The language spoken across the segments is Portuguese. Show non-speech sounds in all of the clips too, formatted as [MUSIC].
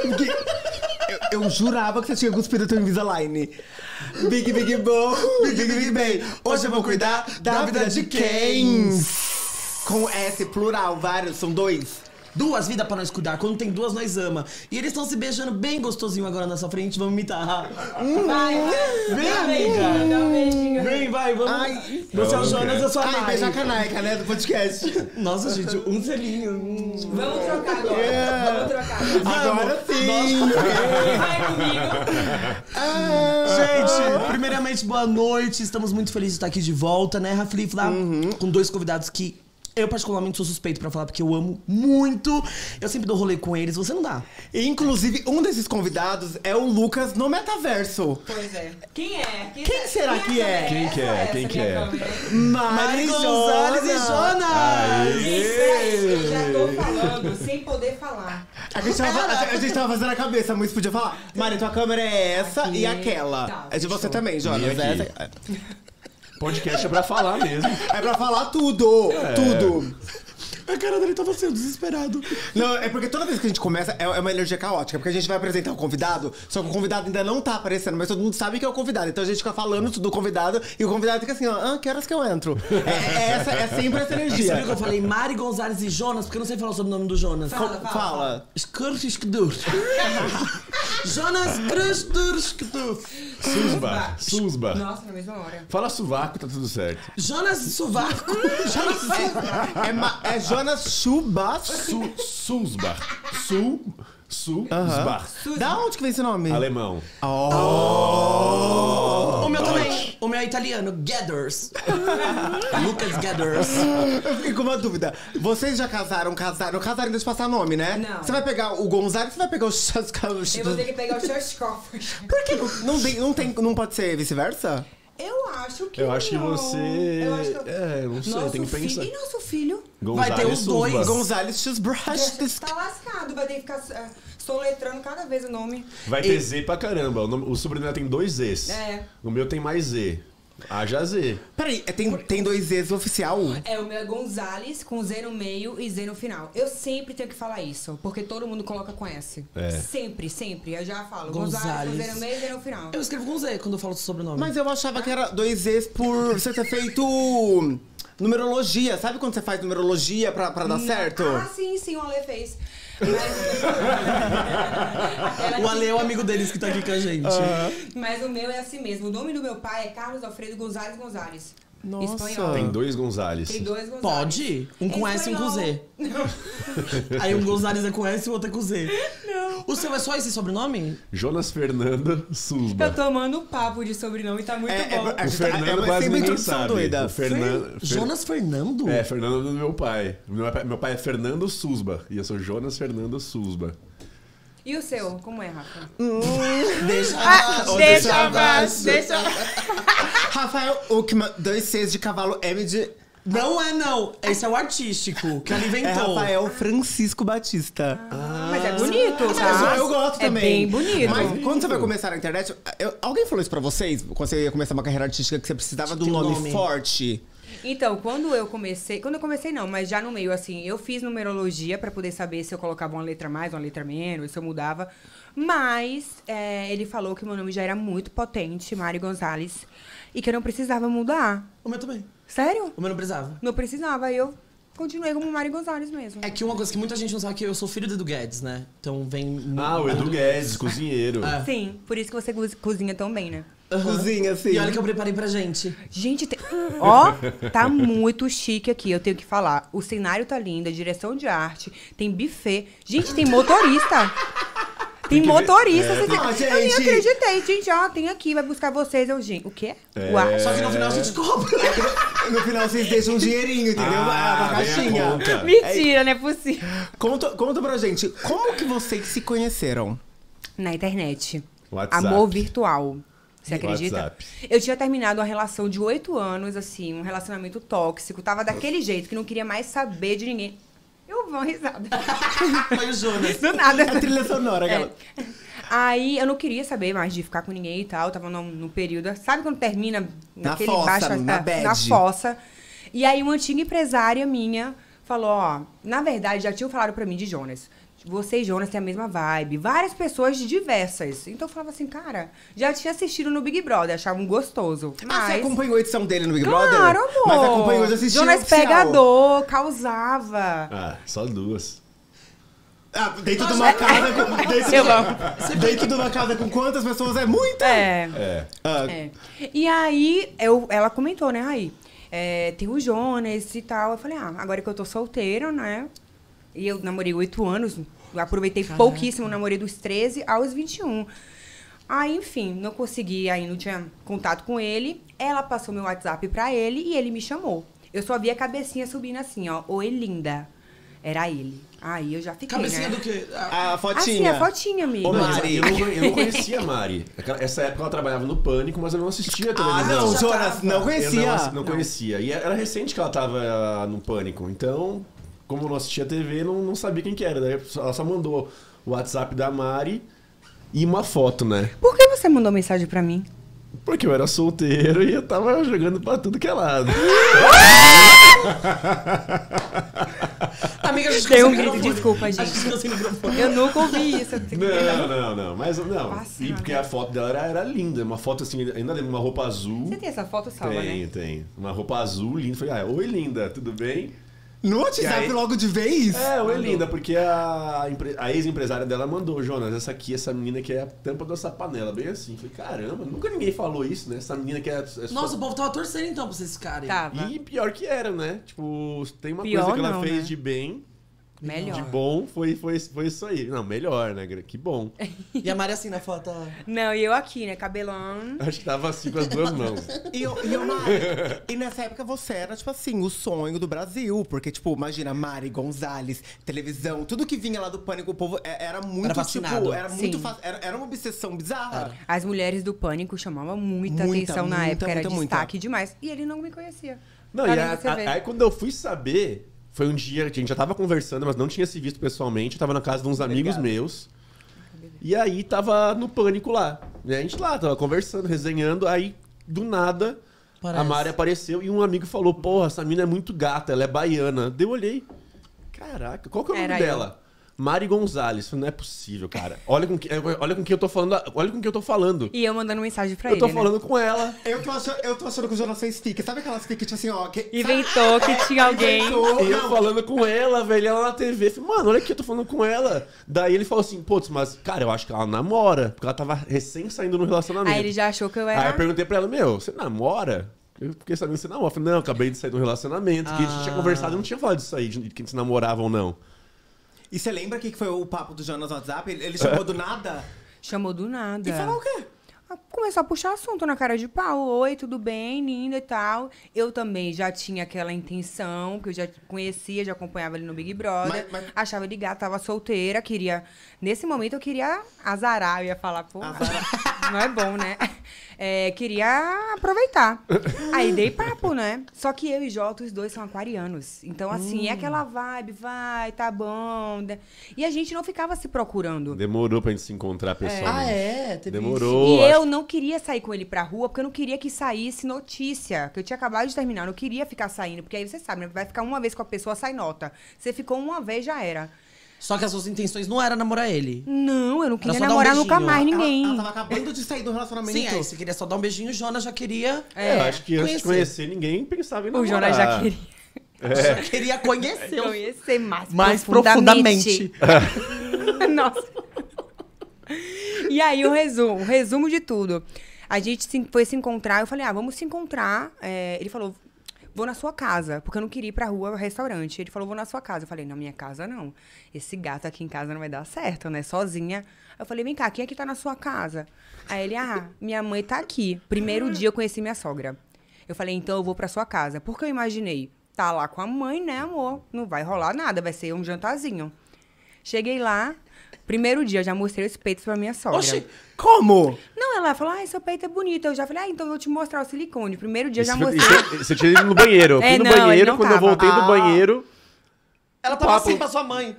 Porque eu, eu jurava que você tinha cuspido teu Invisalign. Big, big bom, big, big, big bem. Hoje eu vou cuidar da, vida de quem? Com S, plural, vários, são dois. Duas vidas pra nós cuidar. Quando tem duas, nós ama. E eles estão se beijando bem gostosinho agora na sua frente. Vamos imitar. Hum. Vai, Vem, amiga. Dá um beijinho. Vem, vai, vamos. Ai. Você é o Jonas, eu sou a Mari. Ai, beijar a caneca, né, do podcast. Nossa, gente, um selinho. Hum. Vamos trocar agora. Yeah. Vamos trocar. Agora, comigo. Ah, gente, primeiramente, boa noite. Estamos muito felizes de estar aqui de volta, né, Rafli? uhum. com dois convidados que eu, particularmente, sou suspeito para falar porque eu amo muito. Eu sempre dou rolê com eles, você não dá. Inclusive, um desses convidados é o Lucas no metaverso. Pois é. Quem é? Quem, quem é? será quem que é? é? Quem que é? Quem que é? Maris Gonzalez e Jonas! Aê. Isso aí, eu já tô falando sem poder falar. A gente, tava, a, a gente tava fazendo a cabeça, mas podia falar. Mari, tua câmera é essa Aqui. e aquela. Tá. É de você também, Jonas. É essa... Podcast é pra falar mesmo. É pra falar tudo! É. Tudo! A cara dele tava sendo assim, desesperado. Não, é porque toda vez que a gente começa é, é uma energia caótica, porque a gente vai apresentar o convidado, só que o convidado ainda não tá aparecendo, mas todo mundo sabe que é o convidado. Então a gente fica falando tudo do convidado e o convidado fica assim, ó, ah, que horas que eu entro? É, é essa, é sempre essa energia. Você viu que eu falei Mari Gonzalez e Jonas, porque eu não sei falar sobre o nome do Jonas. Fala. fala. fala. Skurskdur. [LAUGHS] Jonas Skurskdur. Susba. Susba. Nossa, na mesma hora. Fala sovaco, tá tudo certo. Jonas Sovaco. [LAUGHS] Jonas... É, é, é Susana Suba. Su, Su, Sul. Da onde que vem esse nome? Alemão. Oh. O meu também. O meu é italiano. Gathers. [LAUGHS] Lucas Gathers. Eu fiquei com uma dúvida. Vocês já casaram, casaram, casaram, deixa eu passar nome, né? Não. Você vai pegar o ou você vai pegar o Chascal. Eu vou ter que pegar o Church Por que não, não, tem, não, tem, não pode ser vice-versa? Eu acho que. Eu acho não. que você. Eu acho que eu... É, não sei, nosso tem que pensar. Filho, e nosso filho? Gonzales vai ter os dois. Susbas. Gonzales Xbrach. Tá lascado, vai ter que ficar. Uh, soletrando cada vez o nome. Vai ter Z pra caramba. O, nome, o sobrenome tem dois Zs. É. O meu tem mais Z já Z. Peraí, é, tem, tem dois Zs oficial? É, o meu é Gonzales, com Z no meio e Z no final. Eu sempre tenho que falar isso, porque todo mundo coloca com S. É. Sempre, sempre. Eu já falo Gonzales, com Z no meio e Z no final. Eu escrevo com Z quando eu falo seu sobrenome. Mas eu achava que era dois Zs por você ter feito numerologia. Sabe quando você faz numerologia pra, pra dar certo? Ah, sim, sim, o Ale fez. [LAUGHS] o Ale é o amigo deles que tá aqui com a gente. Uhum. Mas o meu é assim mesmo. O nome do meu pai é Carlos Alfredo Gonzalez Gonzalez. Nossa. Espanhol. Tem dois Gonzales. Tem dois Gonzales. Pode? Um com S e um com Z. Não. Aí um Gonzales é com S e o outro é com Z. Não. O seu é só esse sobrenome? Jonas Fernanda Suba. Tá tomando papo de sobrenome, tá muito é, é bom. É, é, o tá- Fernando é, quase ninguém sabe. Doida. O Fernan... Fer... Jonas Fernando? É, Fernando é do meu pai. Meu pai, meu pai é Fernando Susba. E eu sou Jonas Fernando Susba. E o seu, como é, Rafa? Hum. [LAUGHS] Ah, deixa abaixo. Deixa abaixo. Deixa [LAUGHS] Rafael Uckman, Cs de cavalo M de. Não é, não. Esse é o artístico que ele é inventou. É Rafael Francisco Batista. Ah, mas é bonito, ah, tá? Eu, eu gosto é também. É bem bonito. Mas quando você vai começar na internet, eu, alguém falou isso pra vocês? Quando você ia começar uma carreira artística, que você precisava de um nome, nome forte? Então, quando eu comecei, quando eu comecei não, mas já no meio assim, eu fiz numerologia para poder saber se eu colocava uma letra mais, uma letra menos, se eu mudava. Mas é, ele falou que meu nome já era muito potente, Mário Gonzalez, e que eu não precisava mudar. O meu também. Sério? O meu não precisava. Não precisava, eu continuei como Mário Gonzalez mesmo. É que uma coisa que muita gente não sabe é que eu sou filho do Edu Guedes, né? Então vem. Ah, o Edu Guedes, cozinheiro. É. Sim, por isso que você cozinha tão bem, né? Uhum. Cozinha, assim. E olha que eu preparei pra gente. Gente, tem... ó, tá muito chique aqui, eu tenho que falar. O cenário tá lindo, a direção de arte, tem buffet. Gente, tem motorista. Tem, motorista. Ver... É. Não, gente... Eu nem acreditei, gente. Ó, tem aqui, vai buscar vocês. Eu, gente, o quê? É... Só que no final vocês compram. [LAUGHS] no final vocês deixam um dinheirinho, entendeu? Ah, ah a caixinha. Mentira, é... não é possível. Conta, conta pra gente, como que vocês se conheceram? Na internet. WhatsApp. Amor virtual. Você acredita? WhatsApp. Eu tinha terminado uma relação de oito anos, assim, um relacionamento tóxico. Tava daquele jeito, que não queria mais saber de ninguém. Eu vou risada. [LAUGHS] Foi o Jonas. Né? Do nada. A trilha sonora, galera. É. Aí eu não queria saber mais de ficar com ninguém e tal. tava no, no, período. Sabe quando termina naquele na fossa, baixo, na, bad. na fossa? E aí uma antiga empresária minha falou: ó, na verdade, já tinham falado para mim de Jonas você e Jonas têm a mesma vibe. Várias pessoas diversas. Então eu falava assim, cara, já tinha assistido no Big Brother, achavam gostoso. Mas... Ah, você acompanhou a edição dele no Big claro, Brother? Claro, amor. Mas acompanhou, já assistiu Jonas pegador, causava. Ah, só duas. Ah, dentro de uma casa com. [LAUGHS] Dentro, de, dentro de uma casa com quantas pessoas é muito? É. é. Ah. é. E aí, eu, ela comentou, né, aí. É, tem o Jonas e tal. Eu falei, ah, agora que eu tô solteira, né? E eu namorei oito anos, eu aproveitei Caraca. pouquíssimo, namorei dos 13 aos 21. Aí, enfim, não consegui, aí não tinha contato com ele. Ela passou meu WhatsApp pra ele e ele me chamou. Eu só vi a cabecinha subindo assim, ó. Oi, linda. Era ele. Aí eu já fiquei. Cabecinha né? do quê? A, a ah, fotinha. Assim, a fotinha, amigo. Ô, Mari. Eu não, eu não conhecia a Mari. Essa época ela trabalhava no Pânico, mas eu não assistia a ah, televisão. Ah, não, Jonas, não conhecia. Eu não, não conhecia. E era recente que ela tava no Pânico, então como não assistia TV, não, não sabia quem que era. Daí né? ela só mandou o WhatsApp da Mari e uma foto, né? Por que você mandou mensagem para mim? Porque eu era solteiro e eu tava jogando pra tudo que é lado. [LAUGHS] Amiga, a gente um grito, desculpa, gente. Eu nunca ouvi isso. Não, não, não. Mas não. Nossa, tá e porque a foto dela era, era, linda. Uma foto assim, ainda lembro, uma roupa azul. Você tem essa foto salva, tenho, né? Tem, tem. Uma roupa azul linda. Falei, ah, oi linda, tudo bem? No WhatsApp aí... logo de vez? É, o Elinda, porque a, a ex-empresária dela mandou, Jonas, essa aqui, essa menina que é a tampa dessa panela, bem assim. Falei, caramba, nunca ninguém falou isso, né? Essa menina que é. é Nossa, só... o povo tava torcendo então pra vocês ficarem. Tava. E pior que era, né? Tipo, tem uma pior coisa que ela não, fez né? de bem Melhor. De bom foi, foi, foi isso aí. Não, melhor, né? Que bom. [LAUGHS] E a Mari assim na foto. Não, e eu aqui, né? Cabelão. Acho que tava assim com as duas mãos. e, eu, e, eu, Mari, e nessa época você era, tipo assim, o sonho do Brasil. Porque, tipo, imagina, Mari, Gonzalez, televisão, tudo que vinha lá do Pânico, o povo é, era muito, era tipo, era Sim. muito era, era, uma obsessão bizarra. As mulheres do Pânico chamavam muita, muita atenção muita, na época, muita, era destaque demais. E ele não me conhecia. Não, e a, a, aí quando eu fui saber foi um dia que a gente já tava conversando, mas não tinha se visto pessoalmente. Eu tava na casa de uns amigos meus. E aí tava no pânico lá. E né? a gente lá, tava conversando, resenhando. Aí, do nada, Parece. a Mari apareceu e um amigo falou: Porra, essa mina é muito gata, ela é baiana. Deu eu olhei. Caraca, qual que é o Era nome eu. dela? Mari Gonzalez. Não é possível, cara. Olha com que, é, olha com que eu tô falando. Olha com que eu tô falando. E eu mandando mensagem pra eu ele. Eu né? tô falando com ela. Eu tô, achando, eu tô achando que o Jonathan é Stick. Sabe aquela stick tipo assim, ó. Que... Inventou que ah! tinha alguém. Inventou, eu não. falando com ela, velho. Ela na TV. Falei, mano, olha que eu tô falando com ela. Daí ele falou assim, putz, mas, cara, eu acho que ela namora. Porque ela tava recém saindo no relacionamento. Aí ele já achou que eu era. Aí eu perguntei pra ela, meu, você namora? Eu fiquei sabendo que você namora. Eu falei, não, acabei de sair de um relacionamento. Ah. Que a gente tinha ah. conversado e não tinha falado disso aí, de que a gente namorava ou não. E você lembra o que foi o papo do Jonas no WhatsApp? Ele chamou do é. nada? Chamou do nada. E falou o quê? Ah, começou a puxar assunto na cara de pau. Oi, tudo bem, linda e tal. Eu também já tinha aquela intenção, que eu já conhecia, já acompanhava ele no Big Brother. Mas, mas... Achava ele gato, tava solteira, queria. Nesse momento eu queria azarar, eu ia falar, pô, azarar. não é bom, né? [LAUGHS] É, queria aproveitar. Aí dei papo, né? Só que eu e Jota, os dois são aquarianos. Então, assim, é hum. é aquela vibe, vai, tá bom. E a gente não ficava se procurando. Demorou pra gente se encontrar é. pessoalmente. É. Ah, é? Teve Demorou. Isso. E acho... eu não queria sair com ele pra rua, porque eu não queria que saísse notícia. Que eu tinha acabado de terminar, eu não queria ficar saindo. Porque aí você sabe, né? Vai ficar uma vez com a pessoa, sai nota. Você ficou uma vez, já era. Só que as suas intenções não era namorar ele. Não, eu não queria um namorar nunca mais ninguém. Ela, ela tava acabando de sair do relacionamento. Sim, aí você queria só dar um beijinho, o Jonas já queria. É, é eu acho que antes de conhecer, ninguém pensava em namorar. O Jonas já queria. É. queria conhecer. Conhecer mais, mais profundamente. profundamente. [LAUGHS] Nossa. E aí, o resumo. O resumo de tudo. A gente foi se encontrar. Eu falei, ah, vamos se encontrar. É, ele falou, vou na sua casa, porque eu não queria ir pra rua, restaurante. Ele falou, vou na sua casa. Eu falei, na minha casa não. Esse gato aqui em casa não vai dar certo, né? Sozinha. Eu falei, vem cá, quem é que tá na sua casa? Aí ele, ah, minha mãe tá aqui. Primeiro dia eu conheci minha sogra. Eu falei, então eu vou pra sua casa. Porque eu imaginei, tá lá com a mãe, né, amor? Não vai rolar nada, vai ser um jantarzinho. Cheguei lá, Primeiro dia, eu já mostrei os peitos pra minha sogra. Oxi, como? Não, ela falou, ai, seu peito é bonito. Eu já falei, ah, então eu vou te mostrar o silicone. Primeiro dia, eu já mostrei. você tinha ido no banheiro. Eu fui é, no não, banheiro, quando tava. eu voltei do ah. banheiro... Ela tava papo. assim pra sua mãe.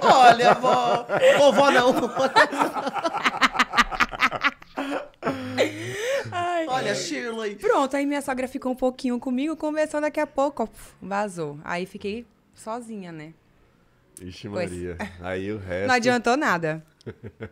Olha, vó. Vovó não. Ai, Olha, Shirley. Pronto, aí minha sogra ficou um pouquinho comigo, conversou daqui a pouco, ó, vazou. Aí fiquei sozinha, né? Ixi, Maria. Aí o resto. Não adiantou nada.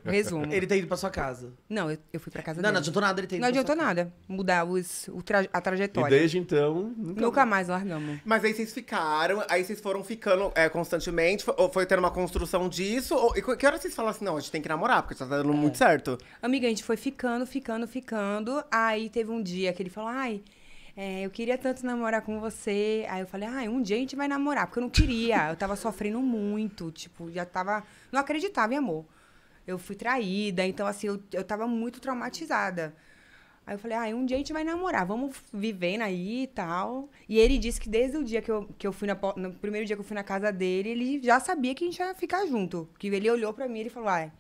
Resumo. Ele tem ido pra sua casa. Não, eu, eu fui pra casa Não, dele. não adiantou nada ele ter ido Não pra sua adiantou nada mudar os, o tra- a E trajetória. desde então. nunca- Nunca mais largamos. Mas aí vocês ficaram, aí vocês foram ficando é, constantemente, ou foi tendo uma construção disso? Ou, e que hora vocês falaram assim, não, a gente tem que namorar, porque tá dando é. muito certo. Amiga, a gente foi ficando, ficando, ficando. Aí teve um dia que ele falou, ai, é, eu queria tanto namorar com você. Aí eu falei, ah, um dia a gente vai namorar, porque eu não queria. Eu tava sofrendo muito, tipo, já tava. Não acreditava em amor. Eu fui traída, então, assim, eu, eu tava muito traumatizada. Aí eu falei, ah, um dia a gente vai namorar, vamos vivendo aí e tal. E ele disse que desde o dia que eu, que eu fui na, No primeiro dia que eu fui na casa dele, ele já sabia que a gente ia ficar junto. Que ele olhou pra mim e falou, ah,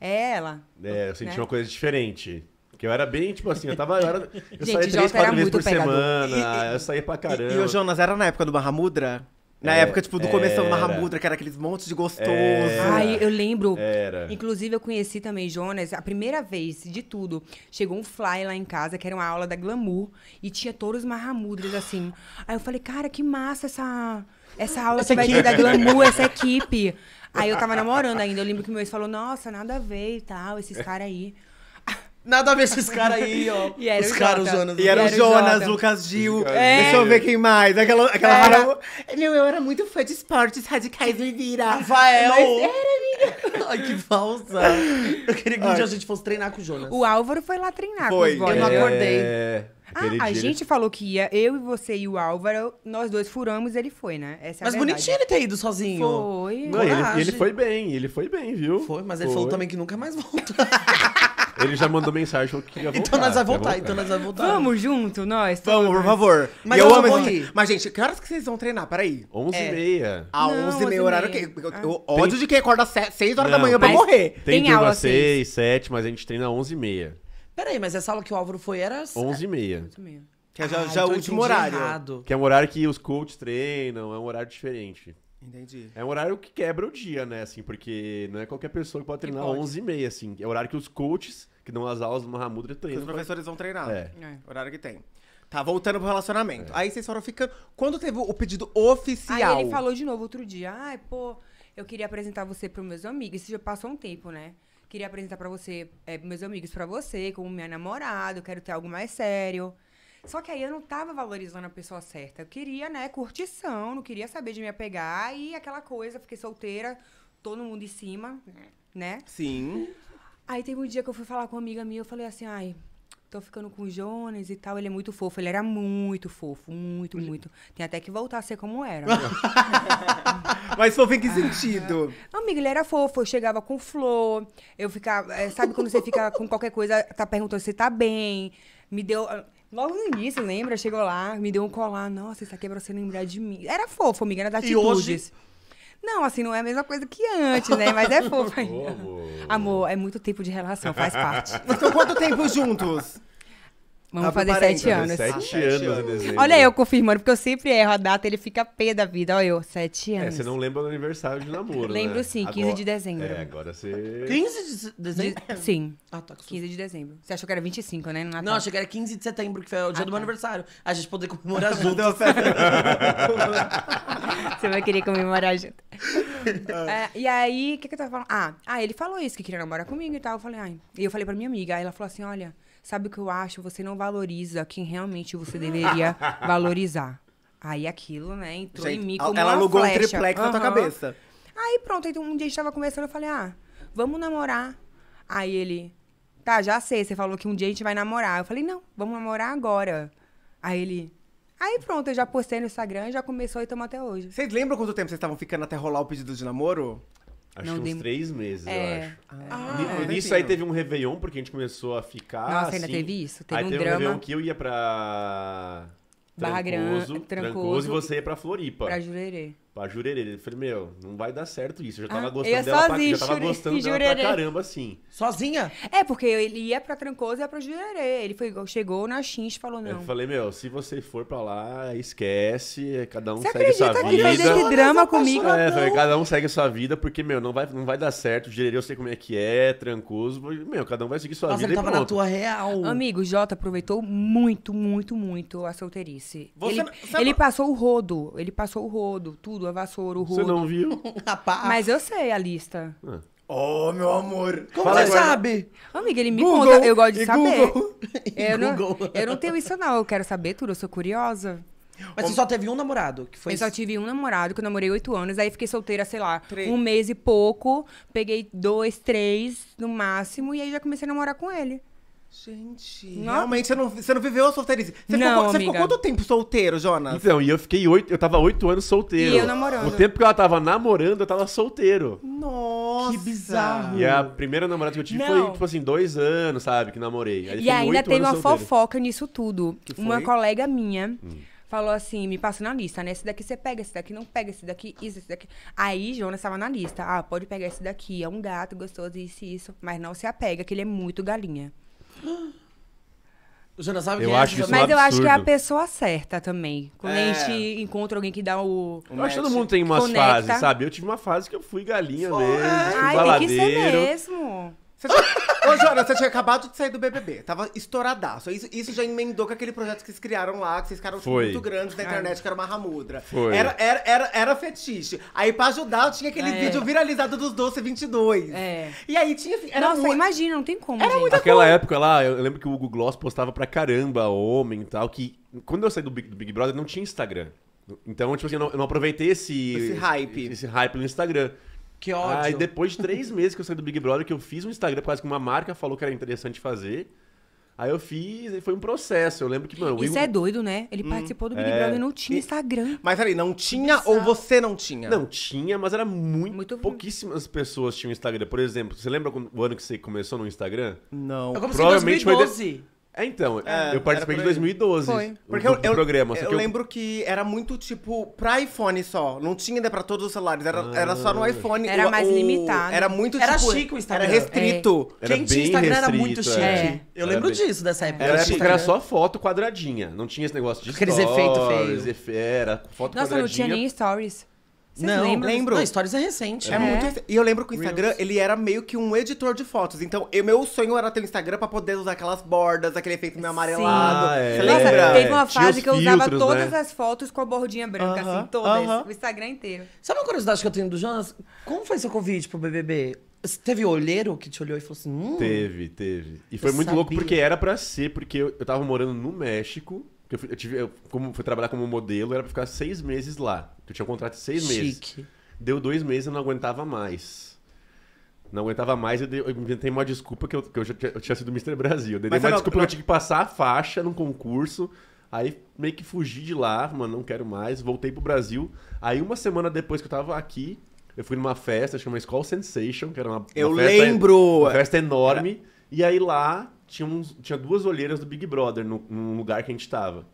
é ela. É, eu senti né? uma coisa diferente. Porque eu era bem, tipo assim, eu tava. Eu, era, eu Gente, saía três, quatro vezes por pegador. semana, e, eu saía pra caramba. E, e o Jonas era na época do Mahamudra? Na é, época, tipo, do começo do Mahamudra, que era aqueles montes de gostoso. Era, Ai, eu lembro. Era. Inclusive, eu conheci também Jonas, a primeira vez de tudo. Chegou um fly lá em casa, que era uma aula da Glamour, e tinha todos os Mahamudras, assim. Aí eu falei, cara, que massa essa, essa aula essa que equipe. vai ter da Glamour, essa equipe. Aí eu tava namorando ainda. Eu lembro que meu ex falou, nossa, nada a ver e tal, esses caras aí. Nada a ver esses caras aí, ó. [LAUGHS] E era os caras usando. E era o Jonas, Lucas Gil. É. Deixa eu ver quem mais. Aquela, aquela era... Rara... Meu, eu era muito fã de esportes radicais e vira. Rafael. Mas era, amiga. [LAUGHS] Ai, que falsa. Eu queria que um dia a gente fosse treinar com o Jonas. O Álvaro foi lá treinar foi. com os Foi. Eu não é, acordei. É... Ah, a gente falou que ia, eu e você e o Álvaro, nós dois furamos, ele foi, né? Essa é mas bonitinho ele ter ido sozinho. Foi. Não, ele, ele, foi bem, ele foi bem, viu? Foi, mas foi. ele falou também que nunca mais voltou. [LAUGHS] Ele já mandou mensagem falou que ia voltar. Então nós vamos voltar, então nós vai voltar. Vamos junto, nós. todos. Vamos, por favor. Mas E eu eu amo. vou essa- Mas, gente, que horas que vocês vão treinar? Peraí. 11h30. É. A ah, Não, 11 h 30 horário que. 11 Eu, ah. eu ódio de quem acorda 6 horas da manhã pra morrer. Tem, Tem turma aula às 6, 7, mas a gente treina 11h30. Peraí, mas essa aula que o Álvaro foi era... 11h30. 11h30. Que é já, ah, já é o então último horário. Que é um horário que os coaches treinam, é um horário diferente. Entendi. É um horário que quebra o dia, né? Assim, porque não é qualquer pessoa que pode treinar às 11h30, assim. É o horário que os coaches que dão as aulas no Mahamudra treinam. os professores vão treinar. É. é. Horário que tem. Tá, voltando pro relacionamento. É. Aí vocês foram ficando. Quando teve o pedido oficial? Aí ele falou de novo outro dia. Ai, pô, eu queria apresentar você pros meus amigos. Isso já passou um tempo, né? Queria apresentar para você, é, meus amigos, para você, como minha namorada. quero ter algo mais sério. Só que aí eu não tava valorizando a pessoa certa. Eu queria, né, curtição, não queria saber de me apegar e aquela coisa, fiquei solteira, todo mundo em cima, né? Sim. Aí teve um dia que eu fui falar com uma amiga minha, eu falei assim, ai, tô ficando com o Jones e tal, ele é muito fofo. Ele era muito fofo, muito, é. muito. Tem até que voltar a ser como era. [LAUGHS] Mas fofo em que sentido? Ah, amiga, ele era fofo, eu chegava com flor, eu ficava... É, sabe quando você fica com qualquer coisa, tá perguntando se tá bem, me deu... Logo no início, lembra? Chegou lá, me deu um colar. Nossa, isso aqui é pra você lembrar de mim. Era fofo, amiga, era da atitudes. E hoje... Não, assim, não é a mesma coisa que antes, né? Mas é fofo [LAUGHS] Amor, é muito tempo de relação, faz parte. Mas [LAUGHS] Então, quanto tempo juntos? Vamos fazer sete anos. Sete anos em dezembro. Olha eu confirmando, porque eu sempre erro a data, ele fica pé da vida. Olha eu, sete é, anos. É, você não lembra do aniversário de namoro, né? Lembro né? sim, 15 agora, de dezembro. É, agora você... 15 de dezembro? De, sim. Ah, tá. 15 de dezembro. Você achou que era 25, né? Não, achei que era 15 de setembro, que foi o dia ah, do tá. meu aniversário. A gente poder comemorar [LAUGHS] junto. [LAUGHS] você vai querer comemorar junto. Ah. É, e aí, o que, que eu tava falando? Ah, ah, ele falou isso, que queria namorar comigo e tal. Eu falei, ai. E eu falei pra minha amiga, aí ela falou assim, olha sabe o que eu acho? Você não valoriza quem realmente você deveria [LAUGHS] valorizar. Aí aquilo, né, entrou Gente, em mim como Ela alugou flecha. um triplex uhum. na tua cabeça. Aí pronto, então, um dia a gente tava conversando, eu falei, ah, vamos namorar. Aí ele, tá, já sei, você falou que um dia a gente vai namorar. Eu falei, não, vamos namorar agora. Aí ele, Aí pronto, eu já postei no Instagram, já começou e estamos até hoje. Vocês lembram quanto tempo vocês estavam ficando até rolar o pedido de namoro? Acho que uns dem... três meses, é. eu acho. Ah, ah Nisso aí teve um Réveillon, porque a gente começou a ficar. Nossa, assim. ainda teve isso? Teve aí um teve drama. um Réveillon que eu ia pra. Barra Grande, Trancoso, Trancoso, e você ia pra Floripa. Pra Jurerê pra Jurerê. Eu falei, meu, não vai dar certo isso. Eu já tava ah, gostando dela, sozinha, pra, já tava gostando dela pra caramba, assim. Sozinha? É, porque ele ia pra Trancoso e ia pra Jurerê. Ele foi, chegou na Xinx e falou, não. Eu falei, meu, se você for pra lá, esquece, cada um você segue sua que vida. Você esse drama comigo? É, falei, cada um segue sua vida, porque, meu, não vai, não vai dar certo. Jurerê eu sei como é que é, Trancoso. Meu, cada um vai seguir sua Nossa, vida ele tava na tua real. Amigo, o Jota aproveitou muito, muito, muito a solteirice. Você ele, você ele não... passou o rodo, ele passou o rodo, tudo a vassoura, o rodo. Você não viu? [LAUGHS] Rapaz. Mas eu sei a lista. Oh, meu amor. Como Fala você agora. sabe? Amiga, ele me Google, conta. Eu gosto de saber. Google. [LAUGHS] Eu, Não, eu não tenho isso, não. Eu quero saber tudo. Eu sou curiosa. Mas você só teve um namorado? Que foi... Eu só tive um namorado, que eu namorei oito anos. Aí fiquei solteira, sei lá, um mês e pouco. Peguei dois, três no máximo. E aí já comecei a namorar com ele. Gente, não. realmente você não, você não viveu a solteirice. Você, não, ficou, você amiga. ficou quanto tempo solteiro, Jonas? Então, e eu fiquei oito, eu tava oito anos solteiro. E eu namorando. O tempo que ela tava namorando, eu tava solteiro. Nossa! Que bizarro. E a primeira namorada que eu tive não. foi, tipo assim, dois anos, sabe, que namorei. Aí e ainda tem uma solteiro. fofoca nisso tudo. Uma colega minha... Hum falou assim, me passa na lista, né? Esse daqui você pega, esse daqui não pega, esse daqui, isso, esse daqui. Aí Jonas estava na lista. Ah, pode pegar esse daqui, é um gato gostoso, isso e isso. Mas não se apega, que ele é muito galinha. [GASPS] sabe eu quem é acho é, isso Mas eu acho que é a pessoa certa também. Quando é. a gente encontra alguém que dá o. Mas todo mundo tem umas conecta. fases, sabe? Eu tive uma fase que eu fui galinha mesmo. Ai, baladeiro. tem que ser mesmo. Você tinha... Ô, Jona, você tinha acabado de sair do BBB. Tava estouradaço. Isso, isso já emendou com aquele projeto que vocês criaram lá, que vocês ficaram tipo, Foi. muito grandes na internet, que era uma ramudra. Foi. Era, era, era, era fetiche. Aí, pra ajudar, tinha aquele É. vídeo viralizado dos Doce 22. É. E aí tinha assim, era Nossa, muito... imagina, não tem como, Era gente. muita- Naquela época lá, eu lembro que o Hugo Gloss postava pra caramba homem e tal, que quando eu saí do Big, do Big Brother não tinha Instagram. Então, tipo assim, eu não, eu não aproveitei esse... Esse hype. Esse hype no Instagram. Que ah, ódio. Aí depois de três [LAUGHS] meses que eu saí do Big Brother, que eu fiz um Instagram quase que uma marca falou que era interessante fazer. Aí eu fiz, e foi um processo. Eu lembro que, mano. Isso Igor... é doido, né? Ele hum, participou do Big é... Brother e não tinha Instagram. Mas peraí, não tinha ou você não tinha? Não tinha, mas era muito. muito... Pouquíssimas pessoas tinham Instagram. Por exemplo, você lembra o ano que você começou no Instagram? Não. Eu é comecei Provavelmente em 2012. Foi de... É, então, é, eu participei de 2012 Foi. Porque do, eu, programa. Eu, eu, eu, lembro que era muito, tipo, pra iPhone só. Não tinha ainda pra todos os celulares. Era, ah. era só no ah. iPhone. Era o, mais o, limitado. Era muito, era tipo... Era chique o Instagram. Era restrito. É. Era bem Instagram restrito, era muito chique. É. é. Eu lembro bem... disso, dessa época. Era, época era só foto quadradinha. Não tinha esse negócio de Aqueles stories. Aqueles efeitos feios. Era foto Nossa, quadradinha. Nossa, não tinha nem stories. Vocês não, lembram? lembro. Não, Stories é recente. É, é. muito recente. E eu lembro que o Instagram, Reels. ele era meio que um editor de fotos. Então, eu, meu sonho era ter o um Instagram pra poder usar aquelas bordas, aquele efeito meio amarelado. Ah, é. lembra? Teve uma fase que eu usava todas né? as fotos com a bordinha branca, uh -huh, assim, todas. Uh -huh. O Instagram inteiro. Sabe uma curiosidade que eu tenho do Jonas? Como foi seu convite pro BBB? Teve olheiro que te olhou e falou assim: hum, Teve, teve. E foi muito sabia. louco porque era para ser, porque eu, eu tava morando no México eu, fui, eu tive, eu, como fui trabalhar como modelo, era pra ficar seis meses lá. Eu tinha um contrato de seis Chique. meses. Chique. Deu dois meses eu não aguentava mais. Não aguentava mais, eu, eu inventei uma desculpa que eu, que eu já tinha, eu tinha sido Mr. Brasil. dei Mas, uma desculpa não... que eu tinha que passar a faixa num concurso. Aí meio que fugi de lá, mano, não quero mais. Voltei pro Brasil. Aí uma semana depois que eu tava aqui, eu fui numa festa, chama é School Sensation, que era uma, eu uma festa, lembro. Uma festa enorme. Era... E aí lá tinha, uns, tinha duas olheiras do Big Brother no, num lugar que a gente estava.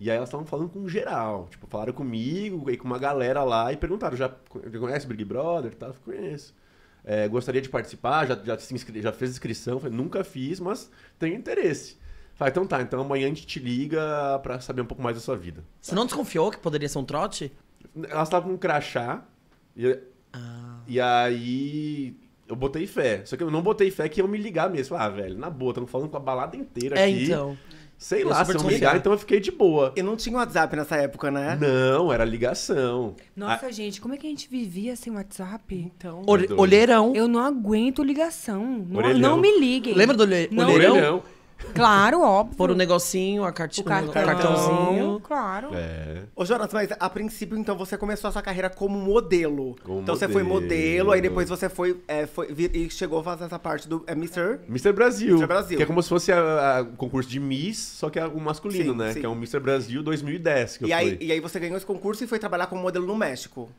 E aí elas estavam falando com geral. Tipo, falaram comigo e com uma galera lá e perguntaram: já, já conhece Big Brother? Tá, conheço. É, gostaria de participar, já, já, inscre, já fez inscrição? Falei, nunca fiz, mas tenho interesse. Falei, então tá, então amanhã a gente te liga pra saber um pouco mais da sua vida. Você não desconfiou que poderia ser um trote? Elas estavam com um crachá. E, ah. e aí eu botei fé. Só que eu não botei fé que eu me ligar mesmo. Ah, velho, na boa, estamos falando com a balada inteira é, aqui. É, então. Sei eu lá, se eu me ligar, então eu fiquei de boa. E não tinha WhatsApp nessa época, né? Não, era ligação. Nossa, a... gente, como é que a gente vivia sem WhatsApp? Então. Olheirão. Eu não aguento ligação. Não, não me liguem. Lembra do olhe... não. olheirão? Claro, [LAUGHS] óbvio. Por um negocinho, a cartinha, o cartão. cartãozinho. Claro. É. Ô, Jonas, mas a princípio, então, você começou a sua carreira como modelo. Como então, modelo. você foi modelo, aí depois você foi, é, foi vir, e chegou a fazer essa parte do é, Mr. Mr. Brasil. Mr. Brasil. Que é como se fosse o concurso de Miss, só que é o masculino, sim, né? Sim. Que é o Mr. Brasil 2010. e, aí, fui. e aí você ganhou esse concurso e foi trabalhar como modelo no México.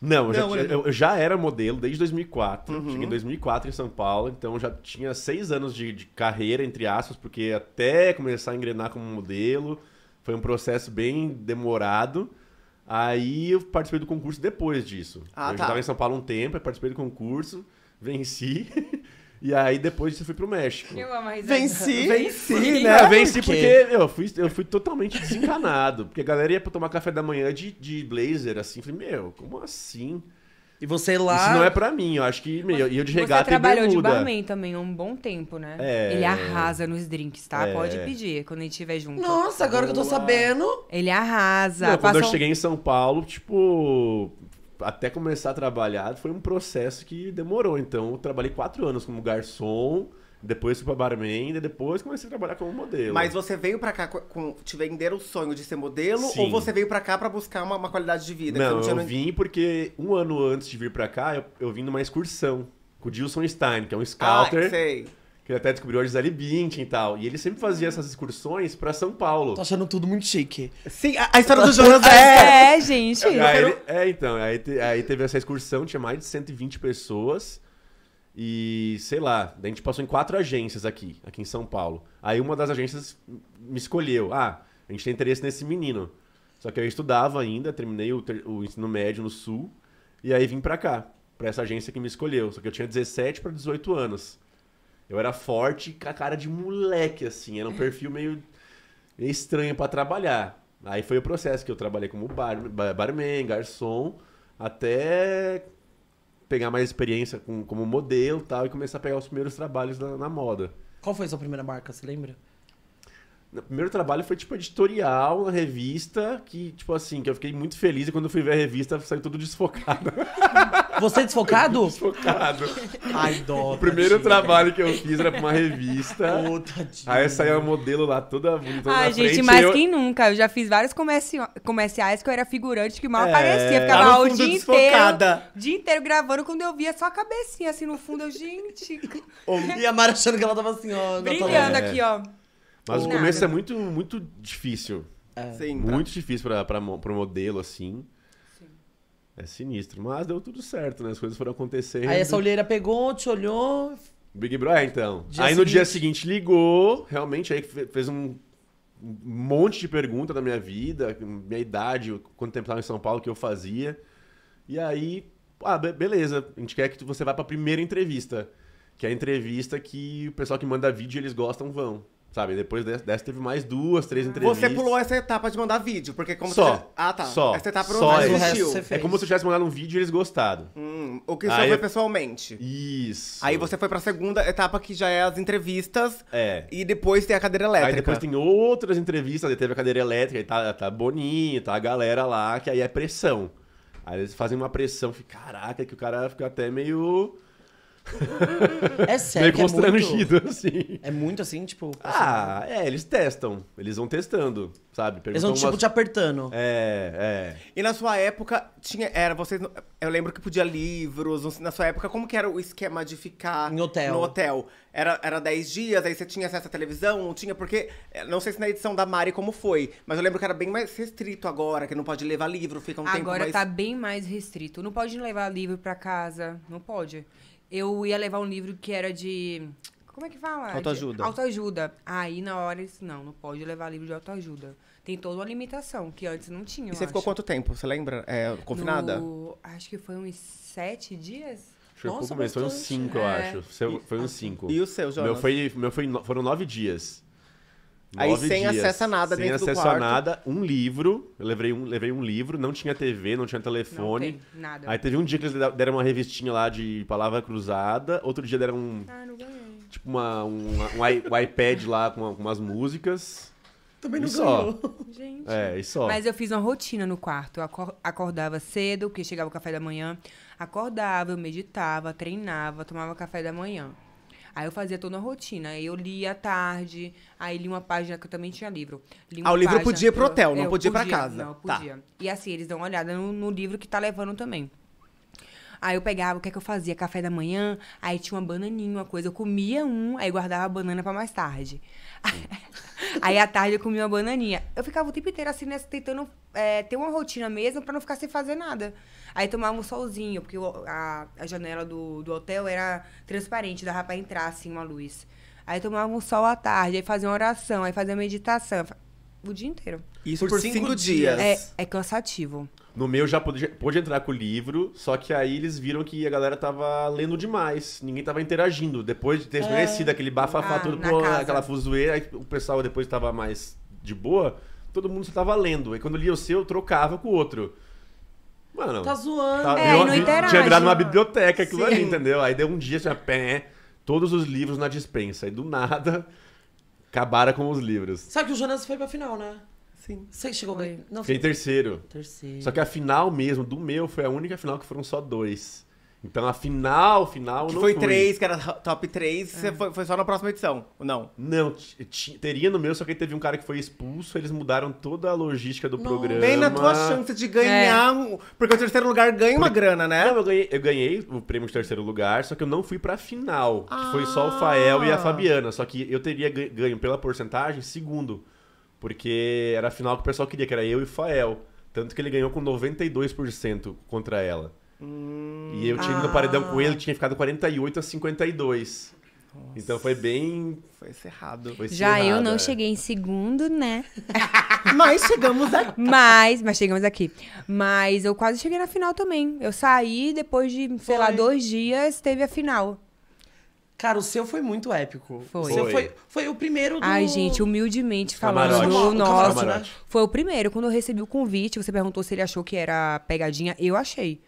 Não, eu, não já, eu, já, era modelo desde 2004. Uhum. Cheguei em 2004 em São Paulo, então já tinha seis anos de, de, carreira, entre aspas, porque até começar a engrenar como modelo foi um processo bem demorado. Aí eu participei do concurso depois disso. Ah, eu tá. já estava em São Paulo um tempo, participei do concurso, venci. [LAUGHS] E aí depois você eu fui pro México. Eu amo a risada. Venci. Venci, né? Venci porque eu fui, eu fui totalmente desencanado. Porque a galera ia pra tomar café da manhã de, de blazer, assim. Falei, meu, como assim? E você lá. Isso não é pra mim, eu acho que. e eu de regata Você trabalhou de barman também um bom tempo, né? É... Ele arrasa nos drinks, tá? É... Pode pedir quando a gente estiver junto. Nossa, agora que eu tô sabendo. Ele arrasa. Não, quando passou... eu cheguei em São Paulo, tipo até começar a trabalhar, foi um processo que demorou. Então, eu trabalhei quatro anos como garçom, depois fui pra barman, e depois comecei a trabalhar como modelo. Mas você veio pra cá, com, te vender o sonho de ser modelo? Sim. Ou você veio pra cá pra buscar uma, uma qualidade de vida? Não, não eu vim porque um ano antes de vir pra cá, eu, eu vim numa excursão com o Dilson Stein, que é um ah, scouter. Ah, sei que ele até descobriu a Gisele Bündchen e tal. E ele sempre fazia essas excursões pra São Paulo. Tô achando tudo muito chique. Sim, a, a história do Jonas [LAUGHS] é... É, gente. Aí, ele- é, então, aí, te- aí teve essa excursão, tinha mais de 120 pessoas. E, sei lá, daí a gente passou em quatro agências aqui, aqui em São Paulo. Aí uma das agências me escolheu. Ah, a gente tem interesse nesse menino. Só que eu estudava ainda, terminei o, ter- o ensino médio no Sul. E aí vim pra cá, pra essa agência que me escolheu. Só que eu tinha 17 pra 18 anos. Eu era forte com a cara de moleque, assim. Era um perfil meio, meio estranho para trabalhar. Aí foi o processo que eu trabalhei como bar, barman, garçom, até pegar mais experiência com, como modelo tal, e começar a pegar os primeiros trabalhos na, na moda. Qual foi a sua primeira marca, você lembra? O primeiro trabalho foi tipo editorial na revista, que, tipo assim, que eu fiquei muito feliz e quando eu fui ver a revista saiu tudo desfocado. [LAUGHS] Você é desfocado? desfocado. Ai, dó. O primeiro tadinha. trabalho que eu fiz era pra uma revista. Ô, oh, aí saiu a modelo lá toda bonita. Ai, gente, frente, mas eu... quem nunca? Eu já fiz vários comerci... comerciais que eu era figurante que mal é... aparecia. Ficava lá o dia desfocada. inteiro. dia inteiro gravando. Quando eu via só a cabecinha assim no fundo, eu, gente. e a Mara achando que ela tava assim, ó. Brilhando aqui, ó. Mas o começo nada. é muito, muito difícil. É. Sim, tá. muito difícil pra, pra, pro modelo, assim. É sinistro. Mas deu tudo certo, né? As coisas foram acontecendo. Aí essa olheira pegou, te olhou. Big Brother, é, então. Dia aí no dia seguinte ligou, realmente, aí fez um monte de pergunta da minha vida, minha idade, quanto tempo estava em São Paulo, o que eu fazia. E aí, ah, be beleza, a gente quer que você vá para a primeira entrevista, que é a entrevista que o pessoal que manda vídeo eles gostam vão. Sabe, depois dessa teve mais duas, três entrevistas. Você pulou essa etapa de mandar vídeo, porque como só, você... Ah, tá. Só. Essa etapa não só existiu. É como se eu tivesse mandado um vídeo e eles gostaram. Hum, o que você foi eu... pessoalmente. Isso. Aí você foi pra segunda etapa, que já é as entrevistas. É. E depois tem a cadeira elétrica. Aí depois tem outras entrevistas, aí teve a cadeira elétrica, e tá, tá boninho, tá a galera lá, que aí é pressão. Aí eles fazem uma pressão, fica, caraca, que o cara fica até meio é sério. Meio constrangido, é muito, assim. É muito assim, tipo. Ah, assim. é, eles testam. Eles vão testando, sabe? Perguntam eles vão, tipo, umas... te apertando. É, é. E na sua época, tinha. Era, vocês. Eu lembro que podia livros. Na sua época, como que era o esquema de ficar. Em hotel. No hotel. Era, era 10 dias, aí você tinha acesso à televisão, não tinha, porque. Eh, não sei se na edição da Mari como foi, mas eu lembro que era bem mais restrito agora, que não pode levar livro, fica um agora tempo. Agora mais... tá bem mais restrito. Não pode levar livro pra casa. Não pode eu ia levar um livro que era de. Como é que fala? Autoajuda. De autoajuda. Aí na hora isso não, não pode levar livro de autoajuda. Tem toda uma limitação que antes não tinha. E você acho. ficou quanto tempo? Você lembra? É, confinada? No, acho que foi uns sete dias. Nossa, foi uns cinco, é. eu acho. Seu, foi uns cinco. E o seu, Jonas? Meu, foi, meu foi, foram nove dias. Aí sem dias, acesso a nada dentro do quarto. Sem acesso a nada, um livro. Eu levei um, levei um livro, não tinha TV, não tinha telefone. Não tem, nada. Aí teve um dia que eles deram uma revistinha lá de palavra cruzada, outro dia deram um. Ah, não ganhei. Tipo uma, um, um, um iPad lá com, com umas músicas. Também não e ganhou. Só. Gente. É, e só. Mas eu fiz uma rotina no quarto. Eu acordava cedo, porque chegava o café da manhã. Acordava, eu meditava, treinava, tomava café da manhã. Aí eu fazia toda a rotina. Aí eu lia à tarde, aí li uma página que eu também tinha livro. Li ah, o livro podia ir pro hotel, é, eu, não podia, podia ir pra casa. Não, tá. podia. Tá. E assim, eles dão uma olhada no, no livro que tá levando também. Aí eu pegava, o que é que eu fazia? Café da manhã, aí tinha uma bananinha, uma coisa. Eu comia um, aí guardava a banana para mais tarde. Aí à tarde eu comia uma bananinha. Eu ficava o tempo inteiro assim, né, tentando é, ter uma rotina mesmo para não ficar sem fazer nada. Aí tomava um solzinho, porque a, a janela do, do hotel era transparente, dava pra entrar assim uma luz. Aí tomava um sol à tarde, aí fazia uma oração, aí fazia uma meditação. O dia inteiro. Isso por, por cinco, cinco, dias. É, é cansativo. No meu já pôde, entrar com o livro, só que aí eles viram que a galera tava lendo demais, ninguém tava interagindo. Depois de ter é. conhecido é. aquele bafafá ah, pô, casa. aquela fuzueira, aí o pessoal depois tava mais de boa, todo mundo só tava lendo. E quando lia o seu, eu trocava com o outro. Mano. Tá zoando. Tá, é, eu, não interage. Tinha virado uma biblioteca aquilo Sim. ali, entendeu? Aí deu um dia, tinha pé, todos os livros na dispensa. E do nada, acabaram com os livros. Sabe que o Jonas foi pra final, né? Sim. Você chegou foi. bem? Não, Fiquei foi... terceiro. Terceiro. Só que a final mesmo, do meu, foi a única final que foram só dois. Então a final, final que não foi. Foi três, que era top três, é. foi, foi, só na próxima edição, não? Não, teria no meu, só que teve um cara que foi expulso, eles mudaram toda a logística do não. programa. Bem na tua chance de ganhar, é. porque o terceiro lugar ganha uma grana, né? Não, eu ganhei, eu ganhei, o prêmio de terceiro lugar, só que eu não fui pra final, ah. que foi só o Fael e a ah. Fabiana, só que eu teria ganho pela porcentagem segundo. Porque era a final que o pessoal queria, que era eu e o Fael. Tanto que ele ganhou com 92% contra ela. Hum, e eu tinha ido no paredão com ele, ah. tinha ficado 48 a 52. Nossa. Então foi bem. Foi cerrado. Foi Já eu não é. cheguei em segundo, né? [LAUGHS] mas chegamos aqui. Mas, mas chegamos aqui. Mas eu quase cheguei na final também. Eu saí depois de, foi. sei lá, dois dias, teve a final. Cara, o seu foi muito épico. Foi. O seu foi, foi o primeiro do... Ai, gente, humildemente falando, camarote. nosso. Camarote. Foi o primeiro. Quando eu recebi o convite, você perguntou se ele achou que era pegadinha. Eu achei.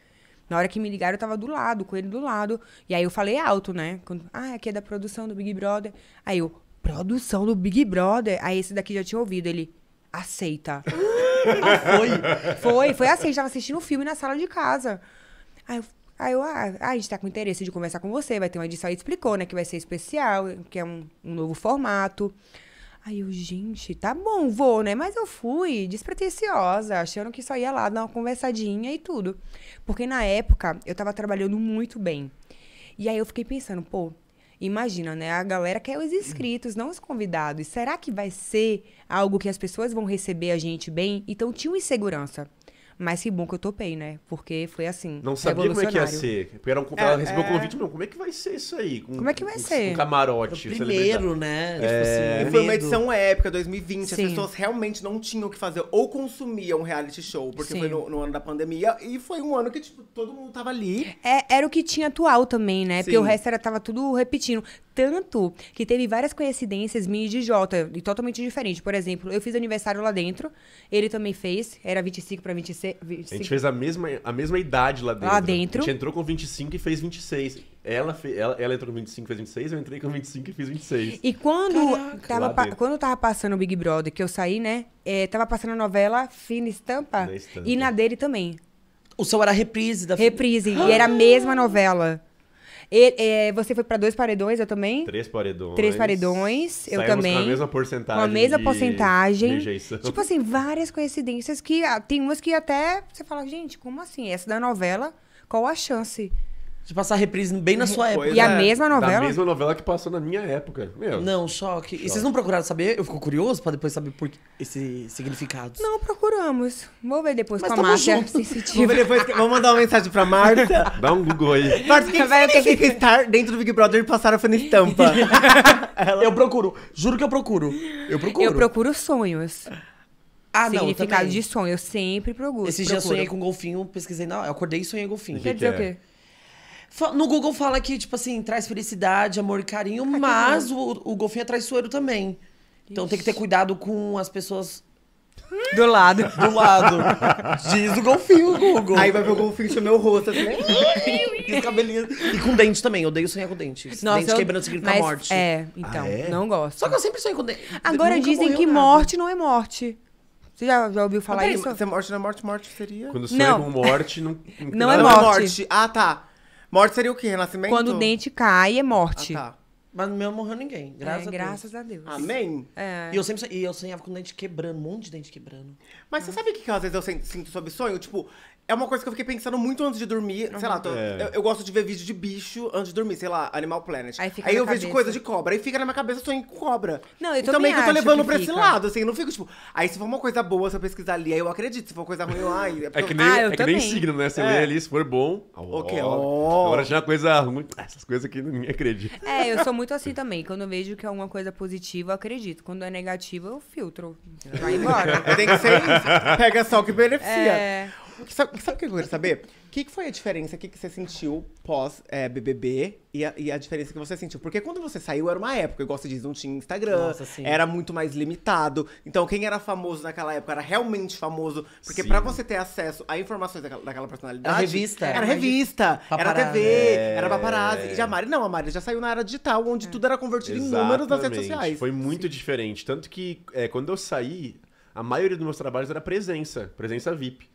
Na hora que me ligaram, eu tava do lado, com ele do lado. E aí eu falei alto, né? Quando, ah, aqui é da produção do Big Brother. Aí eu, produção do Big Brother? Aí esse daqui já tinha ouvido. Ele, aceita. [LAUGHS] ah, foi? Foi, foi assim. A gente tava assistindo um filme na sala de casa. Aí eu Aí eu, ah, ah, a gente tá com interesse de conversar com você, vai ter uma edição. Aí explicou, né, que vai ser especial, que é um, um novo formato. Aí eu, gente, tá bom, vou, né? Mas eu fui despretensiosa, achando que só ia lá dar uma conversadinha e tudo. Porque na época eu tava trabalhando muito bem. E aí eu fiquei pensando, pô, imagina, né? A galera quer os inscritos, não os convidados. Será que vai ser algo que as pessoas vão receber a gente bem? Então tinha uma insegurança. Mas que bom que eu topei, né? Porque foi assim. Não sabia como é que ia ser. Porque era um, ela recebeu é, o é... convite, não como é que vai ser isso aí? Com, como é que vai com, ser? Um camarote. O primeiro, né? É... Tipo assim, foi uma edição épica, 2020. Sim. As pessoas realmente não tinham o que fazer. Ou consumiam um reality show, porque Sim. foi no, no, ano da pandemia. E foi um ano que, tipo, todo mundo tava ali. É, era o que tinha atual também, né? Sim. Porque o resto era, tava tudo repetindo. Tanto que teve várias coincidências minha e de Jota, e totalmente diferente. Por exemplo, eu fiz aniversário lá dentro, ele também fez, era 25 para 25. 26. A gente fez a mesma, a mesma idade lá dentro. Lá dentro. A gente entrou com 25 e fez 26. Ela, fez, ela, ela entrou com 25 e fez 26, eu entrei com 25 e fiz 26. E quando, tava, quando tava passando o Big Brother, que eu saí, né? É, tava passando a novela Fina Estampa, na estampa. e na dele também. O seu era reprise da Reprise, ah. e era a mesma novela. Ele, é, você foi pra dois paredões, eu também. Três paredões. Três paredões, Saímos eu também. Com a mesma porcentagem. Com a mesma de... porcentagem. Rejeição. Tipo assim, várias coincidências que. Ah, tem umas que até você fala, gente, como assim? Essa da novela, qual a chance? Se passar reprise bem na sua época. Pois e a é. mesma novela? A mesma novela que passou na minha época. Meu. Não, choque. choque. E vocês não procuraram saber? Eu fico curioso pra depois saber por esse significado. Não, procuramos. Vou ver depois Mas com a Márcia. Vou ver depois. Vou mandar uma mensagem pra Marta. [LAUGHS] Dá um Google aí. Marta, o que, Vai, que significa que... estar dentro do Big Brother e passar a fã estampa? Ela... [LAUGHS] Eu procuro. Juro que eu procuro. Eu procuro. Eu procuro sonhos. Ah, Significado não, de sonho. Eu sempre procuro. Esses dias eu sonhei com golfinho, pesquisei não Eu acordei e sonhei golfinho. Quer dizer o é? quê? No Google fala que, tipo assim, traz felicidade, amor e carinho, mas o, o golfinho é traiçoeiro também. Então Ixi. tem que ter cuidado com as pessoas do lado. Do lado. Diz o golfinho, o Google. Aí vai ver o golfinho e meu rosto assim. [LAUGHS] e os E com dente também. Eu odeio sonhar com dente. Nossa, dente eu... quebrando significa Mas, morte. É, então. Ah, é? Não gosto. Só que eu sempre sonho com dente. Agora Nunca dizem que nada. morte não é morte. Você já, já ouviu falar isso? Se é morte não é morte, morte seria? Quando sonha não. com morte, não. Não, não é, morte. é morte. Ah, tá. Morte seria o quê? Renascimento? Quando o dente cai, é morte. Ah, tá. Mas no meu morreu ninguém, é, graças, é, a, graças Deus. a Deus. Amém? É. E eu sempre e eu sonhava com o dente quebrando, um monte de dente quebrando. Mas ah. você sabe o que, que às vezes eu sinto sob sonho? Tipo, é uma coisa que eu fiquei pensando muito antes de dormir. Uhum. Sei lá, tô, é. eu, eu, gosto de ver vídeo de bicho antes de dormir, sei lá, Animal Planet. Aí, aí eu cabeça. vejo coisa de cobra, aí fica na minha cabeça só em cobra. Não, eu também. Então também que eu tô levando pra fica. esse lado, assim, não fico tipo. Aí se for uma coisa boa, se eu pesquisar ali, aí eu acredito. Se for coisa ruim, eu. Ai, é, é que nem, ah, é que nem signo, né? Você é. lê ali, se for bom. Ah, ok, ó. Oh. Agora já é uma coisa ruim. [LAUGHS] Essas coisas que ninguém acredita. É, eu sou muito assim também. Quando eu vejo que é alguma coisa positiva, eu acredito. Quando é negativa, eu filtro. Vai embora. [LAUGHS] Tem que ser isso. Pega só o que beneficia. É sabe, sabe o que eu queria saber? O que, que foi a diferença que, que você sentiu pós é, BBB e a, e a, diferença que você sentiu? Porque quando você saiu era uma época, igual você diz, não tinha Instagram, Nossa, era muito mais limitado. Então quem era famoso naquela época era realmente famoso, porque para você ter acesso a informações daquela, daquela personalidade. Era revista. Era revista, paparazzi. era TV, é... era paparazzi. E a Mari, não, a Mari já saiu na era digital, onde é. tudo era convertido Exatamente. em números nas redes sociais. Foi muito Sim. diferente. Tanto que é, quando eu saí, a maioria dos meus trabalhos era presença, presença VIP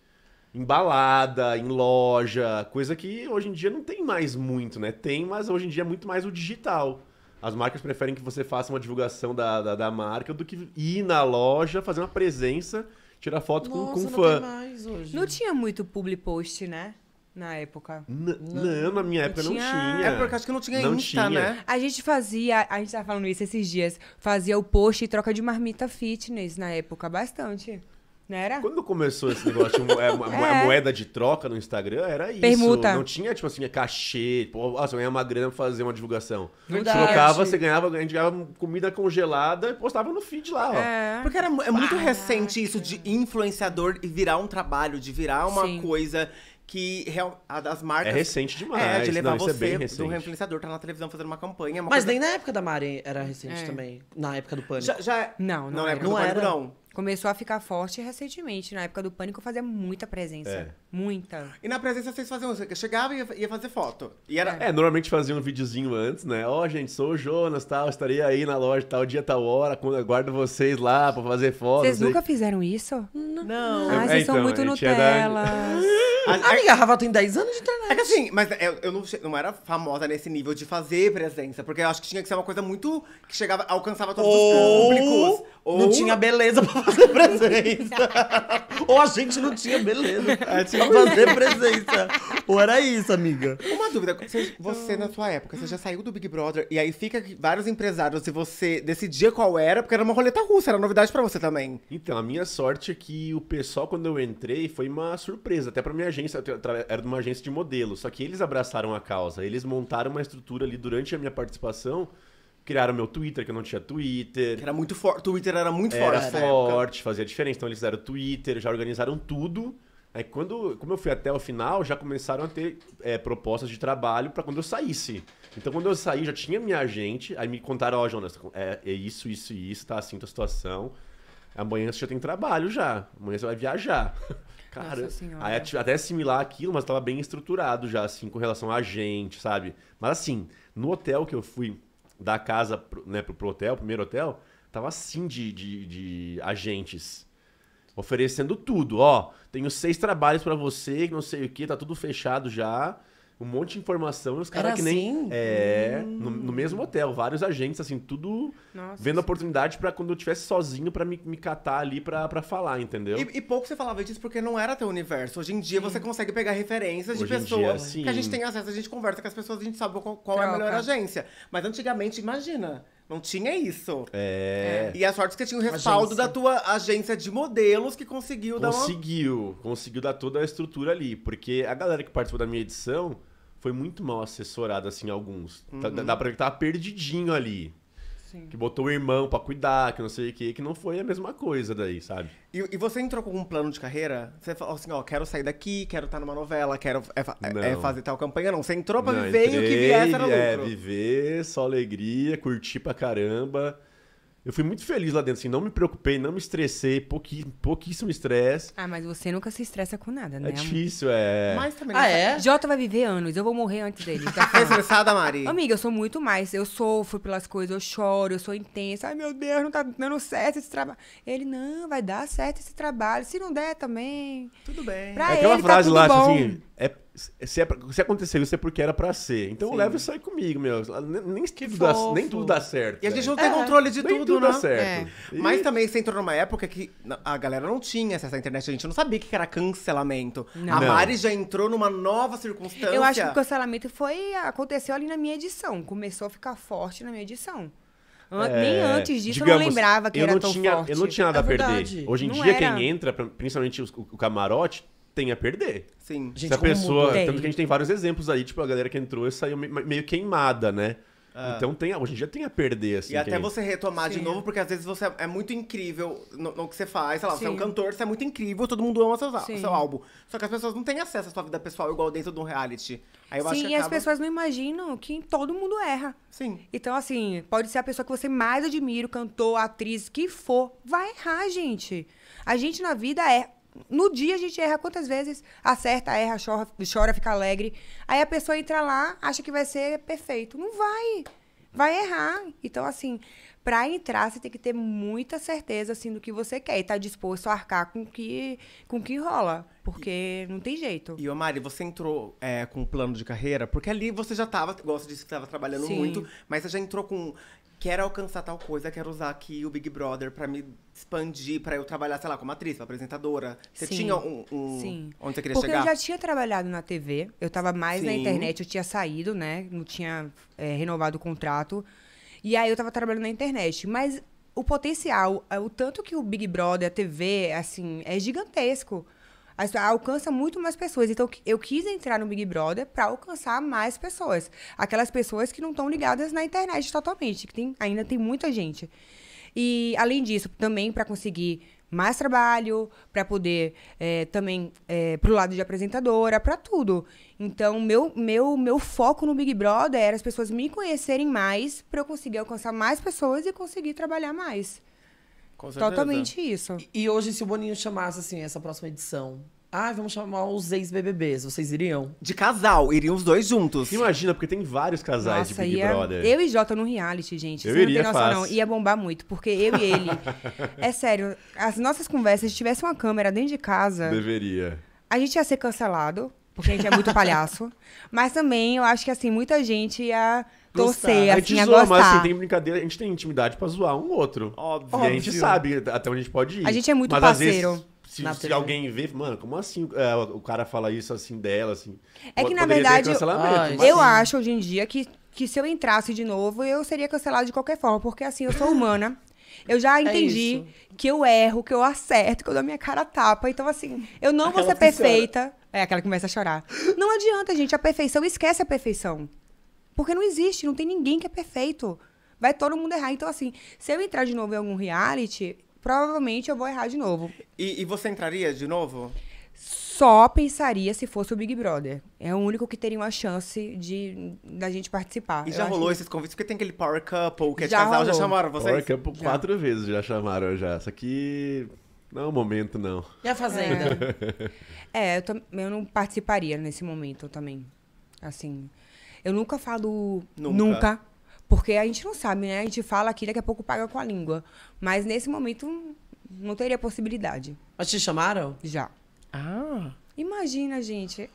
embalada em loja, coisa que hoje em dia não tem mais muito, né? Tem, mas hoje em dia é muito mais o digital. As marcas preferem que você faça uma divulgação da, da, da marca do que ir na loja, fazer uma presença, tirar foto Nossa, com, com não fã. Tem mais hoje. Não tinha muito public post, né? Na época. N não, não, na minha época não tinha. não tinha. É porque acho que não tinha não Insta, tinha. né? A gente fazia, a gente tava falando isso esses dias, fazia o post e troca de marmita fitness na época, bastante. Não era? Quando começou esse negócio, de é. [LAUGHS] é. moeda de troca no Instagram era isso. Permuta. Não tinha, tipo assim, cachê, tipo, você ganhava uma grana pra fazer uma divulgação. Verdade. Trocava, você ganhava, a gente ganhava comida congelada e postava no feed lá, ó. É. Porque era, é muito recente isso de influenciador virar um trabalho, de virar uma Sim. coisa que real, a das marcas. É recente demais. É, de levar não, é você é do influenciador, tá na televisão fazendo uma campanha. Uma Mas coisa... nem na época da Mari era recente é. também. Na época do pânico. Já, já... Não, não, não, era. Época não, do pânico, era. não. Começou a ficar forte recentemente. Na época do pânico eu fazia muita presença. É. Muita. E na presença vocês faziam. Chegava e ia, ia fazer foto. E era... É. é normalmente fazia um videozinho antes, né? Ó, oh, gente, sou o Jonas, tal, estaria aí na loja, tal dia, tal hora, quando aguardo vocês lá pra fazer foto. Vocês nunca fizeram isso? Não. não. Ah, é, vocês então, são muito Nutella. [LAUGHS] Amiga, a Rafa tem 10 anos de internet. É que assim, mas eu, eu não, não era famosa nesse nível de fazer presença, porque eu acho que tinha que ser uma coisa muito que chegava, alcançava todos ou, os públicos. Ou não tinha beleza pra fazer presença. [LAUGHS] ou a gente não tinha beleza é, tinha pra fazer presença. ou era isso, amiga. Uma dúvida, você, você na sua época, você já saiu do Big Brother e aí fica vários empresários e você decidia qual era, porque era uma roleta russa, era novidade pra você também. Então, a minha sorte é que o pessoal, quando eu entrei, foi uma surpresa, até pra minha agência, era de uma agência de modelos, só que eles abraçaram a causa, eles montaram uma estrutura ali durante a minha participação, criaram meu Twitter, que eu não tinha Twitter. Que era muito forte, Twitter era muito forte. Era forte, fazia diferença. Então eles fizeram Twitter, já organizaram tudo. Aí quando, como eu fui até o final, já começaram a ter é, propostas de trabalho para quando eu saísse. Então quando eu saí, já tinha minha agente, aí me contaram, ó, oh, Jonas, tá é, é isso, isso e isso, tá assim, tua situação. Amanhã você já tem trabalho já. Amanhã você vai viajar. [LAUGHS] Cara, aí até assimilar aquilo, mas tava bem estruturado já, assim, com relação a gente, sabe? Mas assim, no hotel que eu fui da casa pro, né, pro, pro hotel, primeiro hotel, tava assim de, de, de agentes. Oferecendo tudo, ó. Tenho seis trabalhos para você, não sei o que, tá tudo fechado já um monte de informação e os caras que nem. Assim? É, hum. no, no, mesmo hotel, vários agentes, assim, tudo Nossa, vendo a oportunidade para quando eu estivesse sozinho para me, me catar ali para falar, entendeu? E, e, pouco você falava disso porque não era teu universo. Hoje em dia sim. você consegue pegar referências Hoje de pessoas que a gente tem acesso, a gente conversa com as pessoas, a gente sabe qual, qual é a melhor agência. Mas antigamente, imagina. Não tinha isso. É. E a sorte é que tinha o respaldo agência. da tua agência de modelos que conseguiu, conseguiu dar Conseguiu. Conseguiu dar toda a estrutura ali. Porque a galera que participou da minha edição foi muito mal assessorada, assim, alguns. Tá, uhum. Dá pra ver que tava perdidinho ali. Que botou o irmão para cuidar, que não sei o quê, que não foi a mesma coisa daí, sabe? E, e você entrou com um plano de carreira? Você falou assim, ó, quero sair daqui, quero estar tá numa novela, quero é, é, é fazer tal campanha. Não, você entrou pra não, viver entrei, e o que viesse era é, lucro. É, viver, só alegria, curtir pra caramba. Eu fui muito feliz lá dentro, assim, não me preocupei, não me estressei, pouqui, pouquíssimo estresse. Ah, mas você nunca se estressa com nada, é né? É difícil, é. Mas também. Ah, é? Jota vai viver anos, eu vou morrer antes dele. Tá, [LAUGHS] tá estressada, Mari? Amiga, eu sou muito mais. Eu sofro pelas coisas, eu choro, eu sou intensa. Ai, meu Deus, não tá dando certo esse trabalho. Ele, não, vai dar certo esse trabalho. Se não der também. Tudo bem. Pra é aquela ele, tá frase tá lá, bom. assim, é se, é, se aconteceu isso é porque era pra ser. Então Sim. eu levo e comigo, meu. Ah, nem, tudo, dá, nem tudo dá certo. E a gente não tem controle de nem tudo, tudo né? Dá certo. É. E... Mas também você entrou numa época que a galera não tinha acesso à internet, a gente não sabia que era cancelamento. Não. A Mari já entrou numa nova circunstância. Eu acho que o cancelamento foi. aconteceu ali na minha edição. Começou a ficar forte na minha edição. É, Nem antes disso digamos, eu não lembrava que eu era não tão tinha, forte. Eu não tinha nada é a perder. Hoje em não dia, era. quem entra, principalmente o camarote, tem a perder. Sim. Gente, Se a pessoa. É tanto que a gente tem vários exemplos aí, tipo, a galera que entrou e saiu meio queimada, né? Ah. Então tem, hoje em dia tem a perder, assim. E até você retomar Sim. de novo, porque às vezes você é muito incrível no, no que você faz. Sei lá, Sim. você é um cantor, você é muito incrível, todo mundo ama seu, seu álbum. Só que as pessoas não têm acesso à sua vida pessoal igual dentro de um reality. Aí eu Sim, acho que e acaba... as pessoas não imaginam que todo mundo erra. Sim. Então, assim, pode ser a pessoa que você mais admira, cantor, atriz, que for, vai errar, gente. A gente na vida é no dia a gente erra quantas vezes? Acerta, erra, chora, chora, fica alegre. Aí a pessoa entra lá, acha que vai ser perfeito. Não vai. Vai errar. Então, assim, para entrar, você tem que ter muita certeza assim, do que você quer e tá disposto a arcar com que, o com que rola. Porque e, não tem jeito. E, Omari, você entrou é, com um plano de carreira? Porque ali você já tava, gosto disso que estava trabalhando Sim. muito, mas você já entrou com quero alcançar tal coisa, quero usar aqui o Big Brother para me expandir, para eu trabalhar, sei lá, como atriz, como apresentadora. Você Sim. tinha um, um Sim. onde você queria Porque chegar? Porque eu já tinha trabalhado na TV, eu estava mais Sim. na internet, eu tinha saído, né? Não tinha é, renovado o contrato. E aí eu estava trabalhando na internet, mas o potencial, é, o tanto que o Big Brother, a TV, assim, é gigantesco alcança muito mais pessoas. Então, eu quis entrar no Big Brother para alcançar mais pessoas. Aquelas pessoas que não estão ligadas na internet totalmente, que tem, ainda tem muita gente. E, além disso, também para conseguir mais trabalho, para poder é, também é, pro lado de apresentadora, para tudo. Então, meu, meu, meu foco no Big Brother era as pessoas me conhecerem mais para eu conseguir alcançar mais pessoas e conseguir trabalhar mais. Com certeza. Totalmente isso. E, e hoje, se o Boninho chamasse, assim, essa próxima edição, ah, vamos chamar os ex-BBBs. Vocês iriam? De casal, iriam os dois juntos. Imagina, porque tem vários casais Nossa, de Big ia... É Brother. Eu e Jota no reality, gente. Eu Você iria, não tem noção, não. Ia bombar muito, porque eu e ele. [LAUGHS] é sério, as nossas conversas, se tivesse uma câmera dentro de casa. Deveria. A gente ia ser cancelado, porque a gente é muito palhaço. [LAUGHS] Mas também eu acho que, assim, muita gente ia torcer, a gente assim, zoa, Mas assim, tem brincadeira, a gente tem intimidade pra zoar um outro. Óbvio. E a gente sabe até onde a gente pode ir. A gente é muito mas, parceiro. Às vezes, se, se alguém vê, mano, como assim é, o cara fala isso assim dela, assim? É que na verdade. Assim? Eu, ah, eu assim. acho hoje em dia que, que se eu entrasse de novo, eu seria cancelado de qualquer forma, porque assim, eu sou humana. Eu já é entendi é que eu erro, que eu acerto, que eu dou minha cara tapa. Então, assim, eu não aquela vou ser perfeita. É, aquela que começa a chorar. Não adianta, gente. A perfeição esquece a perfeição. Porque não existe, não tem ninguém que é perfeito. Vai todo mundo errar. Então, assim, se eu entrar de novo em algum reality, provavelmente eu vou errar de novo. E, e você entraria de novo? Só pensaria se fosse o Big Brother. É o único que teria uma chance de da gente participar. E já eu rolou esses convites? Porque tem aquele Power Couple, que é de já casal, rolou. já chamaram vocês? Power Couple já. quatro vezes já chamaram já. Só que não é o momento, não. E a Fazenda? É, [LAUGHS] é eu, eu não participaria nesse momento também. Assim. Eu nunca falo nunca. nunca. porque a gente não sabe, né? A gente fala aqui, daqui a pouco paga com a língua. Mas nesse momento não teria possibilidade. Mas te chamaram? Já. Ah. Imagina, gente.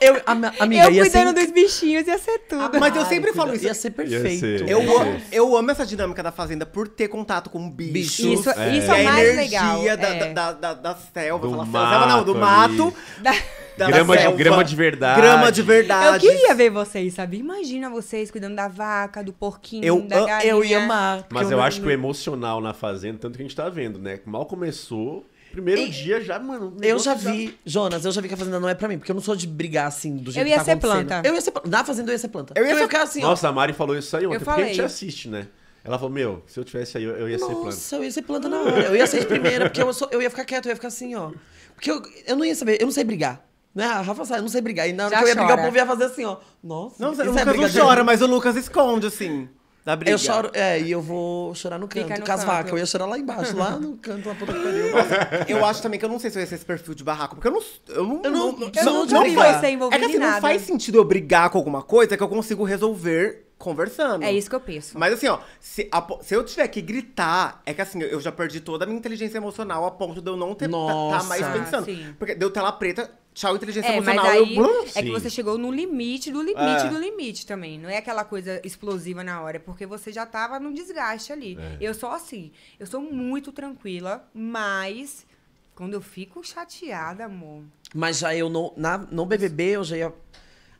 Eu, a, [LAUGHS] amiga, eu cuidando ser... dos bichinhos ia ser tudo. Ah, mas eu sempre Ai, falo cuidado. isso. Ia ser perfeito. Ia ser, eu, ia amo, eu amo essa dinâmica da fazenda por ter contato com bichos. Isso é, isso é, é mais legal. da, é. da, da, da, selva. Do mato, selva não, do mato. Da... Da [LAUGHS] grama, da de, grama de verdade. Grama de verdade. Eu queria ver vocês, sabe? Imagina vocês cuidando da vaca, do porquinho, eu, da galinha. Eu ia amar. Mas eu, eu acho que o emocional na fazenda, tanto que a gente tá vendo, né? Mal começou, Primeiro e, dia já, mano. Eu já vi, Jonas, eu já vi que a fazenda não é pra mim, porque eu não sou de brigar assim do jeito eu ia que tá ser planta. Eu ia ser planta. Na fazenda eu ia ser planta. Eu ia ser... cara assim. Nossa, ó. a Mari falou isso aí ontem, eu porque falei. a gente assiste, né? Ela falou, meu, se eu tivesse aí, eu, eu ia Nossa, ser planta. Nossa, eu ia ser planta na hora. Eu ia ser de primeira, porque eu, sou, eu ia ficar quieto, eu ia ficar assim, ó. Porque eu, eu não ia saber, eu não sei brigar. Né? A Rafa sabe, eu não sei brigar. E na hora que eu ia chora. brigar, o povo ia fazer assim, ó. Nossa, não, o é Lucas é não chora, mas o Lucas esconde, assim. Da briga. Eu choro, é, e eu vou chorar no canto, no com Eu ia chorar lá embaixo, lá no canto, lá pro que [LAUGHS] eu acho também que eu não sei se eu ia ser esse perfil de barraco, porque eu não. Eu não. Eu não, não, não, não, não faz, ser envolvido é que assim, não faz sentido eu brigar com alguma coisa que eu consigo resolver conversando. É isso que eu penso. Mas assim, ó, se, a, se eu tiver que gritar, é que assim, eu já perdi toda a minha inteligência emocional a ponto de eu não ter tá, tá mais pensando. Porque deu tela preta, Tchau, inteligência é, emocional. Mas aí eu, é que você chegou no limite do limite é. do limite também. Não é aquela coisa explosiva na hora, é porque você já tava no desgaste ali. É. Eu sou assim. Eu sou muito tranquila, mas quando eu fico chateada, amor. Mas já eu não. Na, no BBB, eu já ia.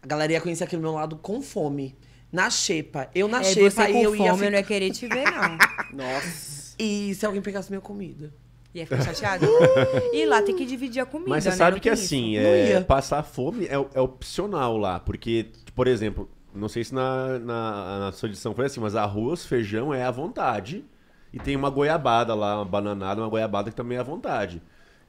A galera ia conhecer aquele meu lado com fome. Na xepa. Eu na é, xepa e eu ia. Fome, ficar... Eu não ia querer te ver, não. [LAUGHS] Nossa. E se alguém pegasse minha comida? Ia ficar chateado. [LAUGHS] e lá tem que dividir a comida. Mas você né? sabe que assim, é, passar fome é, é, opcional lá. Porque, por exemplo, não sei se na, na, na sua edição foi assim, mas arroz, feijão é à vontade. E tem uma goiabada lá, uma bananada, uma goiabada que também é à vontade.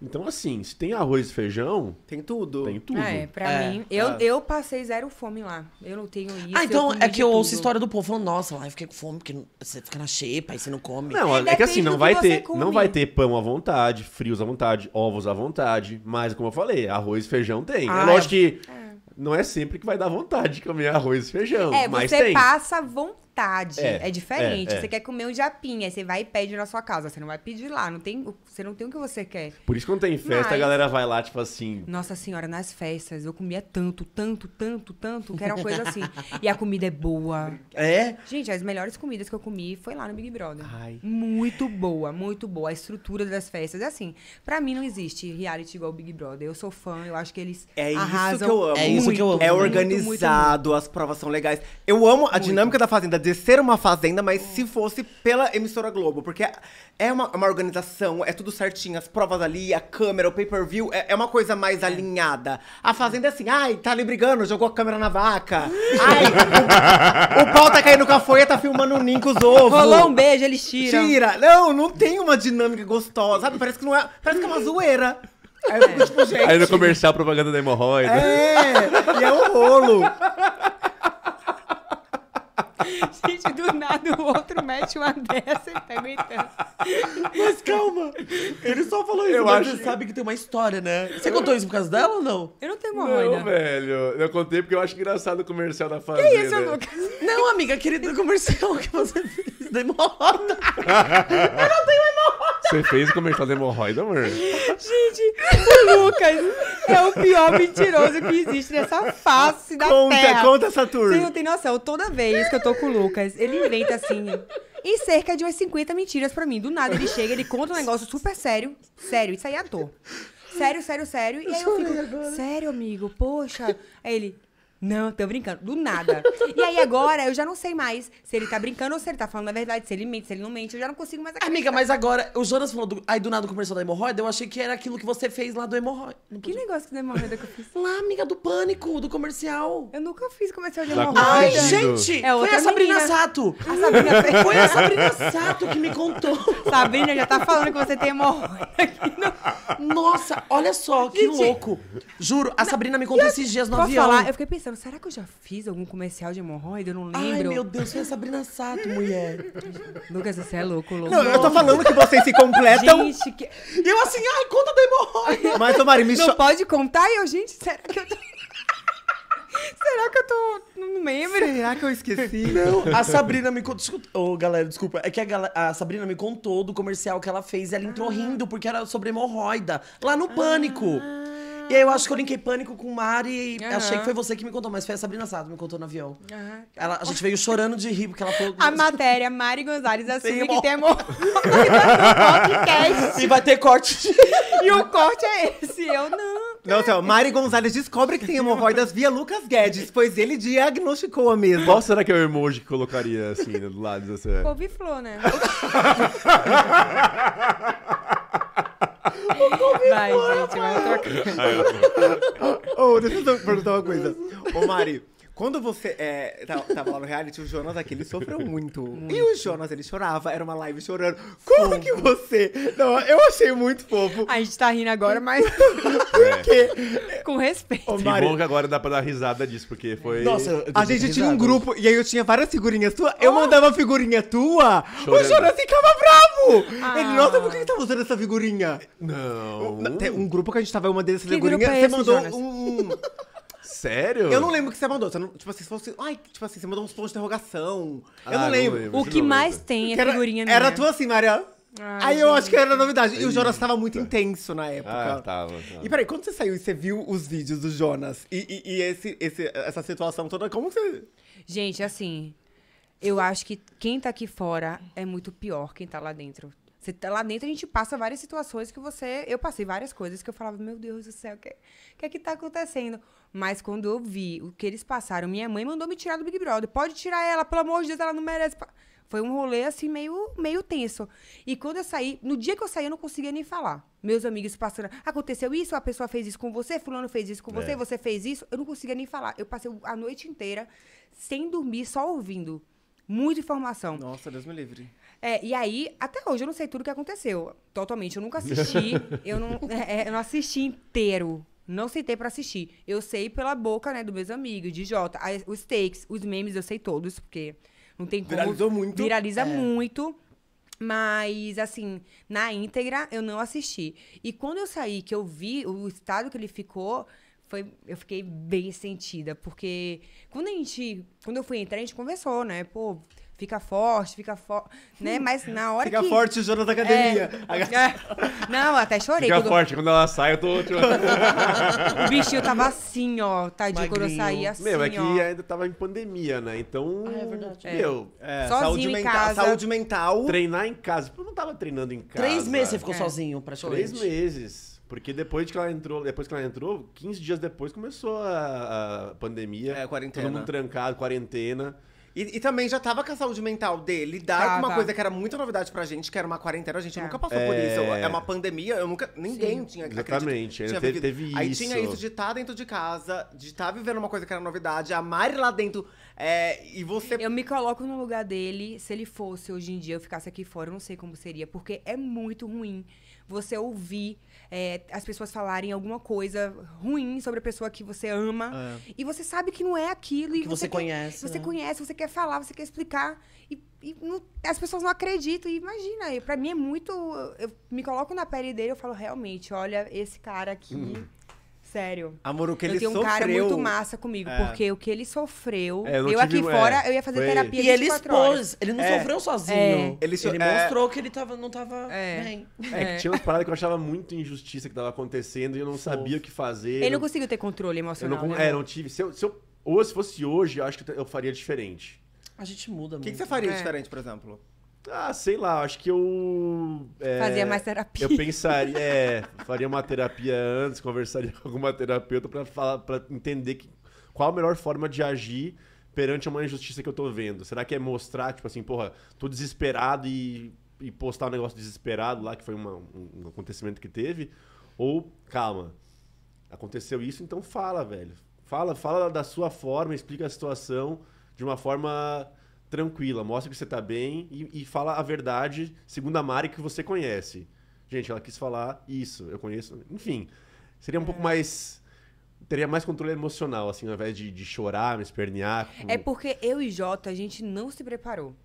Então, assim, se tem arroz e feijão. Tem tudo. Tem tudo. É, pra é. mim. Eu, é. eu passei zero fome lá. Eu não tenho isso. Ah, então é que eu ouço a história do povo falando, nossa, lá eu fiquei com fome, porque você fica na xepa e você não come. Não, é, é que assim, não vai, ter, não vai ter pão à vontade, frios à vontade, ovos à vontade. Mas, como eu falei, arroz e feijão tem. É ah, é lógico que. É. Não é sempre que vai dar vontade de comer arroz e feijão. É, mas você tem. passa vontade vontade. É, é diferente. É, é. Você quer comer um japinha, você vai e pede na sua casa. Você não vai pedir lá, não tem, você não tem o que você quer. Por isso quando tem festa, Mas... a galera vai lá, tipo assim... Nossa senhora, nas festas eu comia tanto, tanto, tanto, tanto, que era uma coisa assim. [LAUGHS] e a comida é boa. É? Gente, as melhores comidas que eu comi foi lá no Big Brother. Ai. Muito boa, muito boa. A estrutura das festas. É assim, pra mim não existe reality igual o Big Brother. Eu sou fã, eu acho que eles É arrasam isso que eu amo. É isso que eu amo. É organizado, muito, muito, as provas são legais. Eu amo a dinâmica da Fazenda de ser uma fazenda, mas se fosse pela emissora Globo. Porque é uma, é uma organização, é tudo certinho, as provas ali, a câmera, o pay-per-view, é, é, uma coisa mais é. alinhada. A fazenda é assim, ai, tá ali brigando, jogou a câmera na vaca. [LAUGHS] ai, o, o pau tá caindo com a folha, tá filmando o ninho com os ovos. Rolou um beijo, eles tiram. Tira. Não, não tem uma dinâmica gostosa, sabe? Parece que não é, parece que é uma zoeira. Aí, eu tipo, gente... Aí no comercial, propaganda da hemorroida. É, e é um rolo. [LAUGHS] Gente, do nada o outro mete uma dessa e tá aguentando. Mas calma, ele só falou isso. Eu mas acho... sabe que tem uma história, né? Você contou isso por causa dela ou não? Eu não tenho hemorroida. Não, velho. Eu contei porque eu acho engraçado o comercial da Fazenda. Que isso, Lucas? Não, amiga, querido comercial que você fez da hemorroida. [LAUGHS] eu não tenho hemorroida. Você fez o comercial da hemorroida, amor? Gente, o [LAUGHS] Lucas é o pior mentiroso que existe nessa face da conta, terra. Conta, conta essa turma. Você não tem noção. Toda vez que eu tô com o Lucas, ele inventa assim... E cerca de umas 50 mentiras pra mim. Do nada ele chega, ele conta um negócio super sério. Sério, isso aí é ator. Sério, sério, sério. E aí eu fico, sério, amigo, poxa. Aí ele, não, tô brincando. Do nada. e aí agora eu já não sei mais se ele tá brincando ou se ele tá falando a verdade, se ele mente, se ele não mente. Eu já não consigo mais acreditar. Amiga, mas agora, o Jonas falou do, aí do nada começou da hemorroida, eu achei que era aquilo que você fez lá do hemorroida. Que negócio da hemorroida que eu fiz? Lá, amiga, do pânico, do comercial. Eu nunca fiz comercial de hemorroida. Ai, gente! É foi a Sabrina menina. Sato. A Sabrina [LAUGHS] foi a Sabrina Sato que me contou. [LAUGHS] Sabrina já tá falando que você tem hemorroida aqui. Nossa, olha só, que gente, louco. Juro, a não, Sabrina me contou esses dias no avião. Falar? Eu fiquei pensando pensando, será que eu já fiz algum comercial de hemorroida? Eu não lembro. Ai, meu Deus, foi a Sabrina Sato, mulher. [LAUGHS] Lucas, você é louco, louco. Não, eu tô falando que vocês se completam. Gente, que... E eu assim, ai, conta da hemorroida. [LAUGHS] Mas, o me Não cho... pode contar? E eu, gente, será que eu tô... [LAUGHS] Será que eu tô. Não lembro. Será que eu esqueci? Não, a Sabrina me contou. Ô, oh, galera, desculpa. É que a, a, Sabrina me contou do comercial que ela fez e ela entrou ah. rindo porque era sobre hemorroida. Lá no Pânico. Ah. Ah, e aí eu acho tá que eu linkei pânico com o Mari. Uhum. Achei que foi você que me contou, mas foi a Sabrina Sato que me contou no avião. Uhum. Ela, a gente veio chorando de rir, porque ela falou. A matéria, Mari Gonzalez assume Sim, que tem amor. [LAUGHS] podcast. E vai ter corte. e o corte é esse, eu não. Não, então, Mari Gonzalez descobre que tem hemorroidas via Lucas Guedes, pois ele diagnosticou a mesma. Qual será que é o emoji que colocaria assim do lado dessa. Couve-flor, né? [LAUGHS] Vai, gente, vai trocar. Ô, deixa eu perguntar uma coisa. Ô, Mari, quando você é, tá, tava lá no reality, o Jonas aqui, ele sofreu muito. muito. E o Jonas, ele chorava, era uma live chorando. Como que você. Não, eu achei muito fofo. A gente tá rindo agora, mas. [LAUGHS] Por é. quê? É. Com respeito. É Que bom que agora dá pra dar risada disso, porque foi. Nossa, a gente tinha um grupo, e aí eu tinha várias figurinhas tuas. Eu oh. mandava figurinha tua, chorando. o Jonas ficava bravo! Ah. Ele, nossa, por que ele tava tá usando essa figurinha? Não. Um, um grupo que a gente tava, eu mandei essa que figurinha, é esse, você mandou Jonas? um. [LAUGHS] Sério? Eu não lembro o que você mandou. Você não, tipo assim, falou assim, Ai, tipo assim, você mandou uns pontos de interrogação. eu Ah, não não lembro. O que mais tem é figurinha minha. era tu assim, Maria. Ai, ah, Aí eu acho que era novidade. E o Jonas tava muito tá. intenso na época. Ah, tava. E peraí, quando você saiu e você viu os vídeos do Jonas e, e- e esse, esse- essa situação toda, como você. Gente, assim, eu acho que quem tá aqui fora é muito pior quem tá lá dentro. Você tá lá dentro, a gente passa várias situações que você. Eu passei várias coisas que eu falava, meu Deus do céu, o que, que é que tá acontecendo? Mas quando eu vi o que eles passaram, minha mãe mandou me tirar do Big Brother. Pode tirar ela, pelo amor de Deus, ela não merece. Foi um rolê assim meio, meio tenso. E quando eu saí, no dia que eu saí, eu não conseguia nem falar. Meus amigos passando, aconteceu isso, a pessoa fez isso com você, fulano fez isso com é. você, você fez isso. Eu não conseguia nem falar. Eu passei a noite inteira sem dormir, só ouvindo. Muita informação. Nossa, Deus me livre. É, e aí, até hoje eu não sei tudo o que aconteceu. Totalmente, eu nunca assisti. [LAUGHS] eu, não, é, é, eu não assisti inteiro. Não sentei para assistir. Eu sei pela boca, né, dos meus amigos, de Jota. Os takes, os memes, eu sei todos, porque não tem como. Viralizou muito. Viraliza é. muito. Mas, assim, na íntegra, eu não assisti. E quando eu saí, que eu vi o estado que ele ficou, foi, eu fiquei bem sentida. Porque quando a gente. Quando eu fui entrar, a gente conversou, né? Pô, fica forte, fica forte, né? [LAUGHS] Mas na hora fica que... Fica forte, tesoura da academia. É... é. [LAUGHS] Não, até chorei. Fica quando... forte, quando ela sai eu tô... Tipo, [LAUGHS] o bichinho tava assim, ó, tadinho, quando eu saí assim, Meu, é que ó. ainda tava em pandemia, né? Então... Ah, é verdade. Meu, é. É, saúde, mental, casa. saúde mental... Treinar em casa. Eu não tava treinando em casa. Três meses você ficou é. sozinho, praticamente. Três meses. Porque depois que ela entrou, depois que ela entrou, 15 dias depois começou a, a pandemia. É, a quarentena. Todo mundo trancado, quarentena. E, e, também já tava com a saúde mental dele lidar com uma coisa que era muita novidade pra gente, que era uma quarentena, a gente é. nunca passou é... por isso. É uma pandemia, eu nunca. Ninguém Sim. tinha Exatamente, tinha teve, teve isso. Aí tinha isso de estar tá dentro de casa, de estar tá vivendo uma coisa que era novidade, a Mari lá dentro. É, e você. Eu me coloco no lugar dele. Se ele fosse hoje em dia, eu ficasse aqui fora, eu não sei como seria, porque é muito ruim você ouvir é, as pessoas falarem alguma coisa ruim sobre a pessoa que você ama. É. E você sabe que não é aquilo. Que você, você conhece. Quer, né? Você conhece, você quer falar, você quer explicar. E, e não, as pessoas não acreditam. E imagina, para mim é muito. Eu me coloco na pele dele eu falo, realmente, olha, esse cara aqui. Hum Sério. Amor, o que ele sofreu... Eu tenho um cara muito massa comigo, é. porque o que ele sofreu... É, eu, eu aqui vi... fora, é, eu ia fazer Foi. terapia E ele expôs, horas. ele não é. sofreu sozinho. É. Ele, so... ele mostrou que ele tava, não tava bem. É, que tinha umas paradas que eu achava muito injustiça que tava acontecendo e eu não sabia o que fazer. Ele não, não conseguiu ter controle emocional. Eu não... Né? É, não tive. Se eu, se eu... Ou se fosse hoje, eu acho que eu faria diferente. A gente muda muito. O que, que, você faria diferente, por exemplo? Ah, sei lá, acho que eu. É, Fazia mais terapia. Eu pensaria, é, faria uma terapia antes, conversaria [LAUGHS] com alguma terapeuta para falar, para entender que, qual a melhor forma de agir perante uma injustiça que eu tô vendo. Será que é mostrar, tipo assim, porra, tô desesperado e, e postar um negócio desesperado lá, que foi uma, um, um acontecimento que teve? Ou, calma, aconteceu isso, então fala, velho. Fala, fala da sua forma, explica a situação de uma forma tranquila, mostra que você tá bem e, e fala a verdade, segundo a Mari, que você conhece. Gente, ela quis falar isso, eu conheço. Enfim, seria um é. pouco mais teria mais controle emocional, assim, ao invés de, de chorar, me espernear. É porque eu e Jota, a gente não se preparou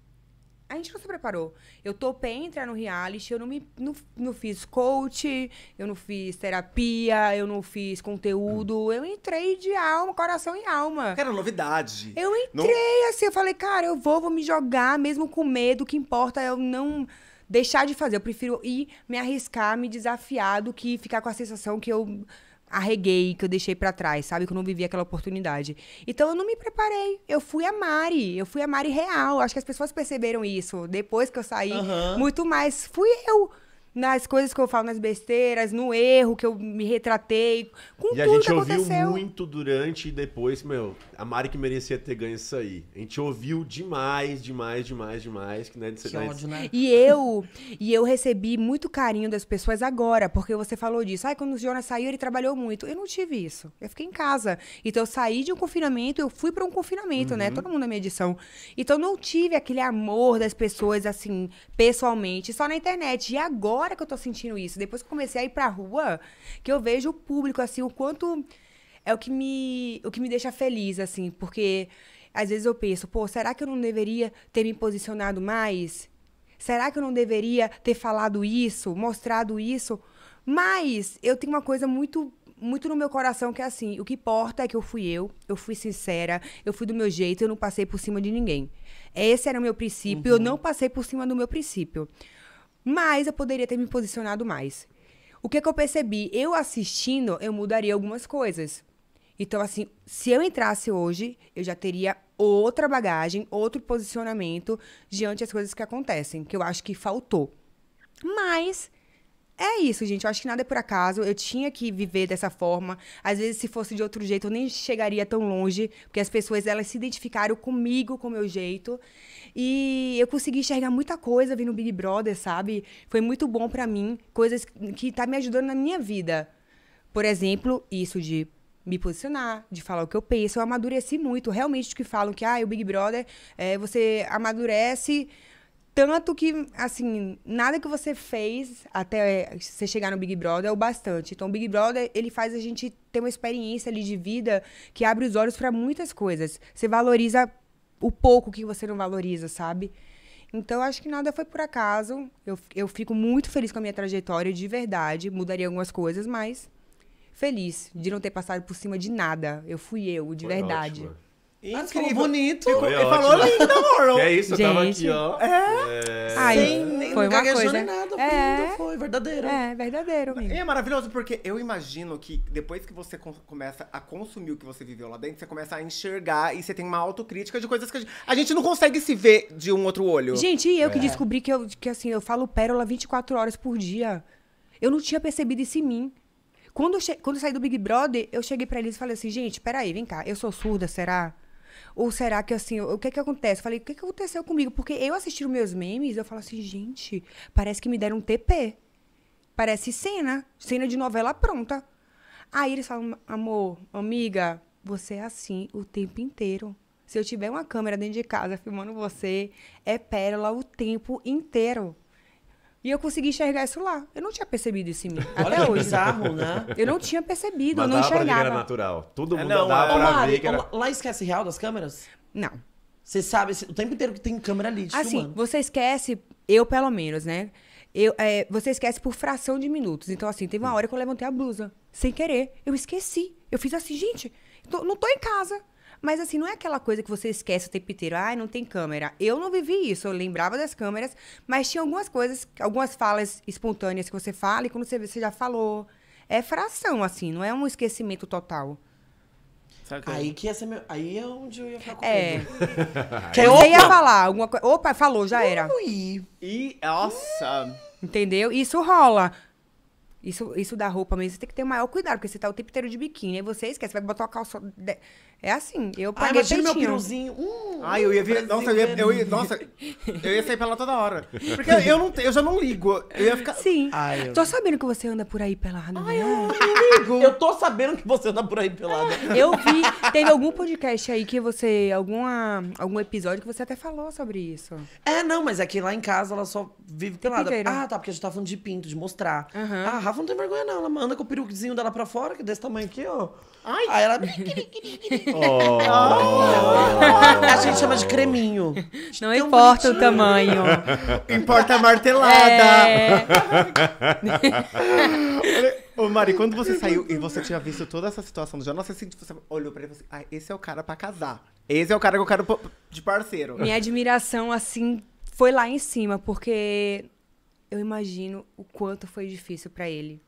a gente não se preparou. Eu topei entrar no reality, eu não, me, não, não fiz coach, eu não fiz terapia, eu não fiz conteúdo. Eu entrei de alma, coração e alma. Era novidade. Eu entrei não... assim, eu falei, cara, eu vou, vou me jogar, mesmo com medo, o que importa é eu não deixar de fazer. Eu prefiro ir me arriscar, me desafiar, do que ficar com a sensação que eu arreguei, que eu deixei para trás, sabe? Que eu não vivi aquela oportunidade. Então eu não me preparei. Eu fui a Mari, eu fui a Mari real. Acho que as pessoas perceberam isso depois que eu saí, uhum. muito mais. Fui eu nas coisas que eu falo, nas besteiras, no erro que eu me retratei, com e tudo a gente ouviu muito durante e depois, meu, a Mari que merecia ter ganho isso aí. A gente ouviu demais, demais, demais, demais, que né, de ser que ódio, né? E eu, e eu recebi muito carinho das pessoas agora, porque você falou disso. Ai, quando o Jonas saiu, ele trabalhou muito. Eu não tive isso. Eu fiquei em casa. Então eu saí de um confinamento, eu fui para um confinamento, né? uhum. né? Todo mundo na é minha edição. Então não tive aquele amor das pessoas assim, pessoalmente, só na internet. E agora agora que eu tô sentindo isso. Depois que comecei a ir pra rua, que eu vejo o público, assim, o quanto é o que me, o que me deixa feliz, assim, porque às vezes eu penso, pô, será que eu não deveria ter me posicionado mais? Será que eu não deveria ter falado isso, mostrado isso? Mas eu tenho uma coisa muito muito no meu coração que é assim, o que importa é que eu fui eu, eu fui sincera, eu fui do meu jeito, eu não passei por cima de ninguém. Esse era o meu princípio, uhum. eu não passei por cima do meu princípio. Mas eu poderia ter me posicionado mais. O que, é que eu percebi? Eu assistindo, eu mudaria algumas coisas. Então, assim, se eu entrasse hoje, eu já teria outra bagagem, outro posicionamento diante das coisas que acontecem, que eu acho que faltou. Mas é isso, gente. Eu acho que nada é por acaso. Eu tinha que viver dessa forma. Às vezes, se fosse de outro jeito, eu nem chegaria tão longe, porque as pessoas elas se identificaram comigo, com o meu jeito. E eu consegui enxergar muita coisa vindo no Big Brother, sabe? Foi muito bom para mim, coisas que tá me ajudando na minha vida. Por exemplo, isso de me posicionar, de falar o que eu penso. Eu amadureci muito, realmente, o que falam que ah, o Big Brother, é, você amadurece tanto que, assim, nada que você fez até você chegar no Big Brother é o bastante. Então, o Big Brother, ele faz a gente ter uma experiência ali de vida que abre os olhos para muitas coisas. Você valoriza o pouco que você não valoriza, sabe? Então, acho que nada foi por acaso. Eu, eu fico muito feliz com a minha trajetória, de verdade. Mudaria algumas coisas, mas feliz de não ter passado por cima de nada. Eu fui eu, de foi verdade. Ótimo. Incrível. Assim, bonito. Ficou, ele ótimo. falou lindo, amor. É isso, eu tava aqui, ó. É. é. Sem foi uma coisa. nada. Foi é. foi verdadeiro. É, verdadeiro, E é maravilhoso, porque eu imagino que depois que você começa a consumir o que você viveu lá dentro, você começa a enxergar e você tem uma autocrítica de coisas que a gente, a gente não consegue se ver de um outro olho. Gente, e eu é. que descobri que, eu, que assim, eu falo pérola 24 horas por dia. Eu não tinha percebido isso em mim. Quando eu, che... Quando eu saí do Big Brother, eu cheguei para eles e falei assim, gente, peraí, vem cá, eu sou surda, será? Ou será que assim, o que é que acontece? falei, o que, é que aconteceu comigo? Porque eu assisti os meus memes, eu falo assim, gente, parece que me deram um TP. Parece cena, cena de novela pronta. Aí eles falam, amor, amiga, você é assim o tempo inteiro. Se eu tiver uma câmera dentro de casa filmando você, é pérola o tempo inteiro. E eu consegui enxergar isso lá. Eu não tinha percebido isso em mim. Até hoje. Bizarro, né? Eu não tinha percebido, eu não enxergava. Era natural. Todo é, mundo é, não, dava pra Mari, ver que era... Lá esquece real das câmeras? Não. Você sabe o tempo inteiro que tem câmera ali, te Assim, filmando. você esquece, eu pelo menos, né? Eu, é, você esquece por fração de minutos. Então, assim, teve uma hora que eu levantei a blusa, sem querer. Eu esqueci. Eu fiz assim, gente, tô, não tô em casa. Mas assim, não é aquela coisa que você esquece o tempo inteiro. Ai, ah, não tem câmera. Eu não vivi isso, eu lembrava das câmeras, mas tinha algumas coisas, algumas falas espontâneas que você fala e quando você vê, você já falou. É fração, assim, não é um esquecimento total. Que aí, que é ser meu... aí é onde eu ia ficar com é. medo. [LAUGHS] que aí, é, você ia falar alguma coisa. Opa, falou, já Ui. era. E, nossa. Entendeu? Isso rola. Isso, isso da roupa mesmo, você tem que ter o maior cuidado, porque você tá o tempo inteiro de biquíni, aí você esquece, vai botar o calço é assim, eu ah, paguei Ai, meu piruzinho. Hum, Ai, eu ia ver. Nossa, eu ia, eu ia, nossa, eu ia sair pra toda hora. Porque eu, não, eu já não ligo. Eu ia ficar. Sim. Ai, eu... Tô sabendo que você anda por aí pelada. Ai, né? eu não ligo. Eu tô sabendo que você anda por aí pelada. Eu vi. Teve algum podcast aí que você. Alguma, algum episódio que você até falou sobre isso. É, não, mas é que lá em casa ela só vive pelada. Ah, tá, porque a gente tá falando de pinto, de mostrar. Uhum. Ah, a Rafa não tem vergonha, não. Ela anda com o peruquinho dela pra fora, que é desse tamanho aqui, ó. Ai. Aí ela. É [LAUGHS] Oh. A gente chama de creminho. Não Tão importa bonitinho. o tamanho. Importa a martelada. É. Ô, Mari, quando você saiu e você tinha visto toda essa situação do jornal, você, você olhou pra ele e falou assim: ah, esse é o cara pra casar. Esse é o cara que eu quero de parceiro. Minha admiração, assim, foi lá em cima, porque eu imagino o quanto foi difícil para ele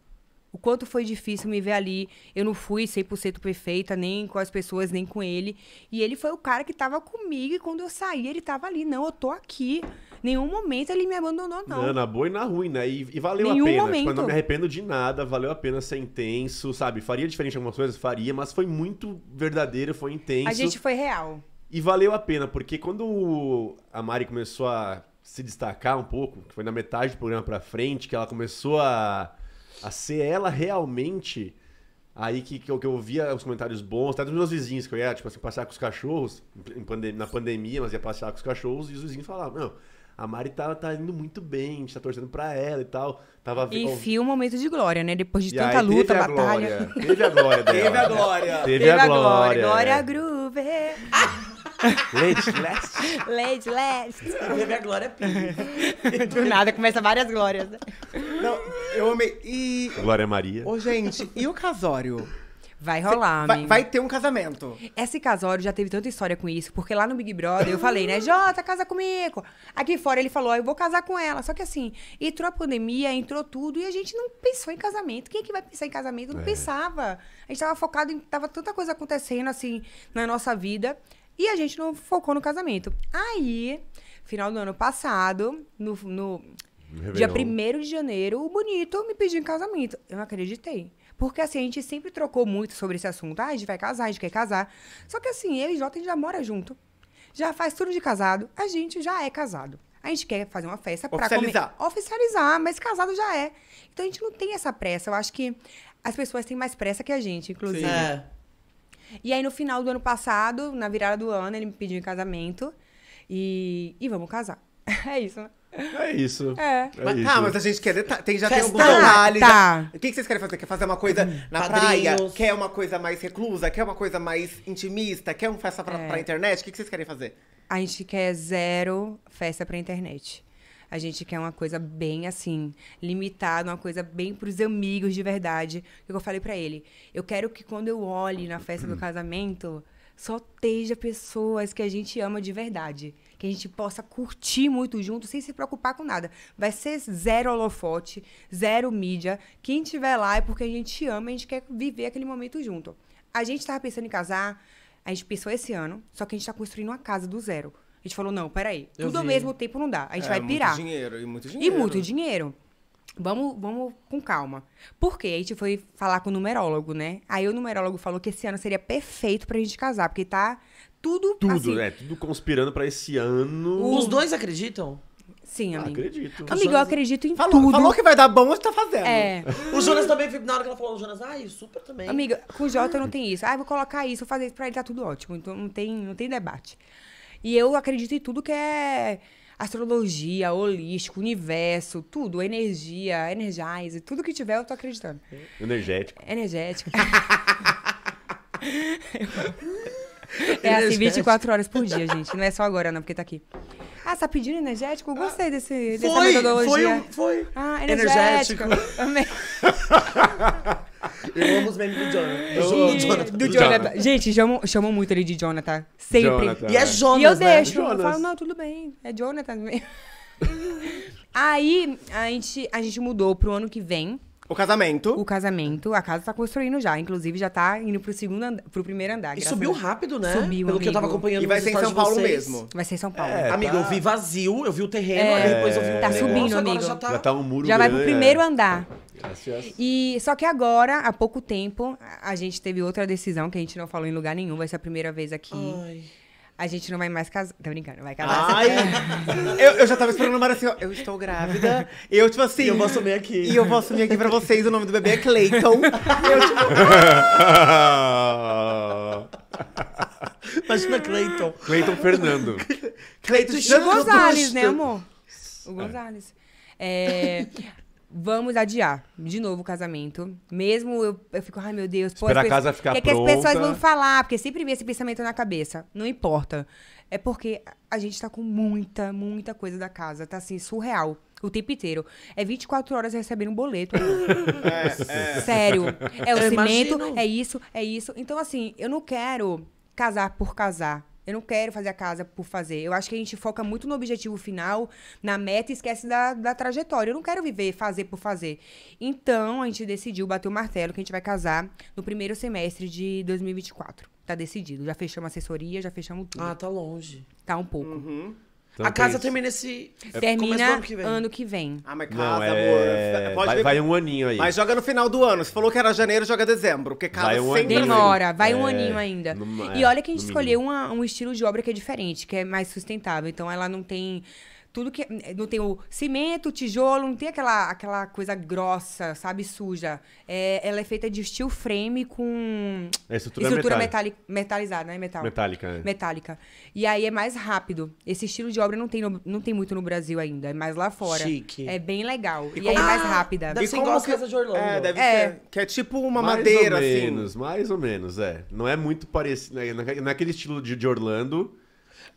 o quanto foi difícil me ver ali. Eu não fui 100% perfeita, nem com as pessoas, nem com ele. E ele foi o cara que tava comigo e quando eu saí, ele tava ali. Não, eu tô aqui. Nenhum momento ele me abandonou, não. não na boa e na ruim, né? E, e valeu Nenhum a pena. Momento. Tipo, eu não me arrependo de nada, valeu a pena ser intenso, sabe? Faria diferente algumas coisas? Faria, mas foi muito verdadeiro, foi intenso. A gente foi real. E valeu a pena, porque quando a Mari começou a se destacar um pouco, que foi na metade do programa pra frente, que ela começou a a ser ela realmente. Aí que, que, eu, que eu via os comentários bons, até dos meus vizinhos, que eu ia, tipo assim, passear com os cachorros, pandem na pandemia, mas ia passear com os cachorros, e os vizinhos falavam, não, a Mari tá, tá indo muito bem, a gente tá torcendo pra ela e tal. Tava Enfim, um momento de glória, né? Depois de e tanta aí, luta, a batalha. Glória. Teve a glória [LAUGHS] dela. Teve a glória. Teve, a glória. Glória, glória. Glória Groover. Ah! Lady Leste. Lady Leste. Teve a Glória é Pires. [LAUGHS] Do nada, começa várias glórias. Né? Não, eu amei. E... Glória Maria. Ô, gente, e o casório? Vai rolar, vai, vai ter um casamento. Esse casório já teve tanta história com isso, porque lá no Big Brother eu falei, né, Jota, casa comigo. Aqui fora ele falou, ah, eu vou casar com ela. Só que assim, entrou a pandemia, entrou tudo e a gente não pensou em casamento. Quem é que vai pensar em casamento? Não é. pensava. A gente tava focado em. Tava tanta coisa acontecendo, assim, na nossa vida. E a gente não focou no casamento. Aí, final do ano passado, no, no dia 1 de janeiro, o bonito me pediu em casamento. Eu não acreditei. Porque assim, a gente sempre trocou muito sobre esse assunto. Ah, a gente vai casar, a gente quer casar. Só que assim, eu e Jota, a gente já mora junto. Já faz tudo de casado. A gente já é casado. A gente quer fazer uma festa para Oficializar. Comer... Oficializar, mas casado já é. Então a gente não tem essa pressa. Eu acho que as pessoas têm mais pressa que a gente, inclusive. Sim. É. E aí, no final do ano passado, na virada do ano, ele me pediu em casamento. E, e vamos casar. [LAUGHS] é isso, né? É isso. É. é. Mas, isso. Tá, mas a gente quer. tem, já Festa, tem alguns detalhe. Tá. Já, o que, que vocês querem fazer? Quer fazer uma coisa hum, na padrinhos. praia? Quer uma coisa mais reclusa? Quer uma coisa mais intimista? Quer uma festa pra, é. pra internet? O que, que vocês querem fazer? A gente quer zero festa pra internet. A gente quer uma coisa bem assim, limitada, uma coisa bem pros amigos de verdade. O que eu falei para ele? Eu quero que quando eu olhe na festa do hum. casamento, só esteja pessoas que a gente ama de verdade. Que a gente possa curtir muito junto sem se preocupar com nada. Vai ser zero holofote, zero mídia. Quem tiver lá é porque a gente ama e a gente quer viver aquele momento junto. A gente estava pensando em casar, a gente pensou esse ano, só que a gente está construindo uma casa do zero. A gente falou, não, peraí, tudo ao mesmo tempo não dá. A gente é, vai pirar. Muito dinheiro, e muito dinheiro. E muito dinheiro. Vamos, vamos com calma. Porque a gente foi falar com o numerólogo, né? Aí o numerólogo falou que esse ano seria perfeito pra gente casar, porque tá tudo. Tudo, assim, né? Tudo conspirando pra esse ano. Os dois acreditam? Sim, amigo. Acredito. Amigo, Jonas... eu acredito em falou, tudo. Falou que vai dar bom, você tá fazendo. É. o Jonas também, na hora que ela falou, o Jonas, ai, super também. Amiga, com o Jota não tem isso. Ai, ah, vou colocar isso, vou fazer isso pra ele, tá tudo ótimo. Então não tem, não tem debate. E eu acredito em tudo que é astrologia, holístico, universo, tudo, energia, energize, tudo que tiver, eu tô acreditando. Energético. Energético. [LAUGHS] [LAUGHS] É assim, 24 horas por dia, gente. Não é só agora, não, porque tá aqui. Ah, você tá pedindo energético? Eu gostei ah, desse, dessa foi, metodologia. Foi, um, foi. Ah, energético. energético. Amei. [LAUGHS] Eu amo os memes do Jonathan. Do, Jonathan. do Jonathan. Gente, chamam, chamam muito ele de Jonathan. Sempre. Jonathan, e é, é. Jonathan. E eu né? deixo. Eu falo, não, tudo bem. É Jonathan mesmo. [LAUGHS] Aí, a gente, a gente mudou pro ano que vem. O casamento. O casamento. A casa tá construindo já. Inclusive, já tá indo pro segundo pro primeiro andar. E subiu a... rápido, né? Subiu, Pelo amigo. que eu tava acompanhando. E vai ser em São Paulo mesmo. Vai ser em São Paulo. É, tá. amigo, tá... eu vi vazio, eu vi o terreno, é, depois eu vi o Tá subindo, amigo. Já tá... já tá... um muro Já grande, vai pro é. primeiro é. andar. E só que agora, há pouco tempo, a gente teve outra decisão que a gente não falou em lugar nenhum, vai ser a primeira vez aqui. Ai a gente não vai mais casar. Tô brincando, vai casar. Ai! [LAUGHS] eu, eu já tava esperando o Mara assim, ó. Eu estou grávida. E eu, tipo assim. E eu vou assumir aqui. E eu vou assumir aqui pra vocês. O nome do bebê é Clayton. e eu, tipo. Imagina [LAUGHS] tipo, é Clayton. Clayton Fernando. Clayton Gonzalez, né, amor? O Gonzalez. É. É vamos adiar de novo o casamento. Mesmo eu, eu fico, ai meu Deus, pô, a casa ficar que pronta. É que as pessoas vão falar? Porque sempre vem esse pensamento na cabeça. Não importa. É porque a gente tá com muita, muita coisa da casa. Tá assim, surreal. O tempo inteiro. É 24 horas recebendo um boleto. [LAUGHS] é, é. Sério. É o eu cimento, imagino. é isso, é isso. Então, assim, eu não quero casar por casar. Eu não quero fazer a casa por fazer. Eu acho que a gente foca muito no objetivo final, na meta e esquece da, da trajetória. Eu não quero viver fazer por fazer. Então, a gente decidiu bater o martelo que a gente vai casar no primeiro semestre de 2024. Tá decidido. Já fechamos assessoria, já fechamos tudo. Ah, tá longe. Tá um pouco. Uhum. Então, a casa termina esse. É. Termina ano que, ano que vem. Ah, mas casa, não, é... amor. Tá- pode vai, vai um aninho aí. Mas joga no final do ano. Você falou que era janeiro, joga dezembro. Porque casa vai um sempre. Demora, vai é... um aninho ainda. e olha que a é, gente escolheu uma, um estilo de obra que é diferente, que é mais sustentável. Então ela não tem tudo que. Eh, não tem o cimento, tijolo, não tem aquela, aquela coisa grossa, sabe, suja. É, ela é feita de steel frame com. É estrutura, estrutura metálica. metalizada, né? Metal. Metálica. É. Metálica. E aí é mais rápido. Esse estilo de obra não tem, no, não tem muito no Brasil ainda, é mais lá fora. Chique. É bem legal. E, e aí é mais rápida. Deve ser igual casa de Orlando. É, deve é. ser. Que é tipo uma mais madeira, ou assim. menos, assim. Mais ou menos, é. Não é muito parecido. É, Naquele é estilo de, de Orlando.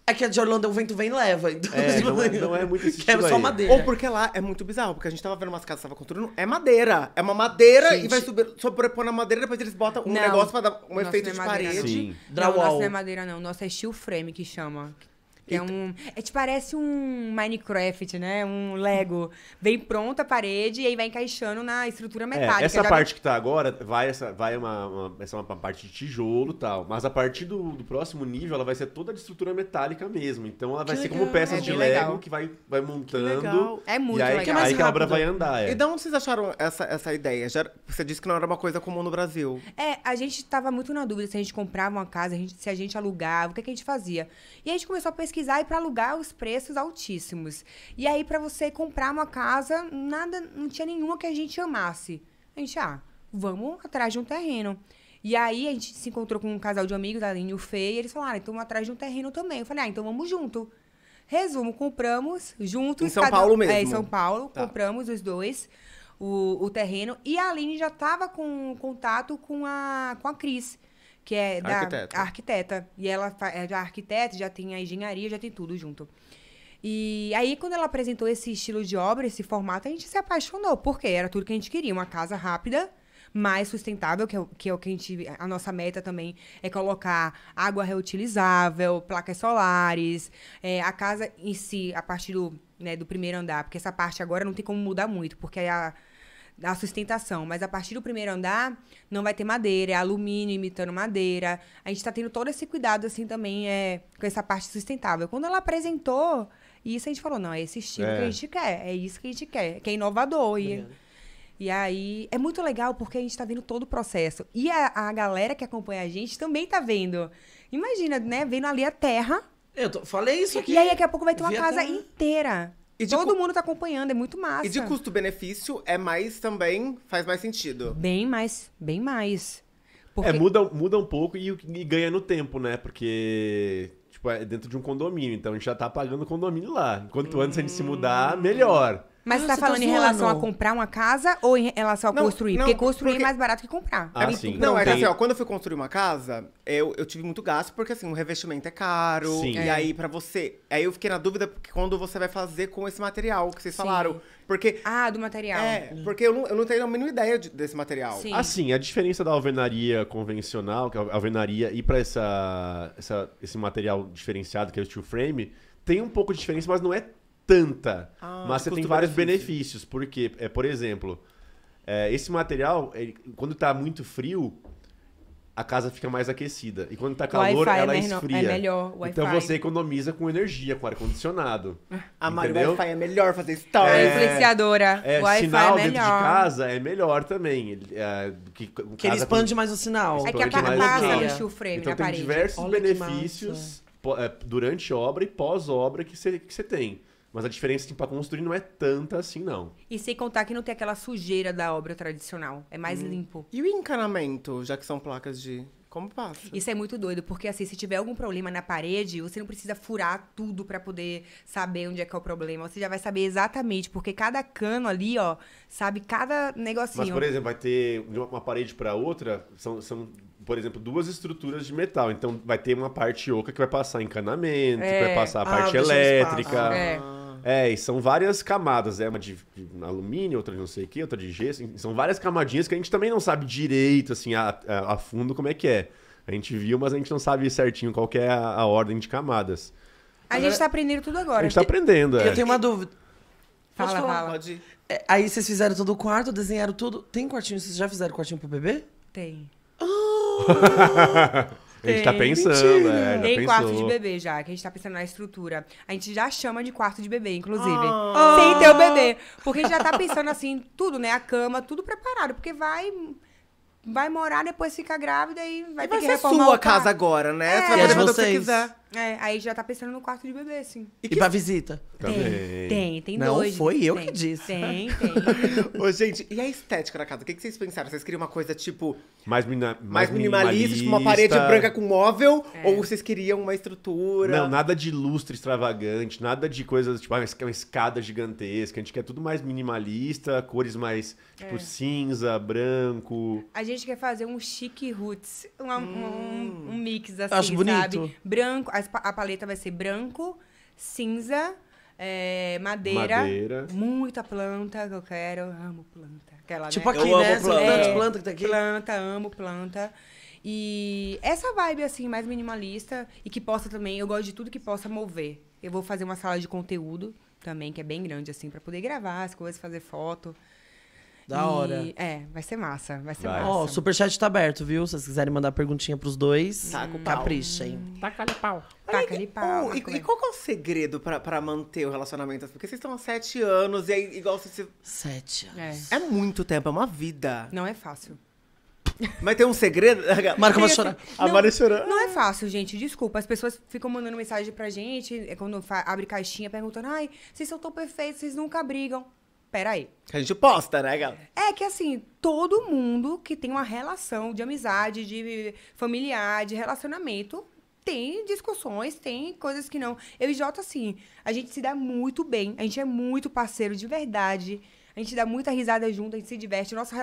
É que a de Orlando o é vento vem e leva. Então, é, tipo, não, é, não é muito esse é [LAUGHS] só aí. madeira. Ou porque lá é muito bizarro, porque a gente tava vendo umas casas que tava construindo, é madeira. É uma madeira gente. e vai subir, sobrepor na madeira, depois eles botam um não. negócio pra dar um efeito é de madeira, parede. Não, o nosso não é madeira, não. O nosso é steel frame que chama. Que que é um. É, te parece um Minecraft, né? Um Lego. Vem pronto a parede e aí vai encaixando na estrutura é, metálica. É, essa parte que tá agora vai, essa, vai uma, uma essa é uma parte de tijolo e tal. Mas a partir do, do, próximo nível, ela vai ser toda de estrutura metálica mesmo. Então ela vai que ser legal. como peças é de Lego legal. que vai, vai montando. É muito e aí, legal. Aí, aí que a obra vai andar. É. E de onde vocês acharam essa, essa ideia? Já, você disse que não era uma coisa comum no Brasil. É, a gente tava muito na dúvida se a gente comprava uma casa, a gente, se a gente alugava, o que, é que a gente fazia. E a gente começou a pesquisar pesquisar e para alugar os preços altíssimos. E aí para você comprar uma casa, nada, não tinha nenhuma que a gente amasse. A gente, ah, vamos atrás de um terreno. E aí a gente se encontrou com um casal de amigos ali em Ufei, e eles falaram, ah, então vamos atrás de um terreno também. Eu falei, ah, então vamos junto. Resumo, compramos juntos. Em São cada... Paulo mesmo? É, em São Paulo, tá. compramos os dois o, o terreno. E a Aline já estava com contato com a, com a Cris que é da arquiteta. arquiteta. E ela é já arquiteta, já tem a engenharia, já tem tudo junto. E aí, quando ela apresentou esse estilo de obra, esse formato, a gente se apaixonou, porque era tudo que a gente queria, uma casa rápida, mais sustentável, que é, que é o que a gente. A nossa meta também é colocar água reutilizável, placas solares, é, a casa em si, a partir do, né, do primeiro andar, porque essa parte agora não tem como mudar muito, porque a a sustentação. Mas a partir do primeiro andar, não vai ter madeira, é alumínio imitando madeira. A gente está tendo todo esse cuidado, assim, também é, com essa parte sustentável. Quando ela apresentou isso, a gente falou, não, é esse estilo é. que a é. gente quer, é isso que a gente quer, que é inovador. E, e aí, é muito legal porque a gente está vendo todo o processo. E a, a galera que acompanha a gente também está vendo. Imagina, né, vendo ali a terra... Eu tô, falei isso aqui. E aí, daqui a pouco vai ter uma casa terra. inteira. Todo cu... mundo tá acompanhando, é muito massa. E de custo-benefício é mais também, faz mais sentido. Bem mais, bem mais. Porque... É, muda, muda um pouco e, e ganha no tempo, né? Porque tipo, é dentro de um condomínio. Então a gente já tá pagando o condomínio lá. Enquanto hum. antes a gente se mudar, hum. melhor. Mas ah, você tá, tá falando tá em relação a comprar uma casa ou em relação a não, construir? Não, porque construir é porque... é mais barato que comprar. Ah, é sim. Não, é assim, ó, quando eu fui construir uma casa, eu, eu tive muito gasto, porque assim, o revestimento é caro. Sim. E é. aí, para você. Aí eu fiquei na dúvida quando você vai fazer com esse material que vocês sim. falaram. Porque. Ah, do material. É, porque eu não, eu não tenho a mínima ideia de, desse material. Sim. Assim, a diferença da alvenaria convencional, que é a alvenaria, e pra essa, essa, esse material diferenciado, que é o steel frame, tem um pouco de diferença, mas não é tanta, ah, mas você tem vários benefícios. benefícios. Porque, é, por exemplo, é, esse material, ele, quando está muito frio, a casa fica mais aquecida. E quando tá calor, é ela é esfria. É melhor, então você economiza com energia, com ar-condicionado. a ah, Mário, Wi-Fi é melhor fazer stories. É, influenciadora. É, Wi-Fi é sinal é melhor. dentro de casa é melhor também. É, que, que ele expande com... mais o sinal. É que a passa o enxofre então, na tem diversos Olha benefícios é, durante obra e pós-obra que você que tem. Mas a diferença tipo, é para construir não é tanta assim, não. E sem contar que não tem aquela sujeira da obra tradicional. É mais hum. limpo. E o encanamento, já que são placas de como passa? Isso é muito doido, porque assim, se tiver algum problema na parede, você não precisa furar tudo para poder saber onde é que é o problema. Você já vai saber exatamente, porque cada cano ali, ó, sabe cada negocinho. Mas, por exemplo, vai ter de uma parede para outra, são, são, por exemplo, duas estruturas de metal. Então, vai ter uma parte oca que vai passar encanamento, é. que vai é. passar a ah, parte né? ah, elétrica. Ah. É. É, e são várias camadas, é né? uma de, de, alumínio, outra de não sei o que, outra de gesso. São várias camadinhas que a gente também não sabe direito, assim, a, a, a fundo como é que é. A gente viu, mas a gente não sabe certinho qual é a, a, ordem de camadas. A gente tá aprendendo tudo agora. A gente tá aprendendo, é. Eu tenho uma dúvida. Fala, fala. fala. Pode é, aí vocês fizeram todo o quarto, desenharam tudo. Tem quartinho? Vocês já fizeram quartinho pro bebê? Tem. Ah! [LAUGHS] A gente tá pensando, né? Tem pensou. quarto de bebê já, que a gente tá pensando na estrutura. A gente já chama de quarto de bebê, inclusive. Ah. Sem ter o bebê. Porque a gente já tá pensando assim, tudo, né? A cama, tudo preparado. Porque vai vai morar, depois fica grávida e vai e ter vai que reformar. Vai ser sua casa agora, né? É, é você vai fazer vocês. o que você quiser. É, aí já tá pensando no quarto de bebê, sim. E, que... e pra visita? Também. Tem, tem, Não, dois. Não foi eu tem, que disse. Tem, tem. [LAUGHS] Ô, gente, e a estética da casa? O que, que vocês pensaram? Vocês queriam uma coisa, tipo... Mais, mina... mais, mais minimalista, tipo uma parede branca com móvel? É. Ou vocês queriam uma estrutura? Não, nada de lustre extravagante, nada de coisas, tipo, ah, uma escada gigantesca. A gente quer tudo mais minimalista, cores mais, tipo, é. cinza, branco. A gente quer fazer um chique roots. hum. um, um, hum. mix, assim, Acho bonito. sabe? Branco, mas a paleta vai ser branco, cinza, é, madeira, madeira, muita planta que eu quero. Amo planta. Aquela, tipo né? aqui, eu né? Amo planta. É, planta que tá aqui. Planta, amo planta. E essa vibe, assim, mais minimalista e que possa também, eu gosto de tudo que possa mover. Eu vou fazer uma sala de conteúdo também, que é bem grande, assim, para poder gravar as coisas, fazer foto. Da e, hora. É, vai ser massa, vai ser vai. massa. Ó, oh, o superchat tá aberto, viu? Se vocês quiserem mandar perguntinha pros dois, tá com caprichem. Taca-lhe pau. Taca-lhe pau. Oh, e, e, qual que é o segredo pra, pra manter o relacionamento? Porque vocês estão há sete anos e aí, igual se Sete anos. É. é muito tempo, é uma vida. Não é fácil. Mas tem um segredo? [LAUGHS] Marca uma chorar. A Mari chorando. Não é fácil, gente. Desculpa. As pessoas ficam mandando mensagem pra gente, é, quando abre caixinha, perguntando: ai, vocês são tão perfeitos, vocês nunca brigam pera aí. A gente posta, né, galera? É que assim, todo mundo que tem uma relação de amizade, de familiar, de relacionamento, tem discussões, tem coisas que não. Eu e Jota, assim, a gente se dá muito bem, a gente é muito parceiro de verdade. A gente dá muita risada junto, a gente se diverte. Nosso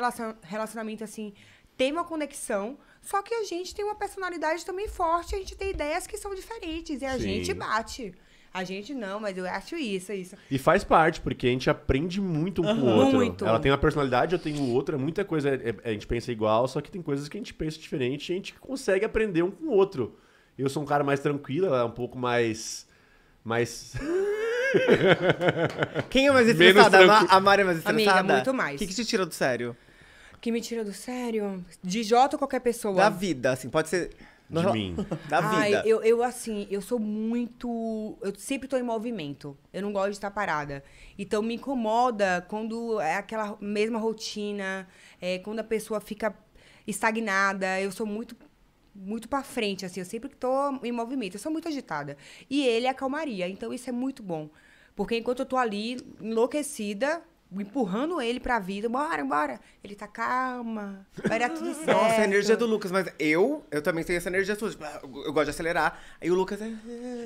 relacionamento, assim, tem uma conexão. Só que a gente tem uma personalidade também forte, a gente tem ideias que são diferentes e a Sim. gente bate. A gente não, mas eu acho isso, é isso. E faz parte, porque a gente aprende muito um uhum. com o outro. Muito. Ela tem uma personalidade, eu tenho outra, muita coisa. É, é, a gente pensa igual, só que tem coisas que a gente pensa diferente e a gente consegue aprender um com o outro. Eu sou um cara mais tranquilo, ela é um pouco mais. mais. [LAUGHS] Quem é mais estressada? A Mari é mais estressada? Amiga, muito mais. O que, que te tira do sério? Que me tira do sério? De Jota ou qualquer pessoa? Da vida, assim, pode ser de não. mim? [LAUGHS] Da vida. Ai, eu, eu, assim, eu sou muito. Eu sempre tô em movimento. Eu não gosto de estar parada. Então me incomoda quando é aquela mesma rotina, é, quando a pessoa fica estagnada. Eu sou muito muito para frente, assim, eu sempre estou tô em movimento, eu sou muito agitada. E ele é acalmaria então isso é muito bom. Porque enquanto eu tô ali enlouquecida, empurrando ele pra vida, bora, bora. Ele tá calma, vai dar tudo é certo. Nossa, a energia do Lucas, mas eu, eu também tenho essa energia sua. Tipo, ah, eu gosto de acelerar. Aí o Lucas é.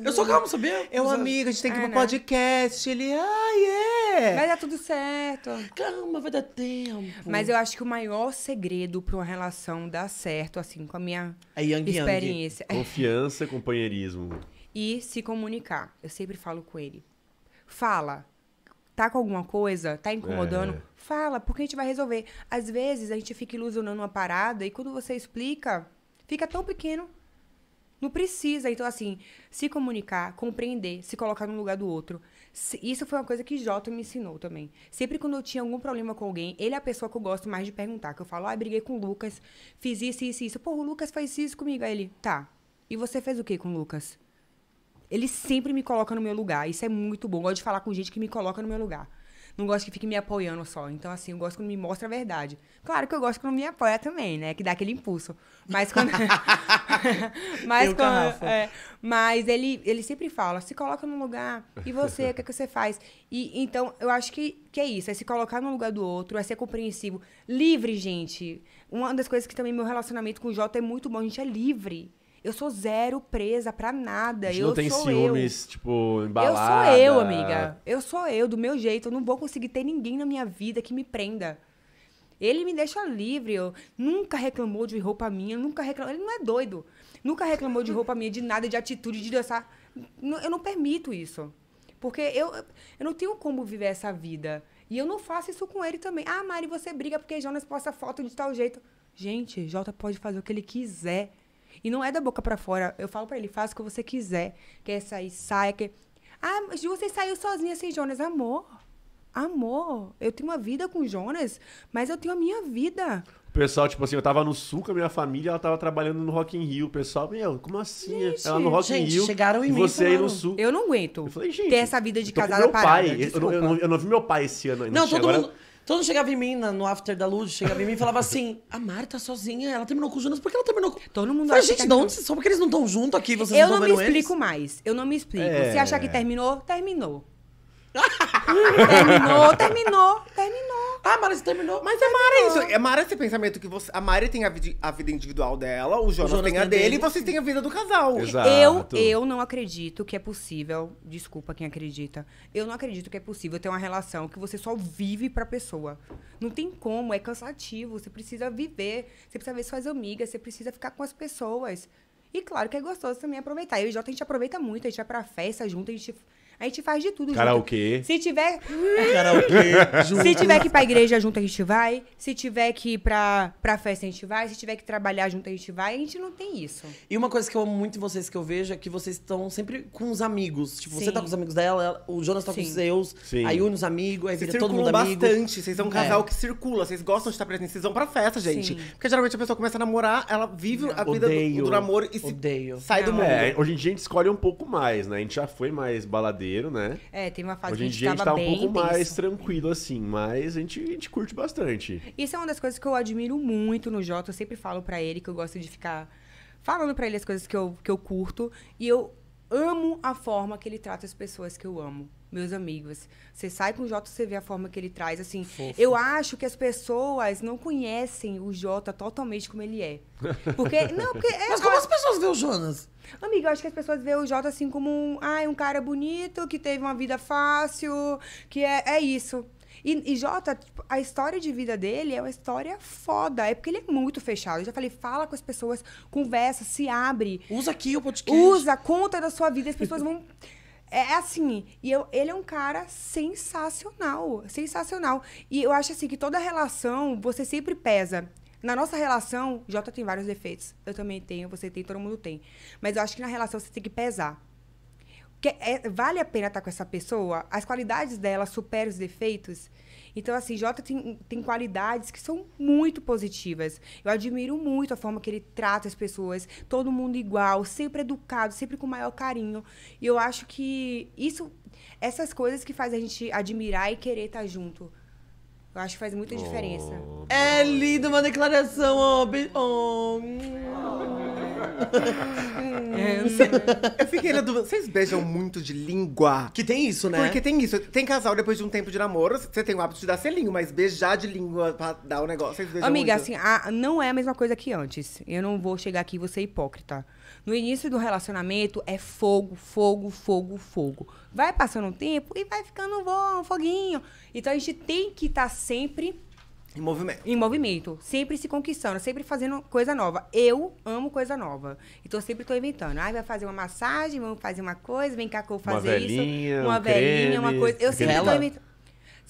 Eu sou calmo, sabia? Eu, amigo, a gente tem que ir pro é, né? podcast. Ele, ah, é. Vai dar tudo certo. Calma, vai dar tempo. Mas eu acho que o maior segredo pra uma relação dar certo, assim, com a minha é a yang experiência. Yang. Confiança, companheirismo. E se comunicar. Eu sempre falo com ele. Fala tá com alguma coisa, tá incomodando, é. fala, porque a gente vai resolver. Às vezes a gente fica ilusionando uma parada e quando você explica, fica tão pequeno. Não precisa. Então, assim, se comunicar, compreender, se colocar no lugar do outro. Isso foi uma coisa que Jota me ensinou também. Sempre quando eu tinha algum problema com alguém, ele é a pessoa que eu gosto mais de perguntar. Que eu falo, ah, briguei com o Lucas, fiz isso, isso, isso. Pô, o Lucas fez isso comigo. Aí ele, tá. E você fez o que com o Lucas? Ele sempre me coloca no meu lugar. Isso é muito bom. Eu gosto de falar com gente que me coloca no meu lugar. Não gosto que fique me apoiando só. Então, assim, eu gosto quando me mostra a verdade. Claro que eu gosto quando me apoia também, né? Que dá aquele impulso. Mas quando. [LAUGHS] [LAUGHS] mas eu quando. É, mas ele, ele sempre fala: se coloca no lugar. E você, o que, é que você faz? E, então, eu acho que, que é isso. É se colocar no lugar do outro, é ser compreensivo. Livre, gente. Uma das coisas que também meu relacionamento com o Jota é muito bom. A gente é livre. Eu sou zero presa pra nada. A gente eu não tem ciúmes, eu. tipo, embalada. Eu sou eu, amiga. Eu sou eu, do meu jeito. Eu não vou conseguir ter ninguém na minha vida que me prenda. Ele me deixa livre. Eu nunca reclamou de roupa minha, nunca reclamou. Ele não é doido. Nunca reclamou de roupa minha, de nada, de atitude, de dançar. Eu não permito isso. Porque eu, eu não tenho como viver essa vida. E eu não faço isso com ele também. Ah, Mari, você briga porque Jonas posta foto de tal jeito. Gente, Jota pode fazer o que ele quiser. E não é da boca para fora. Eu falo para ele, faça o que você quiser. Quer sair, saia. Quer... Ah, mas você saiu sozinha sem Jonas. Amor, amor, eu tenho uma vida com Jonas, mas eu tenho a minha vida. O pessoal, tipo assim, eu tava no sul com a minha família, ela tava trabalhando no Rock in Rio. O pessoal, meu, como assim? Gente, ela no Rock gente, in Rio. chegaram em e mim você aí no sul. Eu não aguento. Eu falei, gente, ter essa vida de casada meu pai. Eu não, eu, não, eu não vi meu pai esse ano ainda. Não, assim, todo Agora, mundo... Todo mundo chegava em mim na, no after da Luz, chegava em mim e falava assim: a Marta sozinha, ela terminou com o Jonas, por que ela terminou com. Todo mundo Falei, gente, que tá só porque eles não estão juntos aqui, vocês eu não estão vendo Eu não me explico eles? mais. Eu não me explico. É... Se achar que terminou, terminou terminou, terminou, terminou. Ah, Mara Mari terminou. Mas é isso É Mara esse pensamento que você. A Mari tem a, vid, a vida individual dela, o Jonas, o Jonas tem a dele, e vocês têm a vida do casal. Exato. Eu, eu não acredito que é possível. Desculpa quem acredita. Eu não acredito que é possível ter uma relação que você só vive pra pessoa. Não tem como, é cansativo. Você precisa viver, você precisa ver suas amigas, você precisa ficar com as pessoas. E claro que é gostoso também aproveitar. Eu e o Jota, a gente aproveita muito, a gente vai pra festa junto, a gente a gente faz de tudo Karaokê. Se tiver... [LAUGHS] Karaokê. [LAUGHS] Se tiver que ir pra igreja junto, a gente vai. Se tiver que ir pra, pra festa, a gente vai. Se tiver que trabalhar junto, a gente vai. A gente não tem isso. E uma coisa que eu amo muito em vocês, que eu vejo, é que vocês estão sempre com os amigos. Tipo, Sim. você tá com os amigos dela, o Jonas tá com os seus. Sim. Aí une os amigos, aí vira todo circulam mundo amigo. bastante. Vocês são um é. casal que circula. Vocês gostam de estar presente. Vocês vão pra festa, gente. Sim. Porque geralmente a pessoa começa a namorar, ela vive a vida do, Odeio. do namoro e se Odeio. sai do mundo. É, hoje em dia a gente escolhe um pouco mais, né? A gente já foi mais baladeiro, né? É, tem uma fase Hoje em dia a gente tá um pouco mais tranquilo, assim, mas a gente, a gente curte bastante. Isso é uma das coisas que eu admiro muito no Jota. Eu sempre falo para ele que eu gosto de ficar falando para ele as coisas que eu, que eu curto. E eu amo a forma que ele trata as pessoas que eu amo meus amigos. Você sai com o Jota, você vê a forma que ele traz. Assim, eu acho que as pessoas não conhecem o Jota totalmente como ele é. [LAUGHS] Porque. Não, porque. É, Mas como as pessoas veem o Jonas? Amiga, eu acho que as pessoas veem o Jota assim como um, ai um cara bonito, que teve uma vida fácil, que é, é isso. E, e Jota, tipo, a história de vida dele é uma história foda. É porque ele é muito fechado. Eu já falei, fala com as pessoas, conversa, se abre. Usa aqui o podcast. Usa, conta da sua vida. As pessoas vão. É, é, assim, e eu, ele é um cara sensacional, sensacional. E eu acho assim que toda relação você sempre pesa. Na nossa relação, Jota tem vários defeitos. Eu também tenho, você tem, todo mundo tem. Mas eu acho que na relação você tem que pesar. Que é, vale a pena estar tá com essa pessoa? As qualidades dela superam os defeitos? Então, assim, Jota tem, tem qualidades que são muito positivas. Eu admiro muito a forma que ele trata as pessoas, todo mundo igual, sempre educado, sempre com o maior carinho. E eu acho que isso, essas coisas que faz a gente admirar e querer estar tá junto eu acho que faz muita diferença. Oh. É lindo uma declaração, ó. Oh. Hum. É, eu, eu fiquei na dúvida. Vocês beijam muito de língua? Que tem isso, né? Porque tem isso. Tem casal, depois de um tempo de namoro, você tem o hábito de dar selinho, mas beijar de língua pra dar o um negócio, vocês beijam Amiga, muito. assim, a, não é a mesma coisa que antes. Eu não vou chegar aqui e vou ser hipócrita. No início do relacionamento é fogo, fogo, fogo, fogo. Vai passando o tempo e vai ficando um, um foguinho. Então a gente tem que estar tá sempre em movimento. Em movimento. Sempre se conquistando, sempre fazendo coisa nova. Eu amo coisa nova. Então sempre estou inventando. Ai, ah, vai fazer uma massagem, vamos fazer uma coisa, vem cá que eu vou fazer uma velhinha, isso. Uma um velhinha, creme, uma coisa. Eu sempre estou inventando.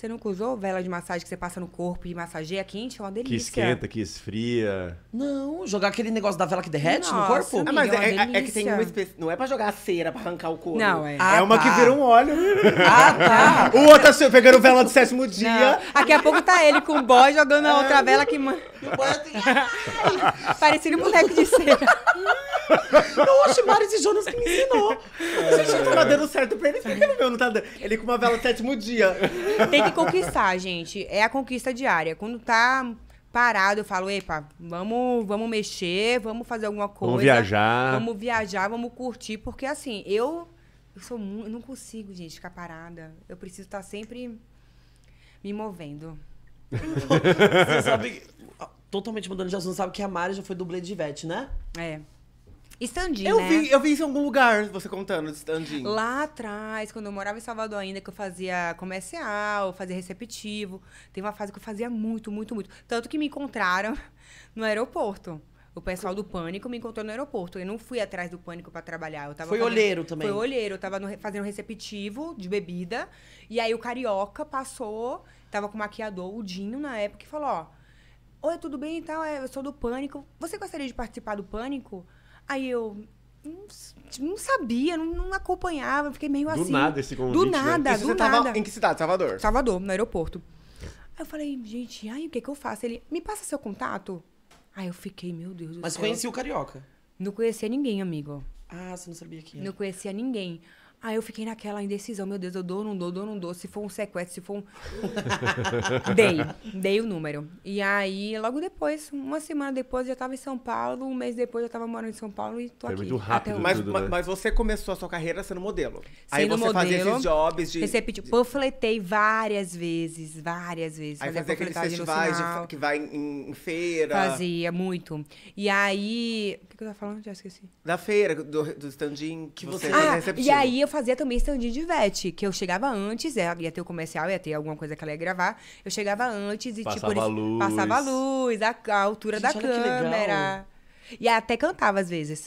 Você nunca usou vela de massagem que você passa no corpo e massageia quente? É uma delícia. Que esquenta, que esfria. Não, jogar aquele negócio da vela que derrete Nossa, no corpo? Amiga, ah, mas é, é, é, é, que tem uma espécie. Não é pra jogar cera pra arrancar o couro. Não, é. é ah, é uma tá. que vira um óleo. [LAUGHS] Ah, tá. [LAUGHS] o outro assim, pegando vela do sétimo dia. Não. Daqui a pouco tá ele com o boy jogando a é. outra vela que. Tá. [LAUGHS] Parecendo um boneco de cera. Não, o Mário de Jonas que me ensinou. É. Gente, não tá dando certo pra ele. Por que meu não tá dando? Ele com uma vela sétimo dia. Tem que conquistar, [LAUGHS] gente. É a conquista diária. Quando tá parado, eu falo, epa, vamos, vamos mexer, vamos fazer alguma coisa. Vamos viajar. Vamos viajar, vamos curtir, porque assim, eu, eu sou eu não consigo, gente, ficar parada. Eu preciso estar tá sempre me movendo. [LAUGHS] você sabe, totalmente mudando de assunto, sabe que a Mari já foi dublê de Ivete, né? É. Standin, eu né? Vi, eu vi isso em algum lugar, você contando de standin. Lá atrás, quando eu morava em Salvador ainda, que eu fazia comercial, fazia receptivo. tem uma fase que eu fazia muito, muito, muito. Tanto que me encontraram [LAUGHS] no aeroporto. O pessoal do Pânico me encontrou no aeroporto. Eu não fui atrás do Pânico para trabalhar. Eu tava foi fazendo, olheiro também? Foi olheiro. Eu tava no, fazendo receptivo de bebida. E aí o carioca passou, tava com o maquiador, o Dinho, na época, e falou: Ó, oi, tudo bem e então, tal? É, eu sou do Pânico. Você gostaria de participar do Pânico? Aí eu não, não sabia, não, não, acompanhava, fiquei meio do assim. Do nada esse convite, Do né? nada, né? do você nada. Tava em que cidade? Salvador? Salvador, no aeroporto. Aí eu falei, gente, aí o que que eu faço? Ele, me passa seu contato? Aí eu fiquei, meu Deus do Mas céu. Mas conhecia o Carioca? Não conhecia ninguém, amigo. Ah, você não sabia quem era. Não conhecia ninguém. Aí eu fiquei naquela indecisão, meu Deus, eu dou, não dou, dou, não dou. Se for um sequestro, se for um. [LAUGHS] dei, dei o número. E aí, logo depois, uma semana depois, eu já tava em São Paulo, um mês depois eu tava morando em São Paulo e tô Foi aqui. Muito rápido mas, tudo, né? mas você começou a sua carreira sendo modelo. Sendo aí você modelo, fazia esses jobs de. Recebi, de... panfletei várias vezes, várias vezes. Aí fazia, aqueles festivais de, que vai em, em, feira. Fazia, muito. E aí. O que, que eu tava falando? Já esqueci. Da feira, do, do stand-in que você ah, E aí eu fazia também stand de Ivete, que eu chegava antes, é, ia ter o comercial, ia ter alguma coisa que ela ia gravar. Eu chegava antes e, tipo, passava tipo, a luz. passava a luz, a, a altura Gente, da câmera. E até cantava às vezes. [LAUGHS]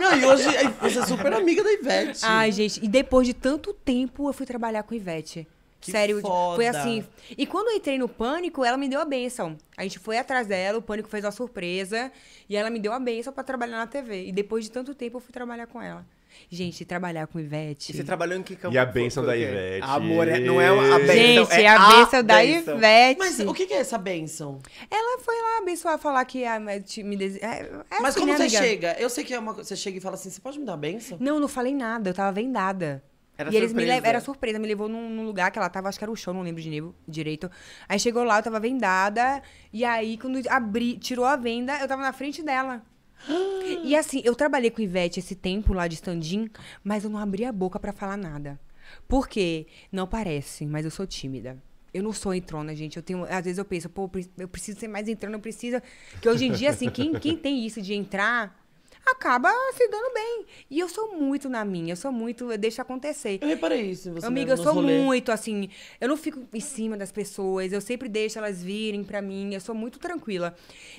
Não, e hoje você é super amiga da Ivete. Ai, gente, e depois de tanto tempo eu fui trabalhar com Ivete. Que Sério, tipo, foda. foi assim. E quando eu entrei no pânico, ela me deu a benção. A gente foi atrás dela, o pânico fez uma surpresa e ela me deu a benção para trabalhar na TV. E depois de tanto tempo eu fui trabalhar com ela. Gente, trabalhar com Ivete. E você trabalhou em que campo? E a benção da Ivete. Amor, é, não é a benção. Gente, é a benção da benção. Ivete. Mas o que é essa benção? Ela foi lá abençoar, falar que ah, me dese... É, é, Mas assim, como né, você amiga? chega? Eu sei que é uma... você chega e fala assim: você pode me dar a benção? Não, não falei nada, eu tava vendada. Era e eles surpresa. me Era surpresa, me levou num, num, lugar que ela tava, acho que era o show, não lembro de nível direito. Aí chegou lá, eu tava vendada. E aí, quando abri, tirou a venda, eu tava na frente dela. [GASPS] e assim, eu trabalhei com Ivete esse tempo lá de stand-in, mas eu não abri a boca para falar nada. Porque, não parece, mas eu sou tímida. Eu não sou entrona, gente. Eu tenho, às vezes eu penso, pô, eu preciso ser mais entrona, eu preciso. Que hoje em dia, assim, quem, quem tem isso de entrar acaba se dando bem. E eu sou muito na minha, eu sou muito, eu deixo acontecer. Eu reparei isso você. Né, Amiga, eu sou rolê. muito assim, eu não fico em cima das pessoas, eu sempre deixo elas virem pra mim, eu sou muito tranquila.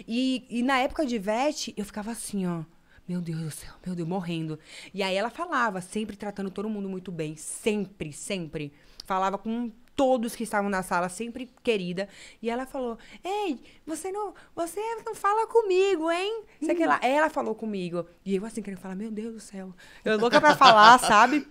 E, e na época de vete eu ficava assim, ó. Meu Deus do céu, meu Deus, morrendo. E aí ela falava, sempre tratando todo mundo muito bem. Sempre, sempre. Falava com todos que estavam na sala, sempre querida. E ela falou: Ei, você não, você não fala comigo, hein? Sei hum. que ela Ela falou comigo. E eu assim, querendo falar, meu Deus do céu. Eu louca pra falar, [LAUGHS] sabe?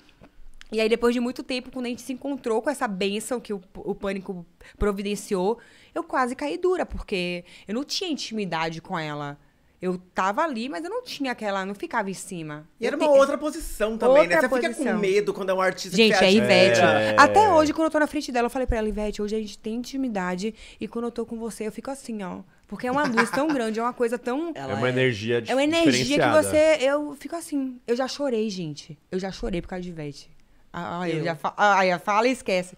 E aí, depois de muito tempo, quando a gente se encontrou com essa benção que o, o pânico providenciou, eu quase caí dura, porque eu não tinha intimidade com ela. Eu tava ali, mas eu não tinha aquela, não ficava em cima. E era uma outra posição também, né? outra né? Você posição. fica com medo quando é um artista Gente, que é Ivete. É. Até hoje, quando eu tô na frente dela, eu falei pra ela, Ivete, hoje a gente tem intimidade. E quando eu tô com você, eu fico assim, ó. Porque é uma luz tão grande, é uma coisa tão. [LAUGHS] Ela é uma é... energia É uma energia que você. Eu fico assim. Eu já chorei, gente. Eu já chorei por causa de Ivete. Ai, ah, ah, eu, eu já fa... Ai, ah, fala e esquece.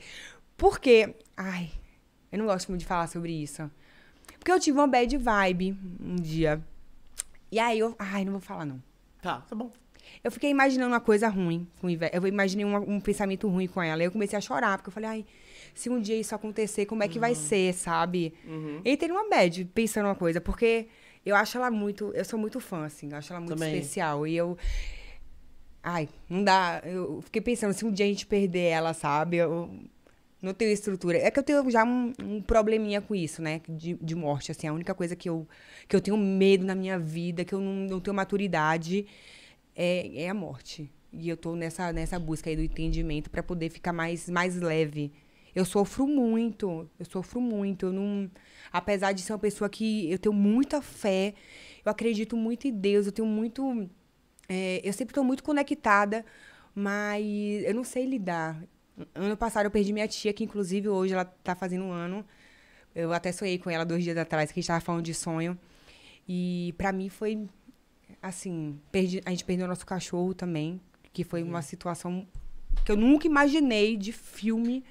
Porque. Ai, eu não gosto muito de falar sobre isso. Porque eu tive uma bad vibe um dia. E aí eu. Ai, não vou falar, não. Tá, tá bom. Eu fiquei imaginando uma coisa ruim com Ivete. Eu imaginei uma, um pensamento ruim com ela. Aí eu comecei a chorar, porque eu falei, ai, se um dia isso acontecer, como é que uhum. vai hum. ser, sabe? Uhum. E teria uma bad pensando uma coisa, porque eu acho ela muito. Eu sou muito fã, assim. Eu acho ela muito Também. especial. E eu. Ai, não dá. Eu fiquei pensando, se um dia a gente perder ela, sabe? Eu, não tenho estrutura. É que eu tenho já um, um probleminha com isso, né? De, de, morte, assim. A única coisa que eu, que eu tenho medo na minha vida, que eu não, não tenho maturidade, é, é a morte. E eu tô nessa, nessa busca aí do entendimento para poder ficar mais, mais leve. Eu sofro muito, eu sofro muito. Eu não, apesar de ser uma pessoa que eu tenho muita fé, eu acredito muito em Deus, eu tenho muito. É, eu sempre estou muito conectada, mas eu não sei lidar. Ano passado eu perdi minha tia, que inclusive hoje ela tá fazendo um ano. Eu até sonhei com ela dois dias atrás, que a gente tava falando de sonho. E para mim foi assim, perdi, a gente perdeu nosso cachorro também, que foi uma uhum. situação que eu nunca imaginei de filme,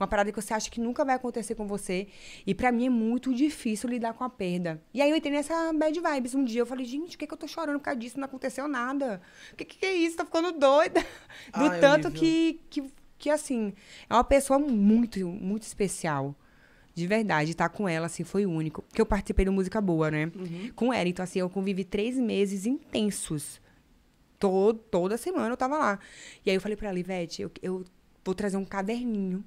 uma parada que você acha que nunca vai acontecer com você. E para mim é muito difícil lidar com a perda. E aí eu entrei nessa bad vibes. Um dia eu falei, gente, o que, é que eu tô chorando por causa disso? Não aconteceu nada. O que, que é isso? tá ficando doida. Do ah, tanto é que, que que, assim, é uma pessoa muito, muito especial. De verdade, estar tá com ela, assim, foi único. Porque eu participei do Música Boa, né? Uhum. Com ela. Então, assim, eu convivi três meses intensos. Todo, toda semana eu tava lá. E aí eu falei pra ela, Ivete, eu, eu vou trazer um caderninho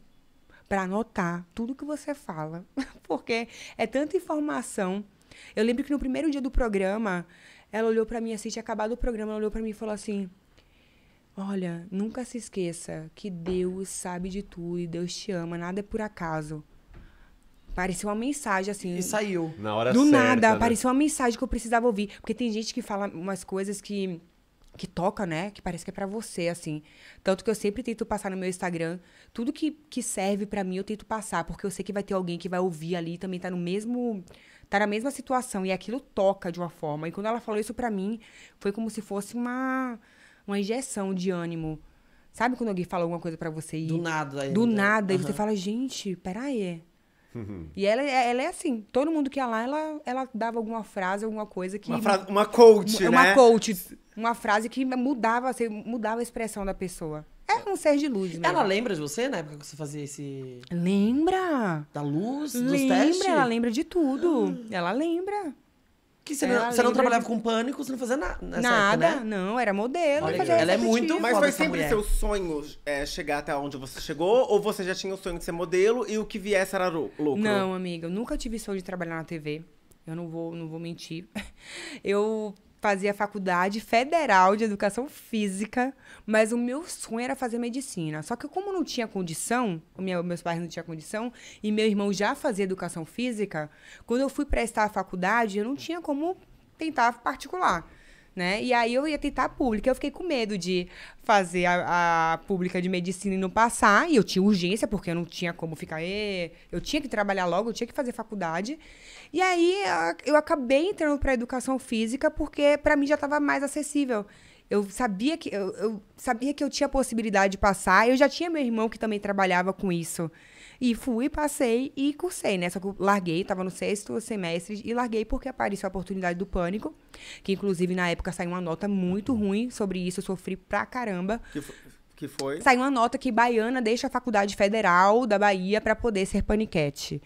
para anotar tudo que você fala, [LAUGHS] porque é tanta informação. Eu lembro que no primeiro dia do programa, ela olhou para mim assim, tinha acabado o programa, ela olhou para mim e falou assim: Olha, nunca se esqueça que Deus sabe de tudo e Deus te ama, nada é por acaso. Pareceu uma mensagem assim. E saiu. Na hora do certa. Do nada, né? apareceu uma mensagem que eu precisava ouvir. Porque tem gente que fala umas coisas que que toca, né? Que parece que é para você, assim. Tanto que eu sempre tento passar no meu Instagram. Tudo que, que serve para mim, eu tento passar, porque eu sei que vai ter alguém que vai ouvir ali e também tá no mesmo. tá na mesma situação. E aquilo toca de uma forma. E quando ela falou isso para mim, foi como se fosse uma uma injeção de ânimo. Sabe quando alguém fala alguma coisa para você e. Do nada. Ainda. Do nada. Uhum. E você fala, gente, peraí. É. Uhum. E ela, ela é assim, todo mundo que ia lá, ela, ela dava alguma frase, alguma coisa que. Uma, uma coach, uma, né? Uma coach. Uma frase que mudava, assim, mudava a expressão da pessoa. É um ser de luz né, Ela lembra de você na época que você fazia esse. Lembra! Da luz, lembra, dos testes? Lembra, ela lembra de tudo. Ah. Ela lembra. Que você, é, não, você não trabalhava com pânico, você não fazia nada Nada, época, né? não, era modelo. fazia ela é muito Mas foi sempre seu sonho é, chegar até onde você chegou? Ou você já tinha o sonho de ser modelo e o que viesse era louco Não, amiga, eu nunca tive sonho de trabalhar na TV. Eu não vou, não vou mentir. [LAUGHS] Eu fazia faculdade federal de educação física, mas o meu sonho era fazer medicina. Só que como não tinha condição, minha, meus pais não tinham condição, e meu irmão já fazia educação física, quando eu fui prestar a faculdade, eu não tinha como tentar particular né? E aí eu ia tentar pública. Eu fiquei com medo de fazer a, a, pública de medicina e não passar. E eu tinha urgência, porque eu não tinha como ficar. Eu tinha que trabalhar logo, eu tinha que fazer faculdade. E aí eu acabei entrando para educação física, porque para mim já estava mais acessível. Eu sabia que eu, eu sabia que eu tinha possibilidade de passar. Eu já tinha meu irmão que também trabalhava com isso. E fui, passei e cursei, né? Só que eu larguei, tava no sexto semestre e larguei porque apareceu a oportunidade do pânico, que inclusive na época saiu uma nota muito ruim sobre isso, eu sofri pra caramba. Que foi? Que foi? Saiu uma nota que baiana deixa a faculdade federal da Bahia para poder ser paniquete.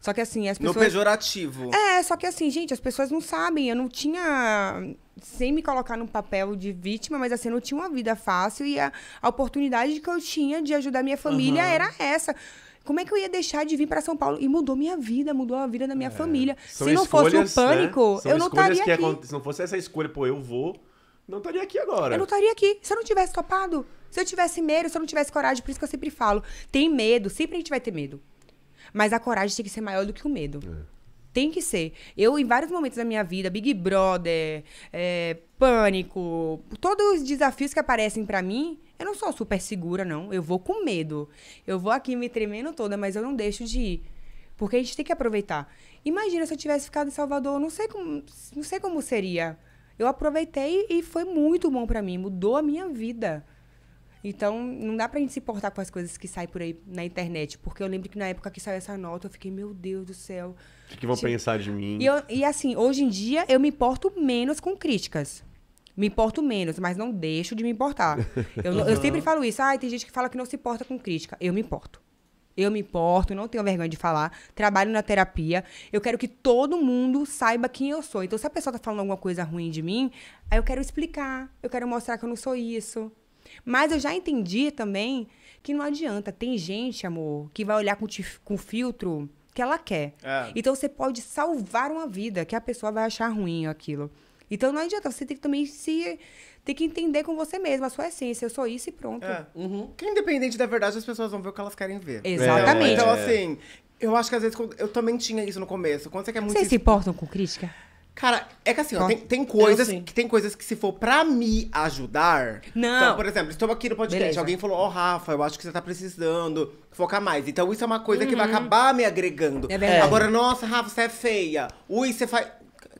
Só que assim, as pessoas. No pejorativo. É, só que assim, gente, as pessoas não sabem. Eu não tinha. Sem me colocar num papel de vítima, mas assim, eu não tinha uma vida fácil e a, a oportunidade que eu tinha de ajudar minha família uhum. era essa. Como é que eu ia deixar de vir para São Paulo? E mudou minha vida, mudou a vida da minha é. família. São se não escolhas, fosse né? o pânico, né? eu não estaria aqui. É, se não fosse essa escolha, pô, eu vou, não estaria aqui agora. Eu não estaria aqui. Se eu não tivesse topado, se eu tivesse medo, se eu não tivesse coragem, por isso que eu sempre falo, tem medo, sempre a gente vai ter medo. Mas a coragem tem que ser maior do que o medo. É. Tem que ser. Eu, em vários momentos da minha vida, Big Brother, é, Pânico, todos os desafios que aparecem para mim, eu não sou super segura, não. Eu vou com medo. Eu vou aqui me tremendo toda, mas eu não deixo de ir. Porque a gente tem que aproveitar. Imagina se eu tivesse ficado em Salvador, não sei como, não sei como seria. Eu aproveitei e foi muito bom para mim, mudou a minha vida. Então, não dá pra gente se importar com as coisas que saem por aí na internet. Porque eu lembro que na época que saiu essa nota, eu fiquei, meu Deus do céu. O que, que vão tipo... pensar de mim? E, eu, e, assim, hoje em dia, eu me importo menos com críticas me importo menos, mas não deixo de me importar. [LAUGHS] Eu, uhum. eu sempre falo isso. Ah, tem gente que fala que não se importa com crítica. Eu me importo. Eu me importo, não tenho vergonha de falar. Trabalho na terapia. Eu quero que todo mundo saiba quem eu sou. Então, se a pessoa tá falando alguma coisa ruim de mim, aí eu quero explicar. Eu quero mostrar que eu não sou isso. Mas eu já entendi também que não adianta. Tem gente, amor, que vai olhar com, com filtro que ela quer. É. Então, você pode salvar uma vida que a pessoa vai achar ruim aquilo. Então não adianta, você tem que também se tem que entender com você mesma a sua essência. Eu sou isso e pronto. É. Uhum. Que independente da verdade, as pessoas vão ver o que elas querem ver. Exatamente. Então, então assim, eu acho que às vezes eu também tinha isso no começo. Quando você quer muito. Vocês se importam com crítica? Cara, é que assim, ó, tem, tem, coisas que tem coisas que se for pra me ajudar. Não. Então, por exemplo, estou aqui no podcast, Beleza. alguém falou, ó, oh, Rafa, eu acho que você tá precisando focar mais. Então isso é uma coisa uhum. que vai uhum. acabar me agregando. É verdade. Agora, nossa, Rafa, você é feia. Ui, você faz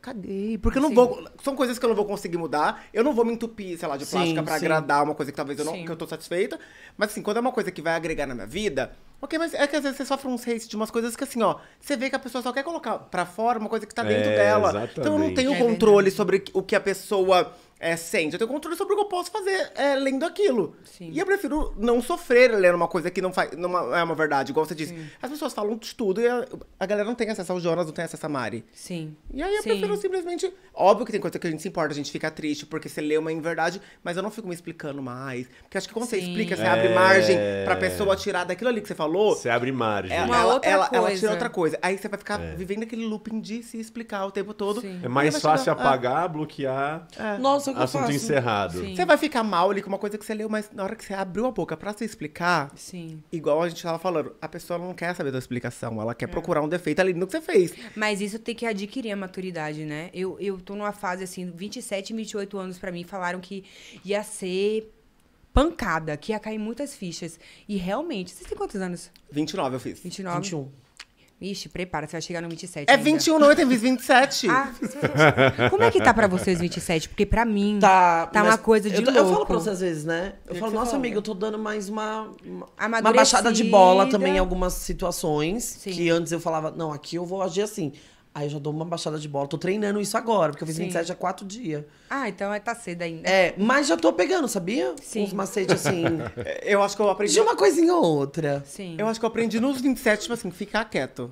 caguei. Porque eu não Sim. vou. São coisas que eu não vou conseguir mudar. Eu não vou me entupir, sei lá, de plástica sim, pra agradar uma coisa que talvez eu não. que eu tô satisfeita. Mas assim, quando é uma coisa que vai agregar na minha vida. Ok, mas é que às vezes você sofre uns hates de umas coisas que assim, ó, você vê que a pessoa só quer colocar pra fora uma coisa que tá dentro é, dela. Exatamente. Então eu não tenho é controle sobre o que a pessoa é, sente. Eu tenho controle sobre o que eu posso fazer é, lendo aquilo. Sim. E eu prefiro não sofrer lendo uma coisa que não, faz, não é uma é verdade. Igual você disse, Sim. as pessoas falam de tudo e a, a, galera não tem acesso ao Jonas, não tem acesso a Mari. Sim. E aí eu Sim. prefiro simplesmente. Óbvio que tem coisa que a gente se importa, a gente fica triste porque você lê uma inverdade, mas eu não fico me explicando mais. Porque acho que quando você explica, você é... abre margem pra é. pessoa tirar daquilo ali que você falou. Você abre margem. Ela, ela, ela, ela, tira outra coisa. Aí você vai ficar é. vivendo aquele looping de se explicar o tempo todo. É mais fácil chegar, ah. apagar, ah, bloquear. Nossa, Assunto encerrado. Sim. Você vai ficar mal ali com uma coisa que você leu, mas na hora que você abriu a boca pra se explicar, Sim. igual a gente tava falando, a pessoa não quer saber da explicação, ela quer é. procurar um defeito ali no que você fez. Mas isso tem que adquirir a maturidade, né? Eu, eu tô numa fase assim, 27, 28 anos pra mim, falaram que ia ser pancada, que ia cair muitas fichas. E realmente, vocês têm quantos anos? 29 eu fiz. 29? 21. Ixi, prepara, você vai chegar no 27. É ainda. 21, não, tem 27. ah, como é que tá pra vocês 27? Porque pra mim tá, tá uma coisa de eu, louco. Eu falo pra vocês às vezes, né? Eu, falo, nossa, amiga, eu tô dando mais uma, uma baixada de bola também em algumas situações. Sim. Que antes eu falava, não, aqui eu vou agir assim. Aí eu já dou uma baixada de bola. Tô treinando isso agora, porque eu fiz Sim. 27 há quatro dias. Ah, então é, tá cedo ainda. É, mas já tô pegando, sabia? Sim. Uns macetes assim. [LAUGHS] É, eu acho que eu aprendi. De uma coisinha ou outra. Sim. Eu acho que eu aprendi nos 27, tipo assim, ficar quieto.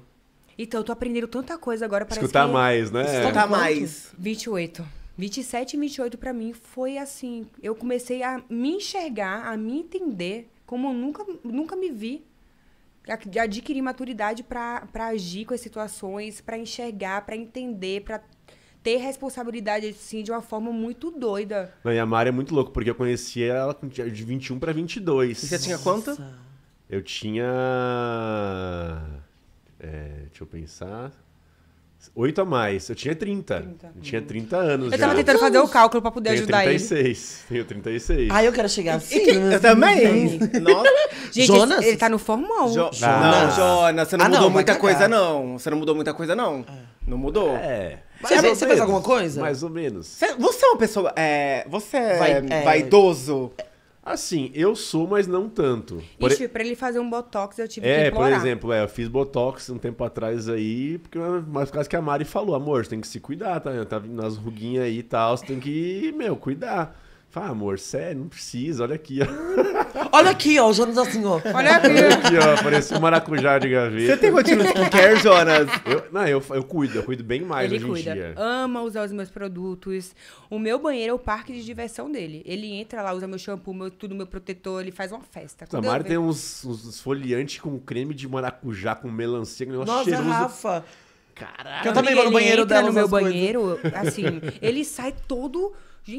Então, eu tô aprendendo tanta coisa agora para Escutar que... mais, né? Escutar mais. 28. 27 e 28 para mim foi assim, eu comecei a me enxergar, a me entender como eu nunca nunca me vi de adquirir maturidade para agir com as situações, para enxergar, para entender, para ter responsabilidade assim de uma forma muito doida. Não, e a Mari é muito louco, porque eu conheci ela de 21 para 22. E você tinha quanto? Eu tinha. É, deixa eu pensar. 8 a mais. Eu tinha 30. 30. Eu tinha 30 anos. Eu tava já. tentando fazer o cálculo pra poder tenho ajudar 36. ele. Tenho 36. Ah, eu quero chegar assim. eu também. Né? Nossa. [LAUGHS] Gente, Jonas? Ele, tá no formão. Jo Jonas. Não, Jonas, você não ah, mudou não, muita coisa, não. Você não mudou muita coisa, não. Ah. Não mudou? É. Você, fez, você fez alguma coisa? Mais ou menos. Você, você é uma pessoa. É, você é Vai, é. vaidoso? É Assim, eu sou, mas não tanto. Ixi, pra ele fazer um Botox eu tive é, que implorar. É, por exemplo, é, eu fiz Botox um tempo atrás aí, porque, mas por causa que a Mari falou, amor, você tem que se cuidar, tá? Tá vindo nas ruguinhas aí e tal, você tem que, meu, cuidar. Fala, amor, sério, não precisa, olha aqui, ó. [LAUGHS] Olha aqui, ó, o Jonas tá assim, ó. Olha aqui. Olha aqui, ó, parece um maracujá de gaveta. Você tem rotina de skincare, Jonas? Eu, não, eu, eu cuido, eu cuido bem mais Ele hoje cuida. em dia. ama usar os meus produtos. O meu banheiro é o parque de diversão dele. Ele entra lá, usa meu shampoo, meu, tudo, meu protetor, ele faz uma festa. A eu Tamara tem uns, uns esfoliantes com creme de maracujá, com melancia, é um negócio Nossa, cheiroso. Rafa, Caralho. eu também vou no banheiro dela. no meu coisas. banheiro, assim, [LAUGHS] ele sai todo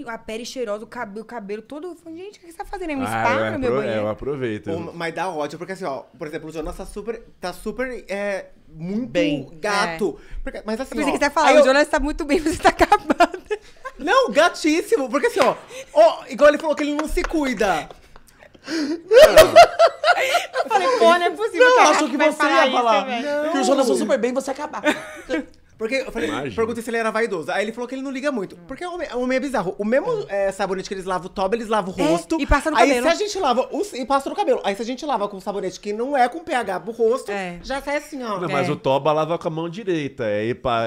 a pele cheirosa, o cabelo, o cabelo todo. Gente, o que você tá fazendo? É um ah, spa no meu é, banheiro? Eu aproveito. mas dá ódio, porque assim, ó, por exemplo, o Jonas tá super. Tá super. É, muito bem. gato. É. Porque, mas assim. Eu ó, que você falar, o eu... Jonas tá muito bem, você tá acabando. Não, gatíssimo, porque assim, ó, ó, igual ele falou que ele não se cuida. Eu falei, pô, não é possível. Não, que eu acho que, você ia falar. Não. Que os jornais super bem, você acabar. Porque eu falei, perguntei se ele era vaidoso. Aí ele falou que ele não liga muito. Porque o é homem, é homem é bizarro. O mesmo hum. é, sabonete que eles lavam o toba, eles lavam o é, rosto. É, e passa no aí cabelo. Aí se a gente lava e passa no cabelo. Aí se a gente lava com sabonete que não é com pH pro rosto, é. já sai assim, ó. Não, mas o toba lava com a mão direita. Aí pá,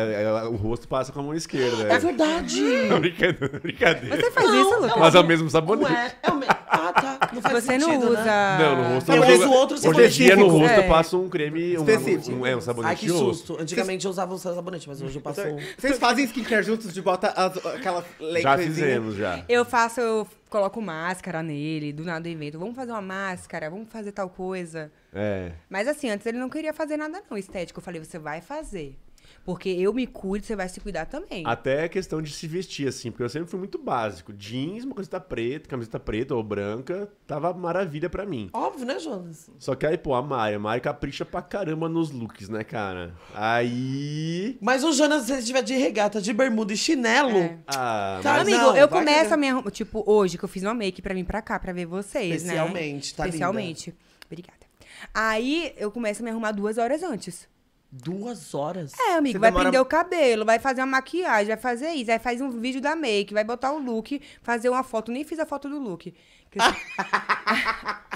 o rosto passa com a mão esquerda. Né? É, verdade. [LAUGHS] brincadeira, brincadeira. Você faz não, isso, Lucas? Mas é o mesmo sabonete. Ué, é o mesmo. Ah, tá. Não faz você sentido, não né? usa. Né? Não, no rosto eu não uso. outro sabonete. Hoje em dia no rosto eu passo um creme. Um, um, é, um sabonete Ai, que susto. Antigamente eu usava um sabonete noite, mas hoje eu passo. Então, vocês fazem skincare juntos de bota as, aquela Já fizemos, já. Eu faço, eu coloco máscara nele, do nada do evento. Vamos fazer uma máscara, vamos fazer tal coisa. É. Mas assim, antes ele não queria fazer nada, não, estético. Eu falei, você vai fazer. Porque eu me cuido, você vai se cuidar também. Até a questão de se vestir, assim, porque eu sempre fui muito básico. Jeans, uma camiseta preta, camiseta preta ou branca, tava maravilha para mim. Óbvio, né, Jonas? Só que aí, pô, a Mari, a Mari capricha pra caramba nos looks, né, cara? Aí. Mas o Jonas, se ele tiver de regata, de bermuda e chinelo. É. Ah, tá, amigo, não, eu começo que... a minha. Tipo, hoje que eu fiz uma make pra mim pra cá, pra ver vocês, Especialmente, né? Especialmente, tá Especialmente. Obrigada. Aí eu começo a me arrumar duas horas antes. Duas horas. É, amigo, Você vai demora... prender o cabelo, vai fazer uma maquiagem, vai fazer isso, vai fazer um vídeo da make, vai botar o look, fazer uma foto. Nem fiz a foto do look.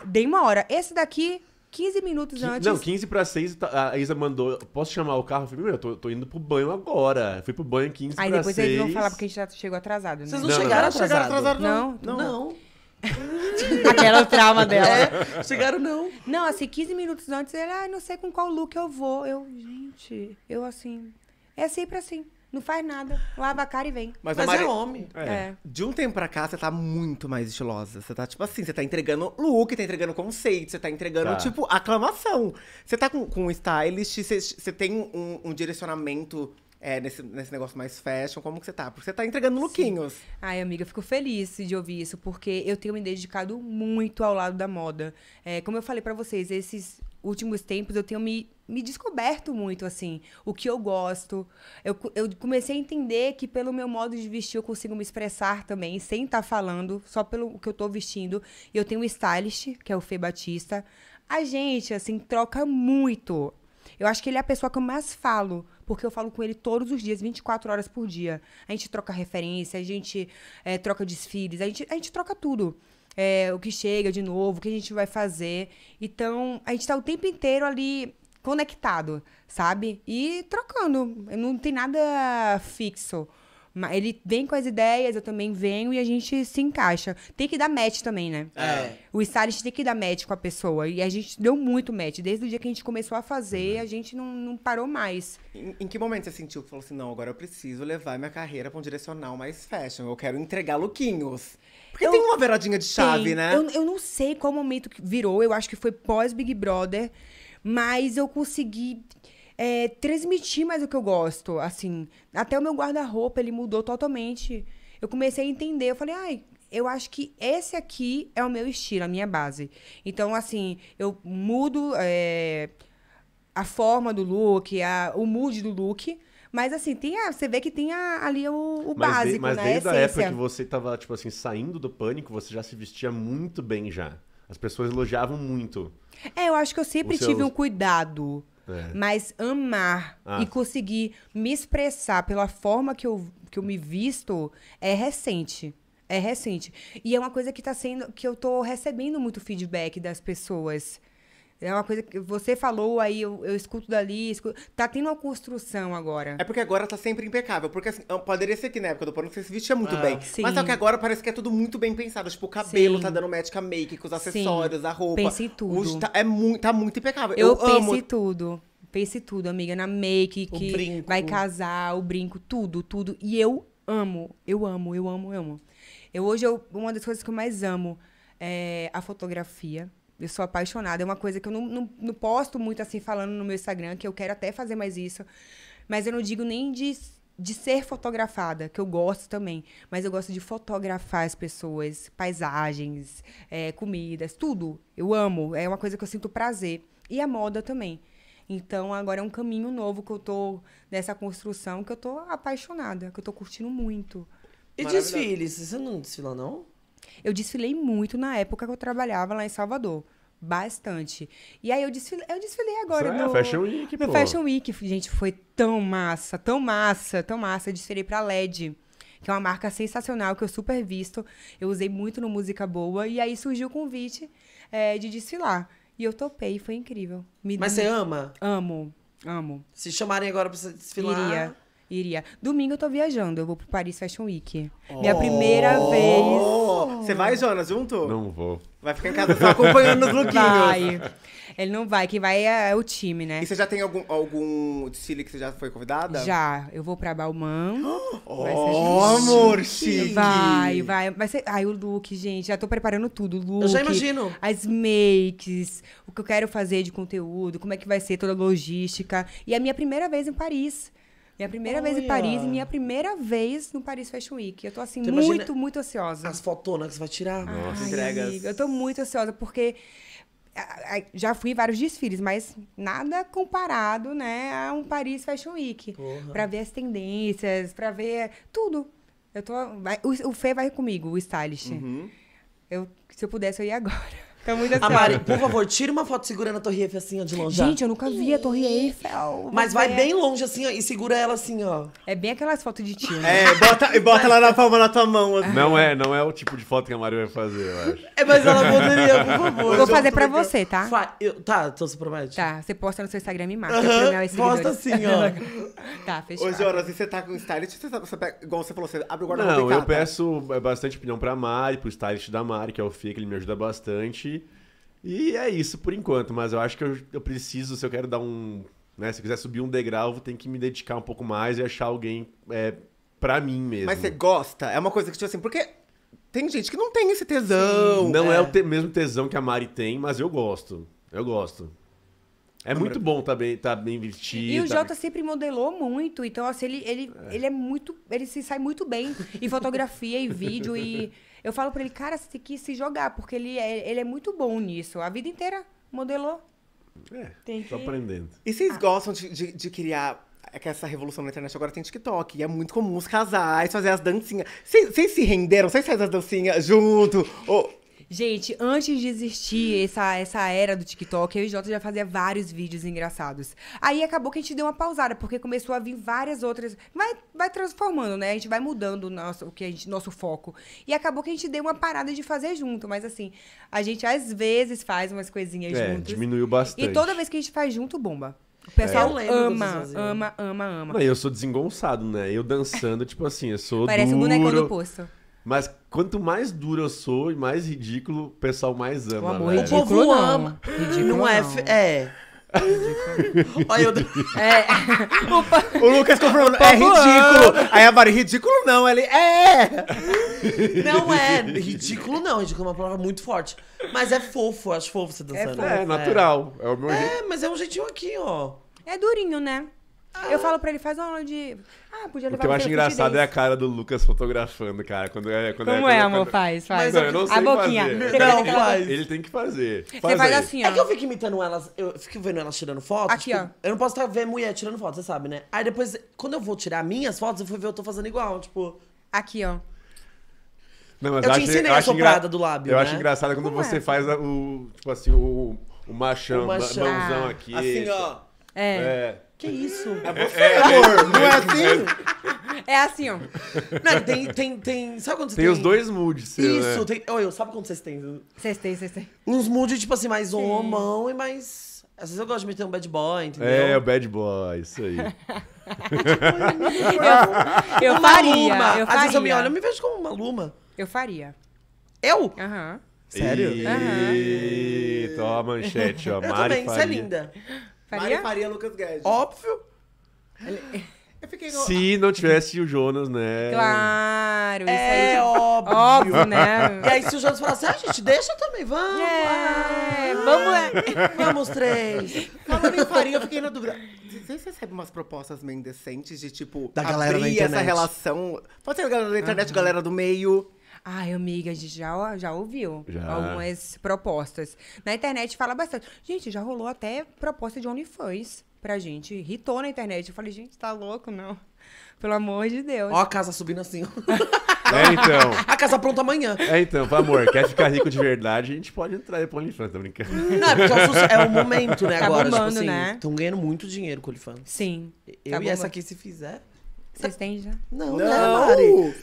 Demora. [LAUGHS] Esse daqui, 15 minutos antes. Não, 15 para 6, a Isa mandou. Posso chamar o carro? Eu falei, meu, eu tô, tô indo pro banho agora. Eu fui pro banho 15 Aí pra depois 6. eles vão falar porque a gente já chegou atrasado, né? Vocês não, não chegaram não, atrasado. Chegaram atrasado não. Não. não. não. [LAUGHS] Aquela trauma é, dela. É, chegaram, não. Não, assim, 15 minutos antes, ela, ah, não sei com qual look eu vou. Eu, gente, eu assim. É sempre assim. Não faz nada. Lava a cara e vem. Mas, Mas Mari... é homem. É. é. De um tempo pra cá, você tá muito mais estilosa. Você tá, tipo assim, você tá entregando look, tá entregando conceito, você tá entregando, tá. tipo, aclamação. Você tá com, com um stylist, você, você tem um, um direcionamento é, nesse, nesse negócio mais fashion, como que você tá? Porque você tá entregando lookinhos. Sim. Ai, amiga, fico feliz de ouvir isso, porque eu tenho me dedicado muito ao lado da moda. É, como eu falei para vocês, esses últimos tempos eu tenho me, me descoberto muito, assim, o que eu gosto. Eu, eu comecei a entender que pelo meu modo de vestir eu consigo me expressar também, sem estar tá falando, só pelo que eu tô vestindo. E eu tenho um stylist, que é o Fê Batista. A gente, assim, troca muito. Eu acho que ele é a pessoa que eu mais falo porque eu falo com ele todos os dias, 24 horas por dia. A gente troca referência, a gente é, troca desfiles, a gente, a gente troca tudo. É, o que chega de novo, o que a gente vai fazer. Então, a gente está o tempo inteiro ali conectado, sabe? E trocando. Não tem nada fixo. Ele vem com as ideias, eu também venho e a gente se encaixa. Tem que dar match também, né? É. O stylist tem que dar match com a pessoa. E a gente deu muito match. Desde o dia que a gente começou a fazer, uhum. a gente não, não parou mais. Em, em, que momento você sentiu que falou assim: não, agora eu preciso levar minha carreira para um direcional mais fashion? Eu quero entregar lookinhos. Porque eu, tem uma viradinha de chave, tem. né? Eu, eu não sei qual momento que virou. Eu acho que foi pós-Big Brother. Mas eu consegui é, transmitir mais o que eu gosto, assim. Até o meu guarda-roupa, ele mudou totalmente. Eu comecei a entender, eu falei, ai, eu acho que esse aqui é o meu estilo, a minha base. Então, assim, eu mudo é, a forma do look, a, o mood do look, mas assim, tem a, você vê que tem a, ali o, o mas básico, de, mas né? Mas desde a, a época que você estava tipo assim, saindo do pânico, você já se vestia muito bem já. As pessoas elogiavam muito. É, eu acho que eu sempre tive seus... um cuidado. É. Mas amar ah. e conseguir me expressar pela forma que eu, que eu me visto é recente. É recente. E é uma coisa que tá sendo. que eu tô recebendo muito feedback das pessoas. É uma coisa que você falou aí, eu, eu escuto dali, escuto... tá tendo uma construção agora. É porque agora tá sempre impecável. Porque assim, poderia ser que na época do porno você se vestia muito ah, bem. Sim. Mas só que agora parece que é tudo muito bem pensado. Tipo, o cabelo sim. tá dando médica make, com os acessórios, sim. a roupa. pensei em tudo. Os, tá, é muito, tá muito impecável. Eu, eu amo. em tudo. Pense tudo, amiga, na make, que brinco. vai casar, o brinco, tudo, tudo. E eu amo, eu amo, eu amo, eu amo. Eu hoje, eu, uma das coisas que eu mais amo é a fotografia. Eu sou apaixonada. É uma coisa que eu não, não, não posto muito assim falando no meu Instagram, que eu quero até fazer mais isso. Mas eu não digo nem de de ser fotografada, que eu gosto também, mas eu gosto de fotografar as pessoas, paisagens, é, comidas, tudo. Eu amo, é uma coisa que eu sinto prazer. E a moda também. Então agora é um caminho novo que eu tô nessa construção, que eu tô apaixonada, que eu tô curtindo muito. E desfiles? Você não desfila, não? Eu desfilei muito na época que eu trabalhava lá em Salvador. Bastante. E aí eu desfilei, eu desfilei agora Isso no, é, Fashion Week, no pô. Fashion Week. Gente, foi tão massa, tão massa, tão massa. Eu desfilei pra LED que é uma marca sensacional que eu super visto. Eu usei muito no Música Boa. E aí surgiu o convite é, de desfilar. E eu topei, foi incrível. Me Mas você ama? Amo, amo. Se chamarem agora pra você desfilar. Iria. Iria. Domingo eu tô viajando, eu vou pro Paris Fashion Week. Oh. Minha primeira vez. Você vai, Jonas, junto? Não vou. Vai ficar em casa só acompanhando os lookinhos. Vai. Ele não vai, quem vai é, é o time, né? E você já tem algum, algum desfile que você já foi convidada? Já. Eu vou pra Balmain. Oh, [GASPS] vai ser oh, amor, chique. Vai, vai. Vai ser... Ai, o look, gente. Já tô preparando tudo. O look. Eu já imagino. As makes, o que eu quero fazer de conteúdo, como é que vai ser toda a logística. E é a minha primeira vez em Paris. Minha primeira Olha. vez em Paris e minha primeira vez no Paris Fashion Week. Eu tô assim, tu muito, muito ansiosa. As fotonas que você vai tirar? Nossa, Ai, entregas. Eu tô muito ansiosa, porque já fui vários desfiles, mas nada comparado, né, a um Paris Fashion Week. Para ver as tendências, para ver tudo. Eu tô, o, o Fê vai comigo, o stylist. Uhum. Eu, se eu pudesse, eu ia agora. Fica muito assim. A Mari, por favor, tira uma foto segurando a Torre Eiffel assim, ó, de longe. Gente, eu nunca vi a Torre Eiffel. Mas vai bem longe assim, ó, e segura ela assim, ó. É bem aquelas fotos de tio. Né? É, bota, e bota ela na palma da tua mão. Assim. Não é, não é o tipo de foto que a Mari vai fazer, eu acho. É, mas ela poderia, por favor. Vou fazer pra você, tá? Fa eu, tá, tô se promete? Tá, você posta no seu Instagram e me marca. posta assim, ó. [LAUGHS] tá, fechou. Hoje, horas, você tá com stylist, você, tá, você pega, igual você falou, você abre o guarda-roupa Não, eu peço é, bastante opinião pra Mari, pro stylist da Mari, que é o Fê, que ele me ajuda bastante. E é isso por enquanto, mas eu acho que eu, eu preciso, se eu quero dar um. Né, se eu quiser subir um degrau, vou ter que me dedicar um pouco mais e achar alguém é, pra mim mesmo. Mas você gosta? É uma coisa que, tipo assim, porque tem gente que não tem esse tesão. Sim, não é, é o te mesmo tesão que a Mari tem, mas eu gosto. Eu gosto. É muito bom tá bem, tá bem vestido. E o tá Jota tá... sempre modelou muito, então assim, ele, ele, é. ele é muito. Ele se sai muito bem em fotografia e vídeo e. Eu falo pra ele, cara, você tem que se jogar, porque ele é, ele é muito bom nisso. A vida inteira modelou. É, tem tô que... aprendendo. E vocês ah. gostam de, de, de criar é que essa revolução na internet agora tem TikTok. E é muito comum os casais fazer as dancinhas. Vocês se renderam? Vocês fazem as dancinhas junto? Ou, Gente, antes de existir essa, essa era do TikTok, eu e Jota já fazia vários vídeos engraçados. Aí acabou que a gente deu uma pausada, porque começou a vir várias outras. Vai, vai transformando, né? A gente vai mudando o nosso, o que a gente, nosso foco. E acabou que a gente deu uma parada de fazer junto. Mas assim, a gente às vezes faz umas coisinhas é, Diminuiu bastante. E toda vez que a gente faz junto, bomba. O pessoal é. ama, ama, ama, ama. Não, eu sou desengonçado, né? Eu dançando, tipo assim, eu sou. Parece duro. um boneco do poço. Mas quanto mais duro eu sou e mais ridículo, o pessoal mais ama. O, amor, né? o povo não. ama. Ridículo não, é. Não. É. Olha, eu... é. [LAUGHS] O Lucas confirmou, é ridículo. Aí a Mari, ridículo não. Ele, é. Não é, ridículo não. Ridículo é uma palavra muito forte. Mas é fofo, acho fofo você é dançando. É, é natural. É, é o meu é, jeito. É, mas é um jeitinho aqui, ó. É durinho, né? Eu falo pra ele, faz uma aula de. Ah, podia levar O que eu acho engraçado é a cara do Lucas fotografando, cara. Quando é, quando é Como é, é amor? É faz, faz. Mas não, eu não sei a boquinha. Fazer. Não, faz. Ele tem que fazer. Você faz, assim, ó. É que eu fico imitando elas, eu fico vendo elas tirando fotos. Aqui, tipo, ó. Eu não posso estar tá, vendo mulher tirando fotos, você sabe, né? Aí depois, quando eu vou tirar minhas fotos, eu fui ver, eu tô fazendo igual, tipo. Aqui, ó. Não, mas eu, eu te ensinei eu a soprada engra... do lábio. Eu né? acho engraçado quando Como é? você é? faz o. Tipo assim, o, o machão, o machão. mãozão ah. aqui. Assim, ó. é. Que isso? É você, é, é, é, amor. É, não é, é assim? É, assim, ó. Não, tem, tem, tem. Sabe quando você tem? Tem os dois moods, seu, Isso, né? tem. Olha, eu sabe quando vocês têm? Vocês têm, vocês têm. Uns moods, tipo assim, mais mão e mais. Às vezes eu gosto de meter um bad boy, entendeu? É, o bad boy, isso aí. Tipo, eu, eu faria. Eu Às vezes eu me olho, eu me vejo como uma luma. Eu faria. Eu? Aham. Sério? Aham. Uhum. Toma a manchete, ó. Eu Mari também, faria. você é linda. Faria? Mari Faria, Lucas Guedes. Óbvio. Ele... [LAUGHS] Eu fiquei Se não tivesse o Jonas, né? Claro, isso é aí... óbvio. óbvio, né? E aí se o Jonas falasse, ah, gente, deixa também, vamos. É, ah. vamos. É. [LAUGHS] Vamos três. Falando em farinha, eu fiquei na dúvida. Vocês recebem umas propostas meio indecentes de, tipo, da galera abrir da internet. essa relação? Pode ser a galera da internet, uhum. galera do meio. Ai, amiga, a gente já, já ouviu já. algumas propostas. Na internet fala bastante. Gente, já rolou até proposta de OnlyFans pra gente. Ritou na internet. Eu falei, gente, tá louco, não? Pelo amor de Deus. Ó a casa subindo assim. [LAUGHS] É, então. A casa pronta amanhã. É, então, por amor, quer ficar rico de verdade, a gente pode entrar aí no OnlyFans, tá brincando. Não, é porque é o momento, né, tá agora. Tipo bombando, tipo assim, né? Estão ganhando muito dinheiro com o OnlyFans. Sim. Eu tá e bombando. essa aqui, se fizer... Vocês têm já? Não, não, né, Mari?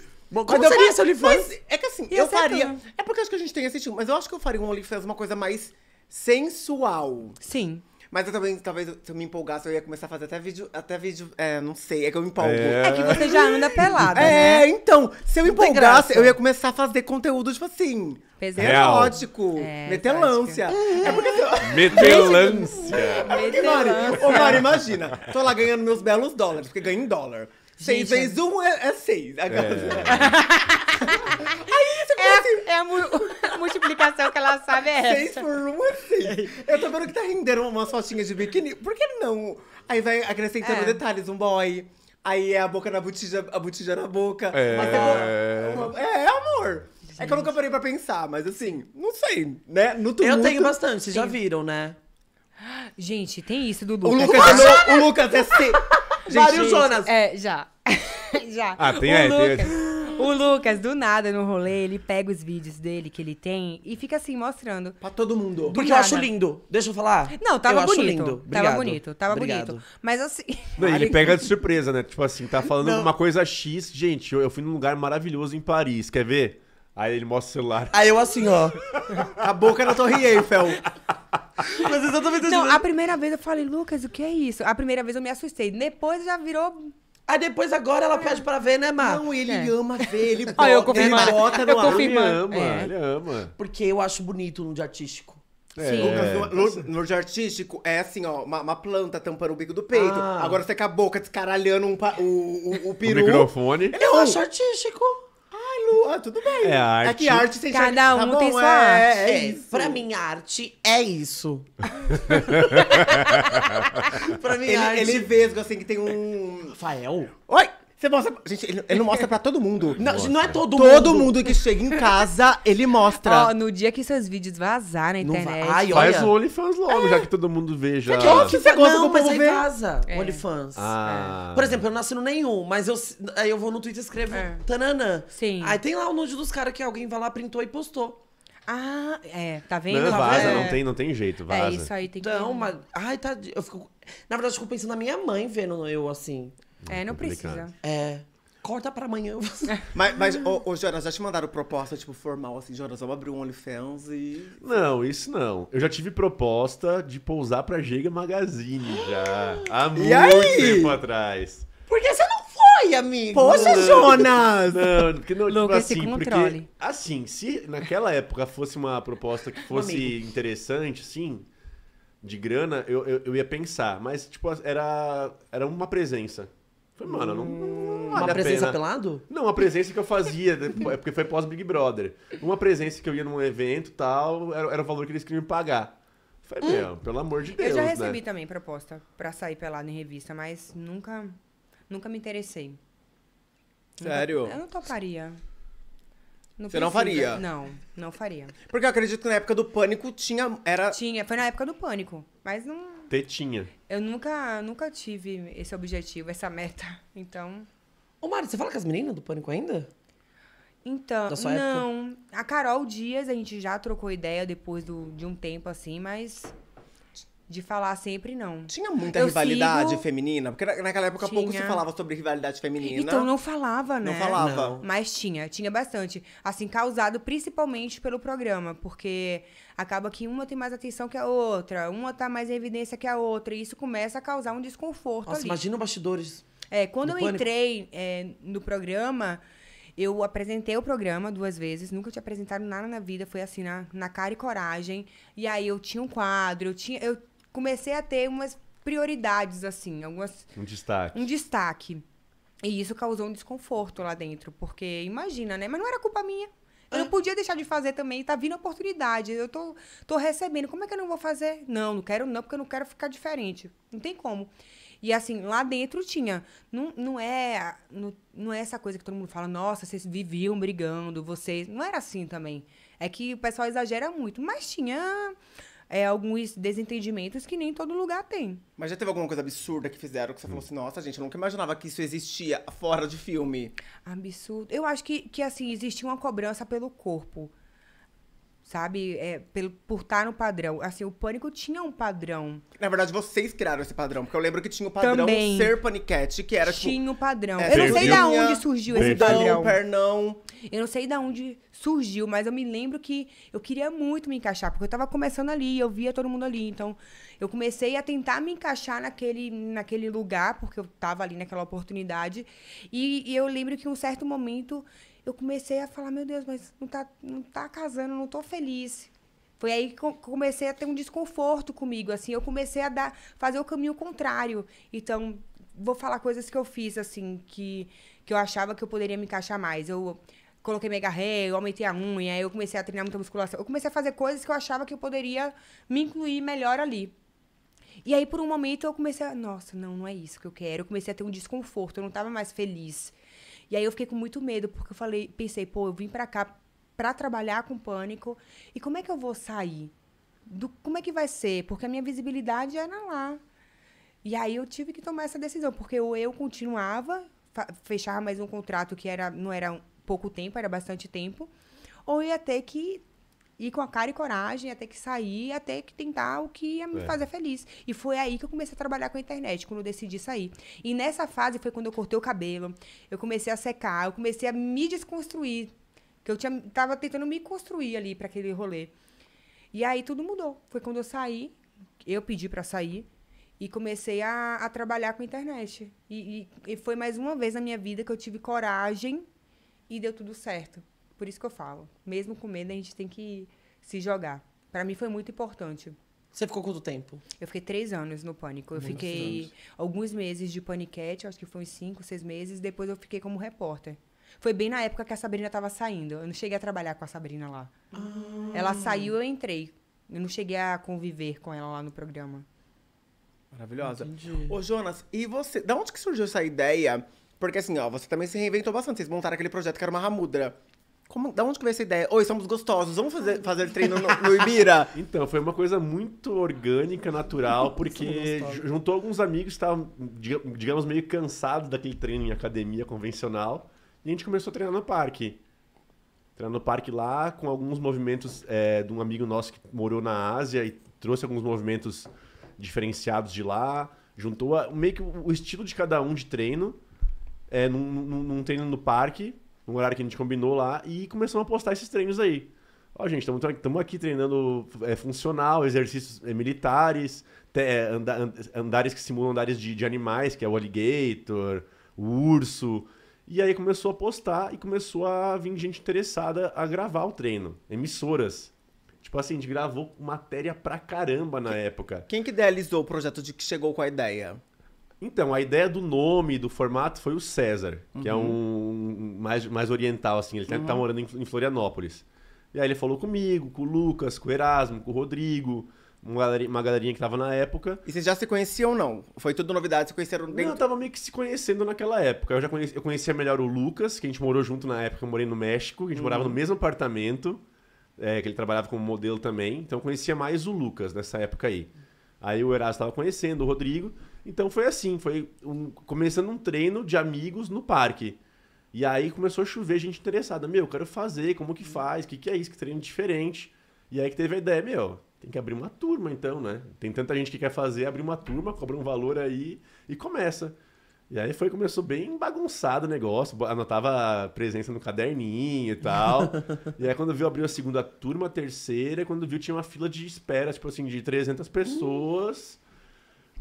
quando eu, esse OnlyFans? é que assim, eu faria. É porque acho que a gente tem esse tipo, mas eu acho que eu faria um OnlyFans uma coisa mais sensual. Sim. Mas eu também, talvez, se eu me empolgasse, eu ia começar a fazer até vídeo. Até vídeo. É, não sei, é que eu me empolgo. É, é que você já anda pelada. É, né? então, se eu me empolgasse, eu ia começar a fazer conteúdo, tipo assim. Pesado. Erótico. É, metelância. É porque. Metelância. metelância. Ô, Mari, imagina. Tô lá ganhando meus belos dólares, porque ganho em dólar. 6 é- vezes 1 é... 6. é, é seis. Agora... É. [LAUGHS] Aí você é, assim... é a, mu [LAUGHS] multiplicação que ela sabe é essa. Seis por 1 é seis. Eu tô vendo que tá rendendo umas fotinhas de biquíni. Por que não? Aí vai acrescentando é. detalhes, um boy. Aí é a boca na botija, a botija na boca. É, é boca... é amor. Gente. É que eu nunca parei pra pensar, mas assim, não sei, né? No tumulto... Eu tenho bastante, vocês já viram, né? [GASPS] Gente, tem isso do Lucas. O Lucas, não, o Lucas é seis. [LAUGHS] Vários Zonas. É, já. [LAUGHS] já. Ah, tem o aí, é, Lucas, tem... O Lucas, do nada no rolê, ele pega os vídeos dele que ele tem e fica assim, mostrando. Pra todo mundo. Do Porque nada. eu acho lindo. Deixa eu falar. Não, tava eu bonito. Tava bonito, tava Obrigado. bonito. Mas assim. Não, ele pega de surpresa, né? Tipo assim, tá falando Não. uma coisa X. Gente, eu, eu fui num lugar maravilhoso em Paris. Quer ver? Aí ele mostra o celular. Aí eu assim, ó. a boca na Torre Eiffel. [LAUGHS] Mas exatamente assim, Não, né? a primeira vez eu falei, Lucas, o que é isso? A primeira vez eu me assustei. Depois já virou Aí depois agora ela pede pra ver, né, Mar? Não, ele é. ama ver, ele bota, [LAUGHS] ah, eu ele né? bota no eu ar. Confirma. Ele ama, é. ele ama. Porque eu acho bonito no de artístico. É. Lucas, no, no, de artístico é assim, ó, uma, uma planta tampando o bico do peito. Ah. Agora você com a boca descaralhando um, o, o, o peru. O microfone. Ele é um artístico lua, tudo bem. É arte. É que arte tá tem Cada um tá tem bom, sua é, arte. É, isso. Pra mim, arte é isso. [LAUGHS] pra mim, ele, arte... Ele vesgo, assim, que tem um... Rafael? Oi! Você mostra. Gente, ele, ele não mostra pra todo mundo. Não, não é todo, Todo mundo. mundo que chega em casa, ele mostra. Ó, no dia que seus vídeos vazar na va- internet. Ai, Faz olha. o OnlyFans logo, é. já que todo mundo vê já. Que óbvio que você gosta não, do mas aí é vaza. É. OnlyFans. Ah. Por exemplo, eu não assino nenhum, mas eu, aí eu vou no Twitter e escrevo É. tananã. Sim. Aí tem lá o nude dos caras que alguém vai lá, printou e postou. Ah, é, tá vendo? Não, vaza, é. não, tem, não tem jeito, é, vaza. É isso aí, tem que. Então, mas. Ai, tá. Eu fico. Na verdade, eu fico pensando na minha mãe vendo eu assim. É, não precisa. É. Corta pra amanhã. [LAUGHS] mas, mas ô, ô, Jonas, já te mandaram proposta, tipo, formal, assim, Jonas, vamos abrir um OnlyFans e... Não, isso não. Eu já tive proposta de pousar pra Giga Magazine já. Há [GASPS] muito aí? tempo atrás. Por que você não foi, amigo? Poxa, Jonas! Não, porque não, tipo Lucas tipo, assim, controle. Porque, assim, se naquela época fosse uma proposta que fosse interessante, assim, de grana, eu, eu, eu ia pensar. Mas, tipo, era, era uma presença. Falei, mano, não, não vale Uma presença pelado? Não, uma presença que eu fazia, [LAUGHS] é porque foi pós-Big Brother. Uma presença que eu ia num evento e tal, era, era o valor que eles queriam me pagar. Falei, hum. meu, pelo amor de Deus. Eu já recebi né? também proposta pra sair pelado em revista, mas nunca, nunca me interessei. Sério? Nunca, eu não toparia. Não Você não faria? Não, não faria. Porque eu acredito que na época do pânico tinha. Era... Tinha, foi na época do pânico. Mas não. Tetinha. Eu nunca, nunca tive esse objetivo, essa meta. [LAUGHS] Então. Ô, Mário, você fala com as meninas do Pânico ainda? Então, não. Época? A Carol Dias, a gente já trocou ideia depois do, de um tempo assim, mas de falar sempre não. Tinha muita eu rivalidade sigo... feminina, porque naquela época tinha. pouco se falava sobre rivalidade feminina. Então não falava, né? Não falava. Não. Mas tinha, tinha bastante. Assim, causado principalmente pelo programa, porque acaba que uma tem mais atenção que a outra, uma tá mais em evidência que a outra, e isso começa a causar um desconforto Nossa, ali. imagina bastidores. É, quando eu pânico. entrei é, no programa, eu apresentei o programa duas vezes, nunca tinha apresentado nada na vida, foi assim, na, na cara e coragem. E aí eu tinha um quadro, eu tinha. Eu comecei a ter umas prioridades, assim, algumas. Um destaque. Um destaque. E isso causou um desconforto lá dentro, porque imagina, né? Mas não era culpa minha. Eu não é. podia deixar de fazer também, tá vindo a oportunidade. Eu tô, tô recebendo. Como é que eu não vou fazer? Não, não quero não, porque eu não quero ficar diferente. Não tem como. E assim, lá dentro tinha. Não, não, é, não, não é essa coisa que todo mundo fala, nossa, vocês viviam brigando, vocês. Não era assim também. É que o pessoal exagera muito. Mas tinha é, alguns desentendimentos que nem todo lugar tem. Mas já teve alguma coisa absurda que fizeram que você falou assim, nossa, gente, eu nunca imaginava que isso existia fora de filme. Absurdo. Eu acho que, que assim, existia uma cobrança pelo corpo sabe? É, pelo, por estar tá no padrão. Assim, o pânico tinha um padrão. Na verdade, vocês criaram esse padrão, porque eu lembro que tinha o padrão Também. ser paniquete, que era tipo, tinha tipo, o padrão. É, eu não sei da onde surgiu esse padrão. Pernão. Eu não sei da onde surgiu, mas eu me lembro que eu queria muito me encaixar, porque eu tava começando ali, eu via todo mundo ali. Então, eu comecei a tentar me encaixar naquele, naquele lugar, porque eu tava ali naquela oportunidade. E, e eu lembro que em um certo momento eu comecei a falar, meu Deus, mas não tá, não tá casando, não tô feliz. Foi aí que comecei a ter um desconforto comigo, assim, eu comecei a dar, fazer o caminho contrário. Então, vou falar coisas que eu fiz, assim, que, que eu achava que eu poderia me encaixar mais. Eu coloquei mega ré, eu aumentei a unha, eu comecei a treinar muita musculação. Eu comecei a fazer coisas que eu achava que eu poderia me incluir melhor ali. E aí, por um momento, eu comecei a. Nossa, não, não é isso que eu quero. Eu comecei a ter um desconforto, eu não estava mais feliz. E aí eu fiquei com muito medo, porque eu falei, pensei, pô, eu vim para cá para trabalhar com pânico. E como é que eu vou sair? Do, como é que vai ser? Porque a minha visibilidade era lá. E aí eu tive que tomar essa decisão, porque ou eu continuava, fechava mais um contrato que era, não era pouco tempo, era bastante tempo, ou ia ter que e com a cara e coragem até que sair, até que tentar o que ia me é. fazer feliz. E foi aí que eu comecei a trabalhar com a internet, quando eu decidi sair. E nessa fase foi quando eu cortei o cabelo, eu comecei a secar, eu comecei a me desconstruir, que eu tinha, tava tentando me construir ali para aquele rolê. E aí tudo mudou. Foi quando eu saí, eu pedi para sair e comecei a, a, trabalhar com a internet. E, e, e foi mais uma vez na minha vida que eu tive coragem e deu tudo certo. Por isso que eu falo, mesmo com medo, a gente tem que se jogar. Para mim foi muito importante. Você ficou quanto tempo? Eu fiquei três anos no pânico. Eu fiquei alguns meses de paniquete, acho que foi uns cinco, seis meses. Depois eu fiquei como repórter. Foi bem na época que a Sabrina estava saindo. Eu não cheguei a trabalhar com a Sabrina lá. Ah. Ela saiu, eu entrei. Eu não cheguei a conviver com ela lá no programa. Maravilhosa. Entendi. Ô, Jonas, e você? Da onde que surgiu essa ideia? Porque assim, ó, você também se reinventou bastante. Vocês montaram aquele projeto que era uma Ramudra. Como, da onde que veio essa ideia? Oi, somos gostosos, vamos fazer, fazer treino no, no [LAUGHS] Ibira? então, foi uma coisa muito orgânica, natural, porque juntou alguns amigos que estavam, digamos, meio cansados daquele treino em academia convencional. E a gente começou a treinar no parque. Treinar no parque lá, com alguns movimentos é, de um amigo nosso que morou na Ásia e trouxe alguns movimentos diferenciados de lá. Juntou a, meio que o estilo de cada um de treino, é, num, num, num treino no parque num horário que a gente combinou lá, e começamos a postar esses treinos aí. Ó, gente, estamos aqui treinando é, funcional, exercícios é, militares, te, é, anda, andares que simulam andares de, de, animais, que é o alligator, o urso. E aí começou a postar e começou a vir gente interessada a gravar o treino, emissoras. Tipo assim, a gente gravou matéria pra caramba na quem, época. Quem que idealizou o projeto de que chegou com a ideia? Então, a ideia do nome, do formato, foi o César, uhum. que é uhum. um mais, mais oriental, assim. Ele tá uhum. tá morando em, em, Florianópolis. E aí ele falou comigo, com o Lucas, com o Erasmo, com o Rodrigo, uma galerinha, uma galerinha que tava na época. E vocês já se conheciam ou não? Foi tudo novidade, se conheceram dentro? Não, eu tava meio que se conhecendo naquela época. Eu já conhecia, melhor o Lucas, que a gente morou junto na época, eu morei no México, a gente uhum. morava no uhum. mesmo apartamento, é, que ele trabalhava como modelo também. Então eu conhecia mais o Lucas nessa época aí. Aí o Erasmo tava conhecendo, o Rodrigo. Então foi assim, foi um, começando um treino de amigos no parque. E aí começou a chover gente interessada. Meu, quero fazer, como que faz? O que, que é isso? Que treino diferente. E aí que teve a ideia, meu, tem que abrir uma turma então, né? Tem tanta gente que quer fazer, abrir uma turma, cobra um valor aí e começa. E aí foi, começou bem bagunçado o negócio, anotava presença no caderninho e tal. [LAUGHS] e aí quando viu, abriu a segunda turma, a terceira, quando viu, tinha uma fila de espera, tipo assim, de 300 pessoas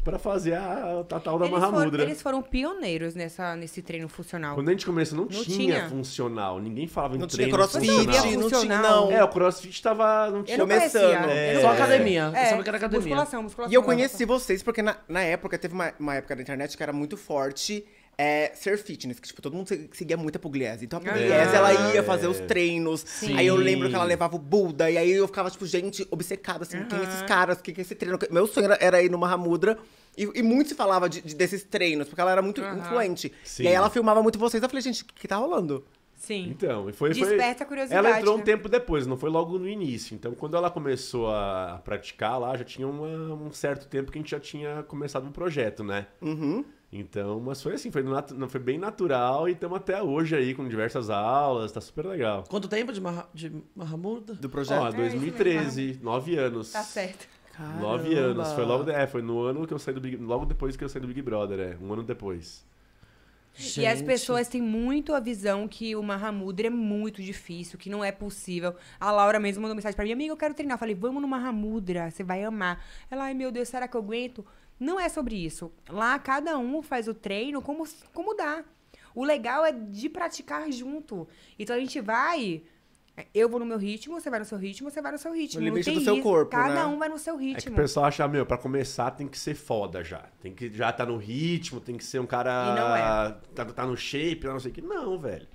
para fazer a, a tal da Mahamudra. eles foram pioneiros nessa, nesse treino funcional. Quando a gente começou, não, não tinha, tinha, funcional. Ninguém falava em não treino tinha crossfit, funcional. Não tinha não. É, o crossfit tava... Não tinha. Começando. É. Só academia. É. que era academia. Musculação, musculação. E eu conheci vocês porque na, na época, teve uma, uma época da internet que era muito forte é, ser fitness, que tipo, todo mundo seguia muito a Pugliese. Então a ah. Pugliese, é. ela ia é. fazer os treinos. Sim. Aí eu lembro que ela levava o Buda. E aí eu ficava, tipo, gente, obcecada, assim, uhum. quem é esses caras? que é esse treino? Meu sonho era, era ir numa Mahamudra. E, e, muito se falava de, de, desses treinos, porque ela era muito uhum. influente. Sim. E aí ela filmava muito vocês. Eu falei, gente, o que tá rolando? Sim. Então, e foi. Desperta foi... a curiosidade. Ela entrou né? um tempo depois, não foi logo no início. Então, quando ela começou a praticar lá, já tinha uma, um certo tempo que a gente já tinha começado o um projeto, né? Uhum. Então, mas foi assim, foi, natu, foi bem natural e estamos até hoje aí com diversas aulas, tá super legal. Quanto tempo de, Mar, de Mahamurda? Do projeto? Ó, 2013, é, é nove anos. Tá certo. Caramba. Nove anos. Foi logo, de, é, foi no ano que eu saí do Big, logo depois que eu saí do Big Brother, é, um ano depois. Gente. E as pessoas têm muito a visão que o Mahamudra é muito difícil, que não é possível. A Laura mesmo mandou mensagem para mim, amiga, eu quero treinar. Eu falei, vamos no Mahamudra, você vai amar. Ela, ai meu Deus, será que eu aguento? Não é sobre isso. Lá cada um faz o treino como, como dá. O legal é de praticar junto. Então a gente vai. Eu vou no meu ritmo, você vai no seu ritmo, você vai no seu ritmo. O limite do seu risco. corpo, Cada né? um vai no seu ritmo. É que o pessoal acha, meu, pra começar tem que ser foda já. Tem que já tá no ritmo, tem que ser um cara... E não é. Tá, tá no shape, não sei o que. Não, velho.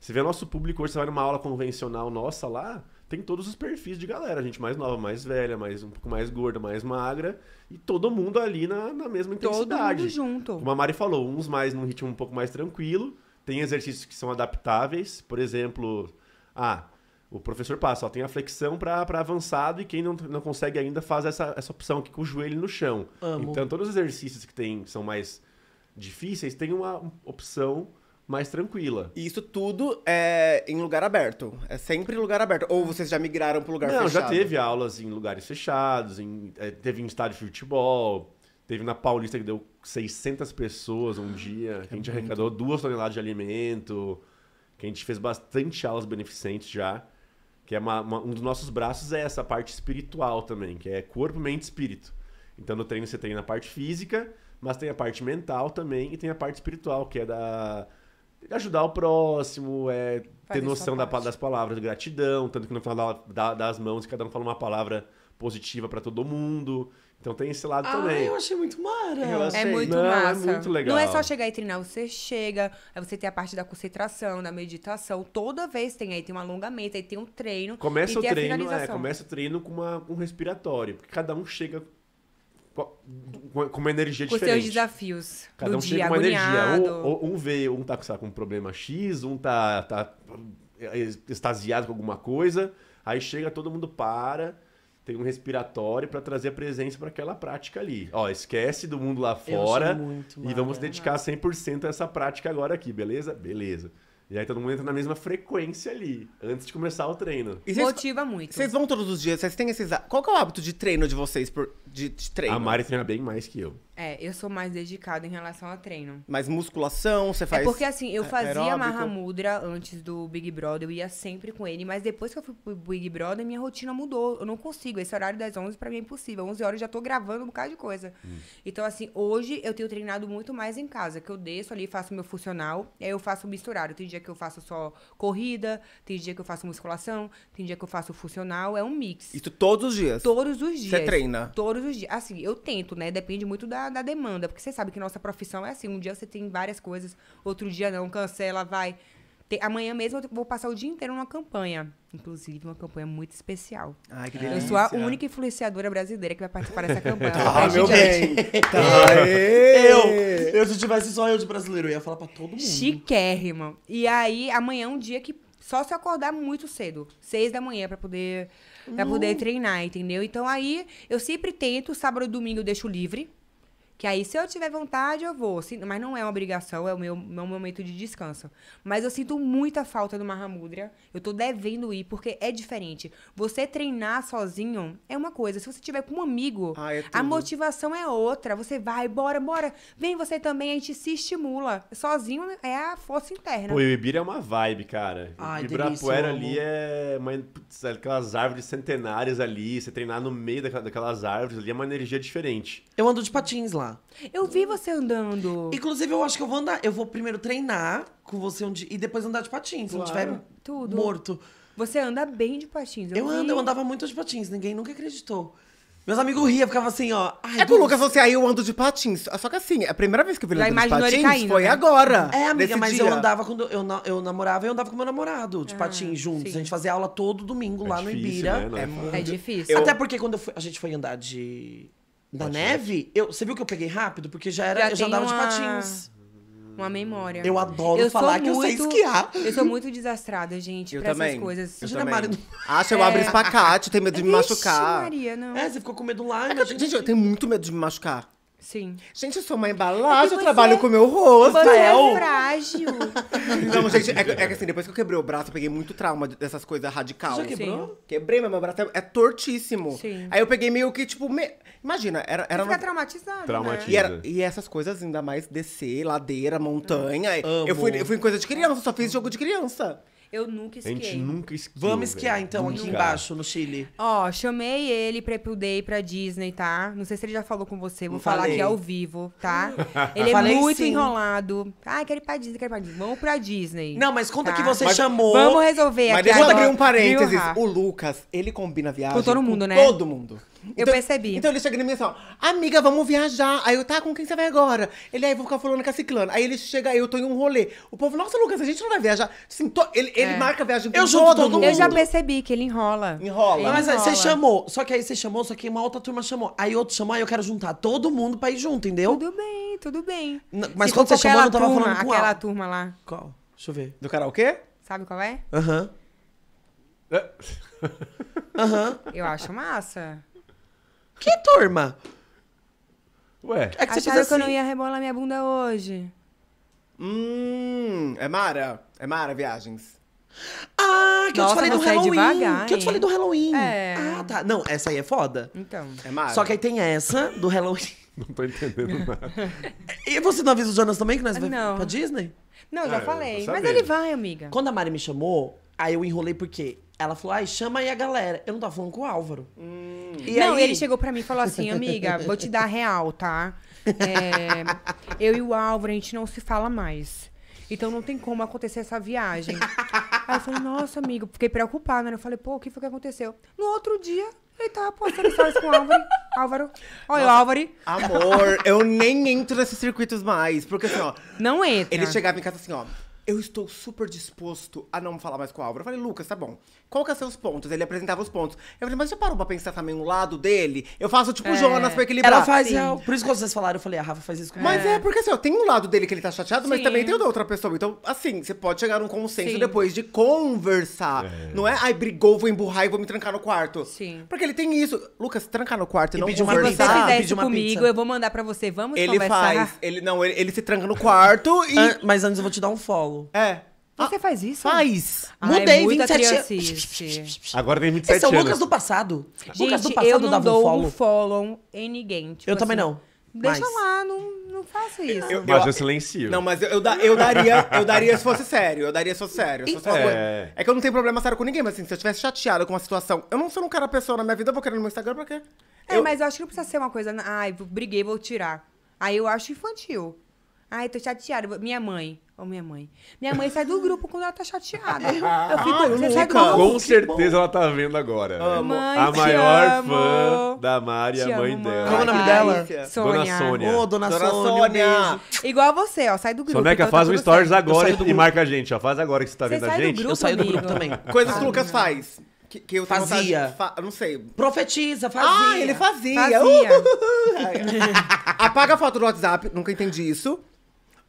Você vê nosso público hoje, você vai numa aula convencional nossa lá tem todos os perfis de galera. Gente mais nova, mais velha, mais um pouco mais gorda, mais magra. E todo mundo ali na, na mesma intensidade. Todo mundo junto. Como a Mari falou, uns mais num ritmo um pouco mais tranquilo. Tem exercícios que são adaptáveis. Por exemplo, ah, o professor passa, ó, tem a flexão para avançado e quem não, não consegue ainda faz essa, essa opção aqui com o joelho no chão. Amo. Então, todos os exercícios que tem são mais difíceis, tem uma opção mais tranquila. E isso tudo é em lugar aberto. É sempre em lugar aberto. Ou vocês já migraram para lugar Não, fechado? Não, já teve aulas em lugares fechados, em, é, teve em estádio de futebol, teve na Paulista que deu 600 pessoas um dia, que a gente é arrecadou duas toneladas de alimento, que a gente fez bastante aulas beneficentes já. Que é uma, uma, um dos nossos braços é essa parte espiritual também, que é corpo, mente e espírito. Então no treino você treina a parte física, mas tem a parte mental também e tem a parte espiritual, que é da ajudar o próximo, é, ter noção da, das palavras, gratidão, tanto que no final da, das mãos cada um fala uma palavra positiva para todo mundo. Então tem esse lado ah, também. eu achei muito mara. É achei... É muito Não, é massa. É muito legal. Não é só chegar e treinar, você chega, aí você tem a parte da concentração, da meditação. Toda vez tem aí, tem um alongamento, aí tem um treino. Começa o treino, é, começa o treino com, uma, um respiratório, porque cada um chega com uma energia com diferente. Com seus desafios. Cada um dia, chega com uma energia. Um, um veio, um tá com, sabe, com um problema X, um tá, tá é, é, extasiado com alguma coisa. Aí chega, todo mundo para, tem um respiratório para trazer a presença para aquela prática ali. Ó, esquece do mundo lá fora e vamos dedicar 100% a essa prática agora aqui, beleza? Beleza. E aí todo mundo entra na mesma frequência ali, antes de começar o treino. E Motiva muito. Vocês vão todos os dias, vocês têm esses. Qual que é o hábito de treino de vocês por, de, de treino? A Mari treina bem mais que eu. É, eu sou mais dedicada em relação ao treino. Mas musculação, você é faz. É porque assim, eu fazia Mahamudra antes do Big Brother, eu ia sempre com ele, mas depois que eu fui pro Big Brother, minha rotina mudou. Eu não consigo. Esse horário das 11 para mim é impossível. 11 horas eu já tô gravando um bocado de coisa. Hum. Então, assim, hoje eu tenho treinado muito mais em casa, que eu desço ali, faço meu funcional, aí eu faço misturado. Tem dia que eu faço só corrida, tem dia que eu faço musculação, tem dia que eu faço funcional, é um mix. Isso todos os dias? Todos os dias. Você treina? Todos os dias. Assim, eu tento, né? Depende muito da da, demanda, porque você sabe que nossa profissão é assim, um dia você tem várias coisas, outro dia não, cancela, vai. Tem, amanhã mesmo eu vou passar o dia inteiro numa campanha, inclusive uma campanha muito especial. Ai, que delícia. Eu sou a única influenciadora brasileira que vai participar dessa campanha. ah, meu bem! tá. Eu, eu, se tivesse só eu de brasileiro, eu ia falar pra todo mundo. Chiquérrimo. E aí, amanhã é um dia que só se acordar muito cedo, seis da manhã, para poder, pra uhum. poder treinar, entendeu? Então aí eu sempre tento, sábado e domingo eu deixo livre. Que aí, se eu tiver vontade, eu vou. Mas não é uma obrigação, é o meu, meu momento de descanso. Mas eu sinto muita falta do Mahamudra. Eu tô devendo ir, porque é diferente. Você treinar sozinho é uma coisa. Se você tiver com um amigo, ah, é a motivação é outra. Você vai, bora, bora. Vem você também, a gente se estimula. Sozinho é a força interna. Pô, o Ibira é uma vibe, cara. Ai, Ibirapuera ali é uma, putz, é aquelas árvores centenárias ali. Você treinar no meio daquelas árvores ali é uma energia diferente. Eu ando de patins lá. Eu vi você andando. Inclusive, eu acho que eu vou andar. Eu vou primeiro treinar com você um dia, e depois andar de patins, claro. se não tiver Tudo. morto. Você anda bem de patins. Eu, eu ando, eu andava muito de patins, ninguém nunca acreditou. Meus amigos riam, ficavam assim, ó. Ai, é com o Lucas você aí eu ando de patins. Só que assim, a primeira vez que eu vi ele de patins caindo, foi né? agora. É, amiga, mas dia. eu andava quando. Eu, na, eu namorava e eu andava com meu namorado de ah, patins juntos. Sim. A gente fazia aula todo domingo é lá difícil, no Ibira. Né? É, é, é, difícil. Até porque quando fui, a gente foi andar de da Pode neve, eu, você viu que eu peguei rápido? Porque já era, já eu já andava uma... de patins. Uma memória. Eu adoro eu falar muito, que eu sei esquiar. Eu sou muito desastrada, gente, eu pra também. essas coisas. Eu também. Mari... Ah, se eu é. abro espacate, tenho medo de me Ixi, machucar. Maria, não. É, você ficou com medo lá, É, gente, eu tenho muito medo de me machucar. Sim. Gente, eu sou uma embalagem, você, eu trabalho é. com o meu rosto. Você é, é frágil. [LAUGHS] Não, gente, é, é, que assim, depois que eu quebrei o braço, eu peguei muito trauma dessas coisas radicais Você já quebrou? Sim. Quebrei, mas meu braço é, é tortíssimo. Sim. Aí eu peguei meio que, tipo, me... Imagina, era. era fica no... traumatizado. Né? E, e, essas coisas, ainda mais descer, ladeira, montanha. Eu fui, eu fui em coisa de criança, só fiz jogo de criança. Eu nunca esquiei. A gente nunca esquiou. Vamos esquiar velho. então nunca. aqui embaixo no Chile. Ó, chamei ele pra ir Day pra Disney, tá? Não sei se ele já falou com você, vou Não falar falei. aqui ao vivo, tá? [LAUGHS] Ele é muito sim. enrolado. Ai, quero ir pra Disney, quero ir pra Disney. Vamos pra Disney. Não, mas conta tá? que você mas, chamou. Vamos resolver mas aqui. Mas deixa eu abrir um parênteses. O Lucas, ele combina viagem com todo mundo, com né? Todo mundo. Então, eu percebi. Então ele chega em mim e fala, amiga, vamos viajar. Aí eu, tá, com quem você vai agora? Ele, aí, vou ficar falando com a ciclana. Aí ele chega, eu tô em um rolê. O povo, nossa, Lucas, a gente não vai viajar. Assim, ele, ele é. marca viagem com eu todo, todo mundo. Eu já percebi que ele enrola. Enrola. Ele Mas enrola. você chamou, só que aí você chamou, só que uma outra turma chamou. Aí outro chamou, aí eu quero juntar todo mundo pra ir junto, entendeu? Tudo bem, tudo bem. N mas Se quando você chamou, eu não tava turma, falando com Aquela a... turma lá. Qual? Deixa eu ver. Do karaokê? Sabe qual é? Aham. Uh Aham. -huh. Uh -huh. Eu acho massa. Que turma? Ué. É que você Acharam que eu não assim. ia rebolar minha bunda hoje. Hum, é Mara. É Mara, viagens. Ah, que Nossa, eu te falei do Halloween. Devagar, que eu te falei do Halloween. É. Ah, tá. Não, essa aí é foda. Então. É Mara. Só que aí tem essa do Halloween. [LAUGHS] Não tô entendendo nada. e você não avisa o Jonas também que nós vamos pra Disney? Não, já ah, falei. Mas ele vai, amiga. Quando a Mari me chamou, aí eu enrolei porque ela falou, ai, chama aí a galera. Eu não tava falando com o Álvaro. Hum. E não, aí... ele chegou pra mim e falou assim, amiga, vou te dar real, tá? É, eu e o Álvaro, a gente não se fala mais. Então não tem como acontecer essa viagem. Aí eu falei, nossa, amigo, fiquei preocupada, né? Eu falei, pô, o que foi que aconteceu? No outro dia, ele tava postando stories com o Álvaro. Álvaro. Olha, o Álvaro. Amor, eu nem entro nesses circuitos mais. Porque assim, ó. Não entra. Ele chegava em casa assim, ó eu estou super disposto a não falar mais com o Álvaro. Eu falei, Lucas, tá bom. Qual que são é os pontos? Ele apresentava os pontos. Eu falei, mas você parou pra pensar também o lado dele? Eu faço tipo é. Jonas pra equilibrar. Ela faz, eu, é por isso que vocês falaram, eu falei, a ah, Rafa faz isso comigo. Mas é, é porque assim, ó, tem um lado dele que ele tá chateado, Sim. mas também tem o da outra pessoa. Então, assim, você pode chegar num consenso Sim. depois de conversar. É. Não é, ai, brigou, vou emburrar e vou me trancar no quarto. Sim. Porque ele tem isso. Lucas, trancar no quarto e, não pedir conversar. Se você fizer ah, isso comigo, pizza. eu vou mandar pra você, vamos ele conversar. Ele faz, ele não, ele, ele, se tranca no quarto ah, e... mas antes eu vou te dar um follow colo. É. Você ah, faz isso? Faz. Ai, Mudei, 27 anos. Agora tem 27 Esse é o Lucas anos. do passado. Gente, Lucas do passado eu não dou um follow. follow em ninguém. Tipo eu assim, também não. Deixa mas... lá, não, não faça isso. Eu, eu, mas eu silencio. Não, mas eu, eu, eu, daria, eu daria se fosse sério. Eu daria se fosse sério. Se fosse é. é. que eu não tenho problema sério com ninguém, mas assim, se eu estivesse chateada com uma situação, eu não sou um cara pessoa na minha vida, eu vou querer no meu Instagram pra quê? É, eu... mas eu acho que não precisa ser uma coisa. Ai, briguei, vou tirar. Aí eu acho infantil. Ai, tô chateada. Minha mãe. Ou minha mãe. Minha mãe sai do grupo quando ela tá chateada. [LAUGHS] Ah, eu fico, ah, você sai do grupo. Com certeza ela tá vendo agora. Amo. a maior amo. fã da Mari, a mãe amo, dela. Como é o nome dela? Sônia. Dona Sônia. oh, dona, dona Sônia. Sônia. Igual você, ó. Sai do grupo. Soneca, então faz tá um stories certo. agora e, marca a gente, ó. Faz agora que você tá você vendo a gente. Grupo, eu saio do grupo também. Coisas que o Lucas faz. Que, que eu fazia. fa, não sei. Profetiza, ah, fazia. Ah, ele fazia. fazia. Uh, [LAUGHS] Apaga a foto do WhatsApp, nunca entendi isso.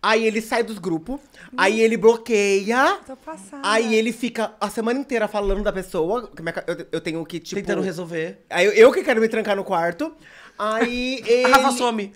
Aí ele sai dos grupos, aí ele bloqueia. Tô passada. Aí ele fica a semana inteira falando da pessoa. que minha Eu, eu tenho que, tipo. Tentando resolver. Aí eu, eu que quero me trancar no quarto. Aí [LAUGHS] ele. Rafa some.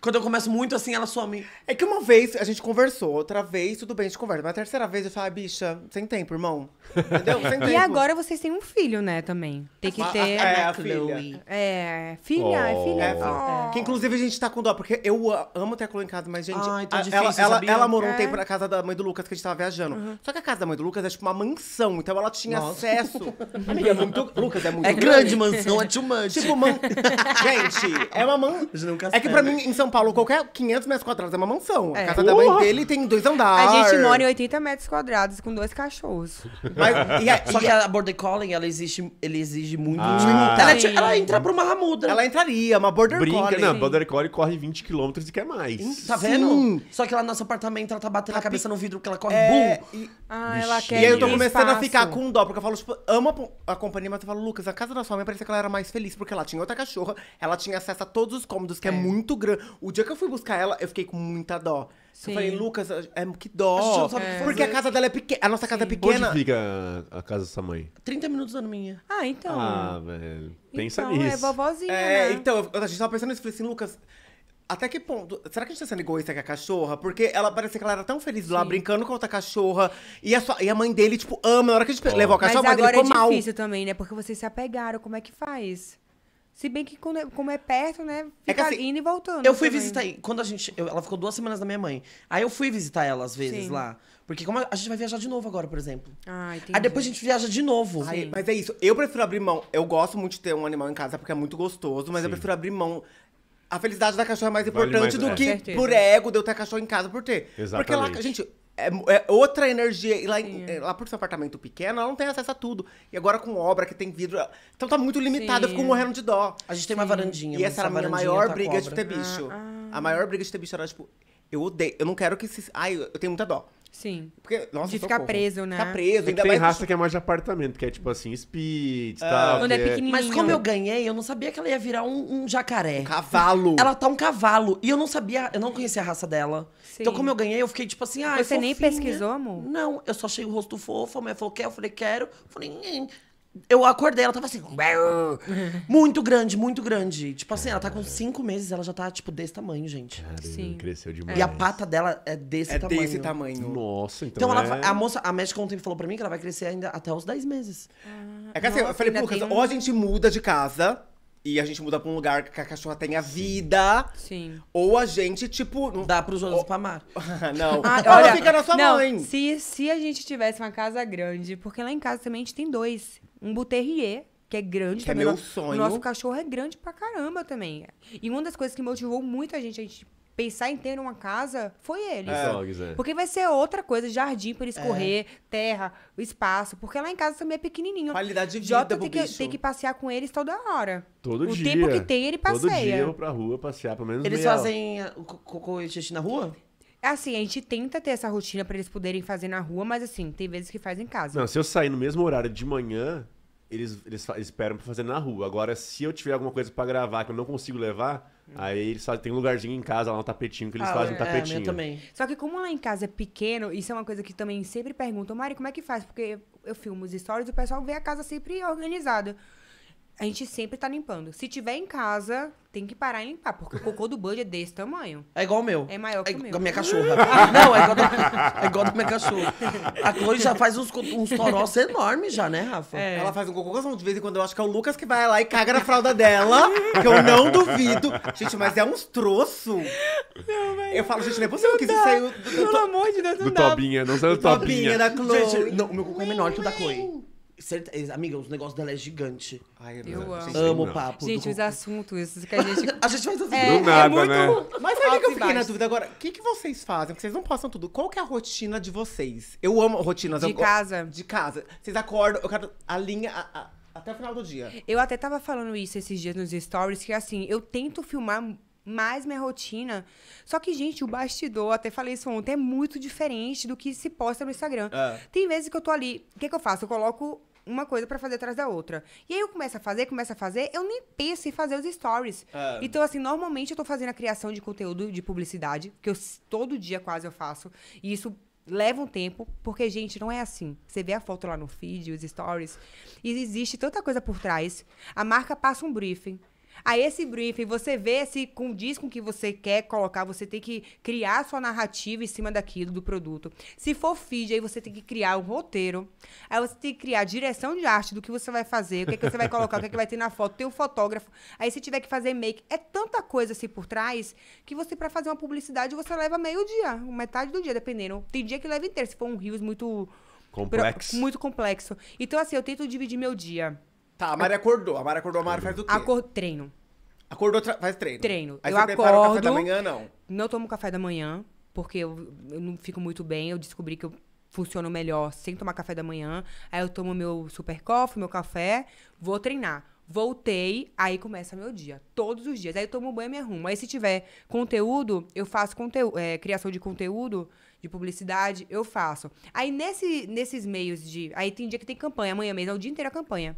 Quando eu começo muito assim, ela some. É que uma vez a gente conversou, outra vez, tudo bem, a gente conversa. Mas a terceira vez eu falo, ah, bicha, sem tempo, irmão. Entendeu? Sem [LAUGHS] tempo. E agora vocês têm um filho, né, também. Tem que ah, ter. é, a é, é oh. filha. É, filha, oh. é filha. É, filha. Oh. Que inclusive a gente tá com dó, porque eu amo ter a Chloe em casa, mas, gente, Ai, tá difícil, ela, ela, ela, morou um é. tempo na casa da mãe do Lucas, que a gente tava viajando. Uhum. Só que a casa da mãe do Lucas é tipo uma mansão, então ela tinha Nossa. acesso. [LAUGHS] Amiga, é muito. Lucas é muito. É grande, grande mansão, é too much. Tipo, man... [LAUGHS] gente, é uma mansão. É que pra mim, em São Paulo, qualquer 500 metros quadrados é uma mansão. É. A casa da mãe dele tem dois andares. A gente mora em 80 metros quadrados com dois cachorros. [LAUGHS] Mas, e a, Só e que a, a Border Collie, ela exige, ele exige muito. Ah. Ela, ela, ela, entra pra uma ramuda. Ela entraria, uma Border Brinca, Collie. Não, Border Collie corre 20 km e quer mais. Tá vendo? Sim. Só que lá no nosso apartamento, ela tá batendo tá a cabeça p... no vidro, que ela corre, é, bum! E... Ah, ela quer E aí eu tô começando espaço. a ficar com dó, porque eu falo, tipo, amo a companhia, mas eu falo, Lucas, a casa da sua mãe parece que ela era mais feliz, porque ela tinha outra cachorra, ela tinha acesso a todos os cômodos, que é, é muito grande o dia que eu fui buscar ela, eu fiquei com muita dó. Sim. Eu falei, Lucas, é, que dó. A é. Porque a casa dela é pequena. A nossa casa é Sim. é pequena. Onde fica a casa dessa mãe? 30 minutos da minha. Ah, então. Ah, velho. Pensa então, é nisso. É vovozinha. É, né? então, a gente tava pensando nisso. Falei assim, Lucas, até que ponto? Será que a gente tá sendo egoísta com a cachorra? Porque ela parecia que ela era tão feliz lá, Sim. brincando com outra cachorra. E a, sua, e a mãe dele, tipo, ama. Na hora que a gente oh. levou a cachorra, Mas a mãe agora dele ficou é mal. é difícil também, né? Porque vocês se apegaram. Como é que faz? Se bem que quando é, como é perto, né? É fica é assim, indo e voltando. Eu fui também. visitar. Quando a gente. Eu, ela ficou duas semanas da minha mãe. Aí eu fui visitar ela às vezes Sim. lá. Porque como a, gente vai viajar de novo agora, por exemplo. Ah, entendi. Aí depois a gente viaja de novo. Aí, mas é isso. Eu prefiro abrir mão. Eu gosto muito de ter um animal em casa porque é muito gostoso, mas Sim. eu prefiro abrir mão a felicidade da cachorra é mais importante vale mais, do é. que por ego de eu ter cachorro em casa por ter. Exatamente. Porque lá, gente, é, é, outra energia. E lá, em, lá por apartamento pequeno, ela não tem acesso a tudo. E agora com obra que tem vidro. Então tá muito limitado, Sim. eu fico morrendo de dó. A gente tem uma varandinha. E essa era a minha maior tá briga de ter bicho. Ah, ah. A maior briga de ter bicho era, tipo, eu odeio. Eu não quero que se. Ai, eu tenho muita dó. Sim. Porque, nossa, de socorro. ficar preso, né? Ficar preso. É tem raça que... que é mais de apartamento, que é tipo assim, speed e ah, tal. Quando é, é pequenininho. Mas como eu ganhei, eu não sabia que ela ia virar um, um jacaré. Um cavalo. [LAUGHS] Ela tá um cavalo. E eu não sabia, eu não conhecia a raça dela. Sim. Então como eu ganhei, eu fiquei tipo assim, ah, Você fofinha. nem pesquisou, amor? Não, eu só achei o rosto fofo, a mulher falou, quer? Eu falei, quero. Eu falei, Nhim. Eu acordei, ela tava assim, muito grande, muito grande. Tipo assim, ela tá com cinco meses, ela já tá, tipo, desse tamanho, gente. Caramba, Sim. cresceu demais. E a pata dela é desse é tamanho. É desse tamanho. Nossa, então. Então ela, é a moça, a médica ontem falou pra mim que ela vai crescer ainda até os 10 meses. é que assim, eu falei, pô, ou a gente muda de casa, e a gente muda pra um lugar que a cachorra tenha vida. Sim. Ou a gente, tipo. Não... Dá pros outros ou... pra amar. [LAUGHS] não. Ah, ela olha, fica na sua não, mãe. Se, se a gente tivesse uma casa grande, porque lá em casa também a gente tem dois um Buterrier, que é grande que é também. É meu nosso, sonho. Nosso cachorro é grande pra caramba também. E uma das coisas que motivou muito a gente, a gente pensar em ter uma casa foi ele é. é. Porque vai ser outra coisa, jardim para ele é. terra, espaço, porque lá em casa também é pequenininho. Qualidade de vida, Jota tem que, tem que passear com eles toda hora. Todo o dia. O tempo que tem, ele passeia. Todo dia eu vou pra rua passear, pelo menos Eles fazem cocô e xixi na rua? Assim, a gente tenta ter essa rotina para eles poderem fazer na rua, mas assim, tem vezes que faz em casa. Não, se eu sair no mesmo horário de manhã, eles, eles, eles esperam pra fazer na rua. Agora, se eu tiver alguma coisa para gravar que eu não consigo levar, aí eles fazem, tem um lugarzinho em casa lá no tapetinho que eles ah, fazem é, é um tapetinho. É, também. Só que como lá em casa é pequeno, isso é uma coisa que também sempre perguntam, Mari, como é que faz? Porque eu filmo os stories e o pessoal vê a casa sempre organizada. A gente sempre tá limpando. Se tiver em casa, tem que parar e limpar, porque o cocô do Bud é desse tamanho. É igual o meu. É maior que é, o meu. A minha cachorra. [LAUGHS] Não, é igual, do, é igual da minha cachorra. A Chloe já faz uns, uns torós enormes já, né, Rafa? É. Ela faz um cocôzão de vez em quando. Eu acho que é o Lucas que vai lá e caga na fralda dela, que eu não duvido. Gente, mas é uns troço. Não, mas... Eu falo, gente, não é possível que isso saiu... Do, Pelo amor de Deus, não do dá. Do Tobinha, não saiu do Tobinha. Tobinha da Chloe. Gente, não, o meu cocô é menor que o da Chloe. Amiga, os negócios dela é gigante. Ai, eu, eu amo. amo o papo. Gente, do... os é assuntos que a [LAUGHS] gente. a gente faz assim. É, é, do nada, é muito... né? Mas sabe o que eu fiquei na dúvida agora? O que, que vocês fazem? Porque vocês não postam tudo. Qual que é a rotina de vocês? Eu amo rotinas. De eu... casa? De casa. Vocês acordam, eu quero a linha. A, a, até o final do dia. Eu até tava falando isso esses dias nos stories, que assim, eu tento filmar mais minha rotina. Só que, gente, o bastidor, até falei isso ontem, é muito diferente do que se posta no Instagram. É. Tem vezes que eu tô ali. O que, que eu faço? Eu coloco uma coisa para fazer atrás da outra. E aí eu começo a fazer, começo a fazer, eu nem penso em fazer os stories. É. Então, assim, normalmente eu tô fazendo a criação de conteúdo de publicidade, que eu todo dia quase eu faço. E isso leva um tempo, porque, gente, não é assim. Você vê a foto lá no feed, os stories, e existe tanta coisa por trás. A marca passa um briefing a esse briefing, você vê se condiz com o que você quer colocar, você tem que criar a sua narrativa em cima daquilo, do produto. Se for feed, aí você tem que criar um roteiro, aí você tem que criar a direção de arte do que você vai fazer, o que, é que você vai colocar, o que, é que vai ter na foto, tem um fotógrafo, aí se tiver que fazer make, é tanta coisa assim por trás, que você, para fazer uma publicidade, você leva meio dia, metade do dia, dependendo. Tem dia que leva inteiro, se for um rios muito... Complexo. Muito complexo. Então, assim, eu tento dividir meu dia Tá, a Mari acordou. A Mari acordou, a Mari faz o quê? Acor... Treino. Acordou, faz treino. Treino. Aí eu você acordo. o café da manhã, não? Não tomo café da manhã, porque eu, eu não fico muito bem. Eu descobri que eu funciono melhor sem tomar café da manhã. Aí eu tomo meu super coffee, meu café, vou treinar. Voltei, aí começa meu dia. Todos os dias. Aí eu tomo banho e me arrumo. Aí se tiver conteúdo, eu faço conteúdo, é, criação de conteúdo, de publicidade, eu faço. Aí nesse, nesses meios de. Aí tem dia que tem campanha, amanhã mesmo, é o dia inteiro a campanha.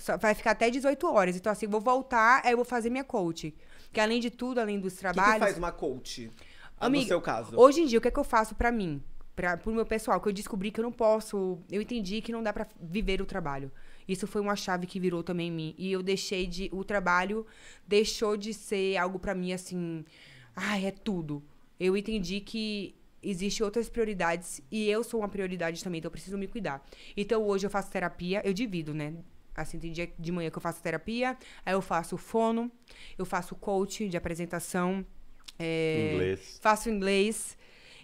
Só vai ficar até 18 horas. Então, assim, vou voltar, aí eu vou fazer minha coach. Que além de tudo, além dos trabalhos. que, que faz uma coach? Amiga, no seu caso. Hoje em dia, o que é que eu faço para mim? Pra, pro meu pessoal? Que eu descobri que eu não posso. Eu entendi que não dá para viver o trabalho. Isso foi uma chave que virou também em mim. E eu deixei de. O trabalho deixou de ser algo para mim assim. Ai, é tudo. Eu entendi que existem outras prioridades e eu sou uma prioridade também, então eu preciso me cuidar. Então hoje eu faço terapia, eu divido, né? Assim, tem dia de manhã que eu faço terapia, aí eu faço fono, eu faço coach de apresentação. É, inglês. Faço inglês.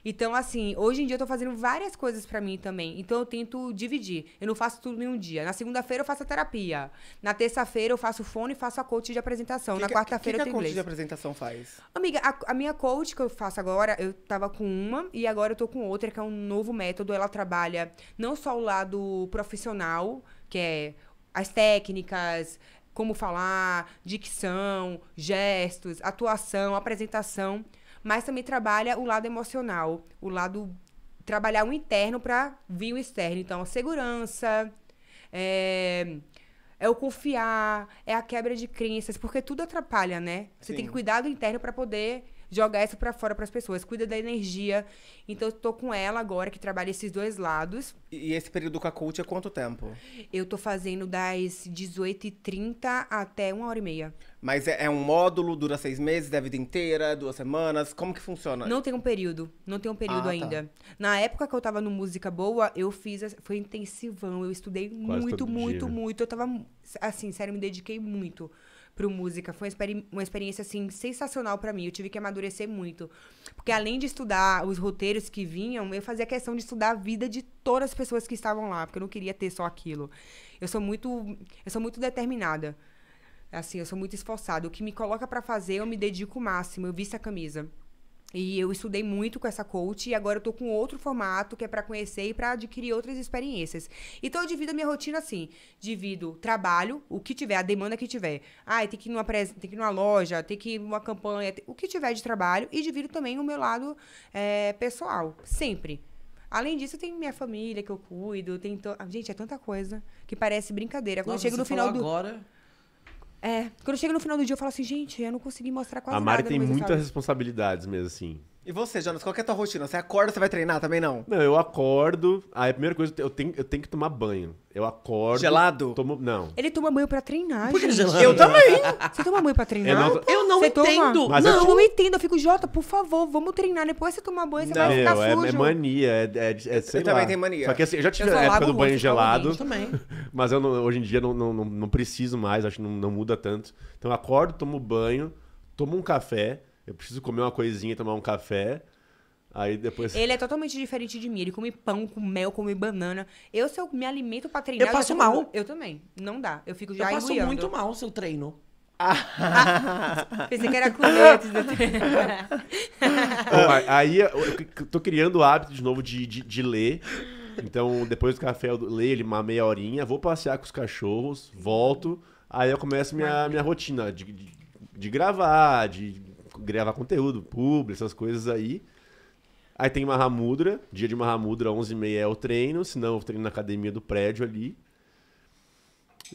Então, assim, hoje em dia eu tô fazendo várias coisas para mim também. Então eu tento dividir. Eu não faço tudo em um dia. Na segunda-feira eu faço a terapia. Na terça-feira eu faço fono e faço a coach de apresentação. Que Na é, quarta-feira eu tenho inglês. O que a coach de apresentação faz? Amiga, a, a, minha coach que eu faço agora, eu tava com uma e agora eu tô com outra, que é um novo método. Ela trabalha não só o lado profissional, que é as técnicas, como falar, dicção, gestos, atuação, apresentação, mas também trabalha o lado emocional, o lado trabalhar o interno para vir o externo. Então, a segurança, é, é o confiar, é a quebra de crenças, porque tudo atrapalha, né? Você Sim. tem que cuidar do interno para poder jogar isso para fora para as pessoas. Cuida da energia. Então eu tô com ela agora que trabalha esses dois lados. E esse período com a coach é quanto tempo? Eu tô fazendo das 18h30 até 1 hora e meia. Mas é, é, um módulo, dura seis meses, é a vida inteira, duas semanas? Como que funciona? Não tem um período. Não tem um período ah, tá. ainda. Tá. Na época que eu tava no Música Boa, eu fiz. Foi intensivão. Eu estudei Quase muito, muito, dia. muito. Eu tava. Assim, sério, me dediquei muito pro música. Foi uma experiência, assim, sensacional para mim. Eu tive que amadurecer muito. Porque além de estudar os roteiros que vinham, eu fazia questão de estudar a vida de todas as pessoas que estavam lá, porque eu não queria ter só aquilo. Eu sou muito, eu sou muito determinada. Assim, eu sou muito esforçada. O que me coloca para fazer, eu me dedico o máximo. Eu visto a camisa. E eu estudei muito com essa coach e agora eu tô com outro formato que é para conhecer e para adquirir outras experiências. Então eu divido a minha rotina assim: divido trabalho, o que tiver, a demanda que tiver. Ah, tem que ir numa, pres... tem que ir numa loja, tem que ir numa campanha, o que tiver de trabalho, e divido também o meu lado é, pessoal, sempre. Além disso, tem minha família que eu cuido, tem to... Gente, é tanta coisa que parece brincadeira. Quando Nossa, eu chego no final do agora é, quando chega no final do dia eu falo assim, gente, eu não consegui mostrar quase nada. A Mari nada, tem muitas responsabilidades mesmo, assim. E você, Jonas, qual é a tua rotina? Você acorda, você vai treinar também não? Não, eu acordo. Aí a primeira coisa, eu tenho, eu tenho que tomar banho. Eu acordo. Gelado? Tomo, não. Ele toma banho pra treinar, Por que gente. gelado? Eu também. Você toma banho pra treinar? Eu não, eu não entendo. Mas não, eu, eu não entendo. Eu fico, Jota, por favor, vamos treinar. Depois você tomar banho, você não, vai ficar é, sujo. É mania, é, é, é sei eu lá. também tenho mania. Só que assim, eu já tive eu a época do banho gelado. Também. [LAUGHS] Mas eu não, hoje em dia não, não, não, preciso mais, acho que não, não muda tanto. Então eu acordo, tomo banho, tomo um café eu preciso comer uma coisinha, tomar um café. Aí depois. Ele é totalmente diferente de mim. Ele come pão, com mel, come banana. Eu, se eu me alimento pra treinar. Eu passo eu mal. Como... Eu também. Não dá. Eu fico já Eu passo muito mal se eu treino. Ah, [LAUGHS] pensei que era comer antes do né? [LAUGHS] treino. aí eu tô criando o hábito de novo de, de, de ler. Então, depois do café, eu leio ele uma meia horinha, vou passear com os cachorros, volto. Aí eu começo minha, minha rotina de, de, de gravar, de gravar conteúdo, publi, essas coisas aí. Aí tem Mahamudra, dia de Mahamudra, 11h30 é o treino, senão eu treino na academia do prédio ali.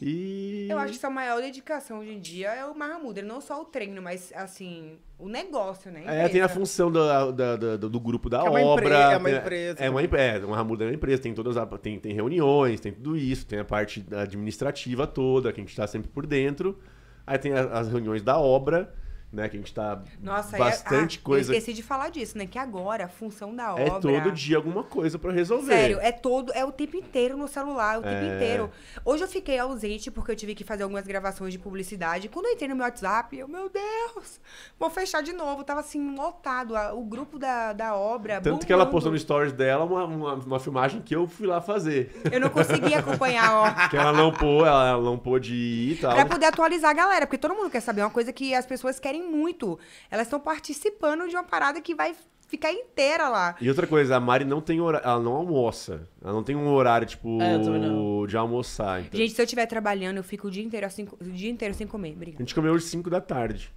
E... Eu acho que sua maior dedicação hoje em dia é o Mahamudra, não só o treino, mas assim, o negócio, né? Empresa. É, tem a função do, do, do, do grupo da é uma obra. é uma empresa. É, uma, é, o Mahamudra é uma empresa, tem todas tem, tem reuniões, tem tudo isso, tem a parte administrativa toda, que a gente está sempre por dentro. Aí tem as reuniões da obra né? Que a gente tá Nossa, é- bastante é, ah, coisa. Eu esqueci de falar disso, né? Que agora a função da é obra. É todo dia alguma coisa para resolver. Sério, é todo, é o tempo inteiro no celular, é o tempo é... inteiro. Hoje eu fiquei ausente porque eu tive que fazer algumas gravações de publicidade. Quando eu entrei no meu WhatsApp, eu, meu Deus, vou fechar de novo. tava assim, lotado, a, o grupo da, da obra. Tanto bombando. que ela postou no stories dela uma, uma, uma, filmagem que eu fui lá fazer. Eu não consegui acompanhar, ó. [LAUGHS] que ela não pôde, ela não pôde ir e tal. Pra poder atualizar a galera, porque todo mundo quer saber é uma coisa que as pessoas querem tem muito. Elas estão participando de uma parada que vai ficar inteira lá. E outra coisa, a Mari não tem hora ela não almoça. Ela não tem um horário, tipo, é, de almoçar. Então. Gente, se eu estiver trabalhando, eu fico o dia inteiro, assim, o dia inteiro sem comer. Obrigada. A gente comeu hoje 5 da tarde.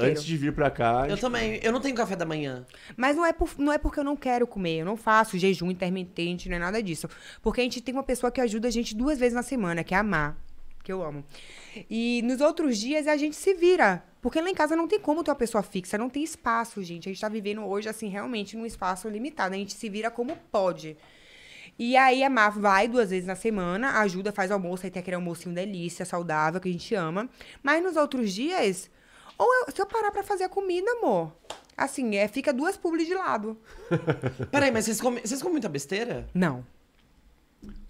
Antes de vir pra cá. Eu gente... também. Eu não tenho café da manhã. Mas não é, por, não é porque eu não quero comer. Eu não faço jejum intermitente, não é nada disso. Porque a gente tem uma pessoa que ajuda a gente duas vezes na semana, que é a Má, que eu amo. E nos outros dias a gente se vira. Porque lá em casa não tem como ter uma pessoa fixa, não tem espaço, gente. A gente tá vivendo hoje, assim, realmente num espaço limitado. A gente se vira como pode. E aí a Má vai duas vezes na semana, ajuda, faz almoço, aí tem aquele almocinho delícia, saudável, que a gente ama. Mas nos outros dias, ou eu, se eu parar pra fazer a comida, amor, assim, é, fica duas publi de lado. [LAUGHS] Peraí, mas vocês comem, vocês comem muita besteira? Não.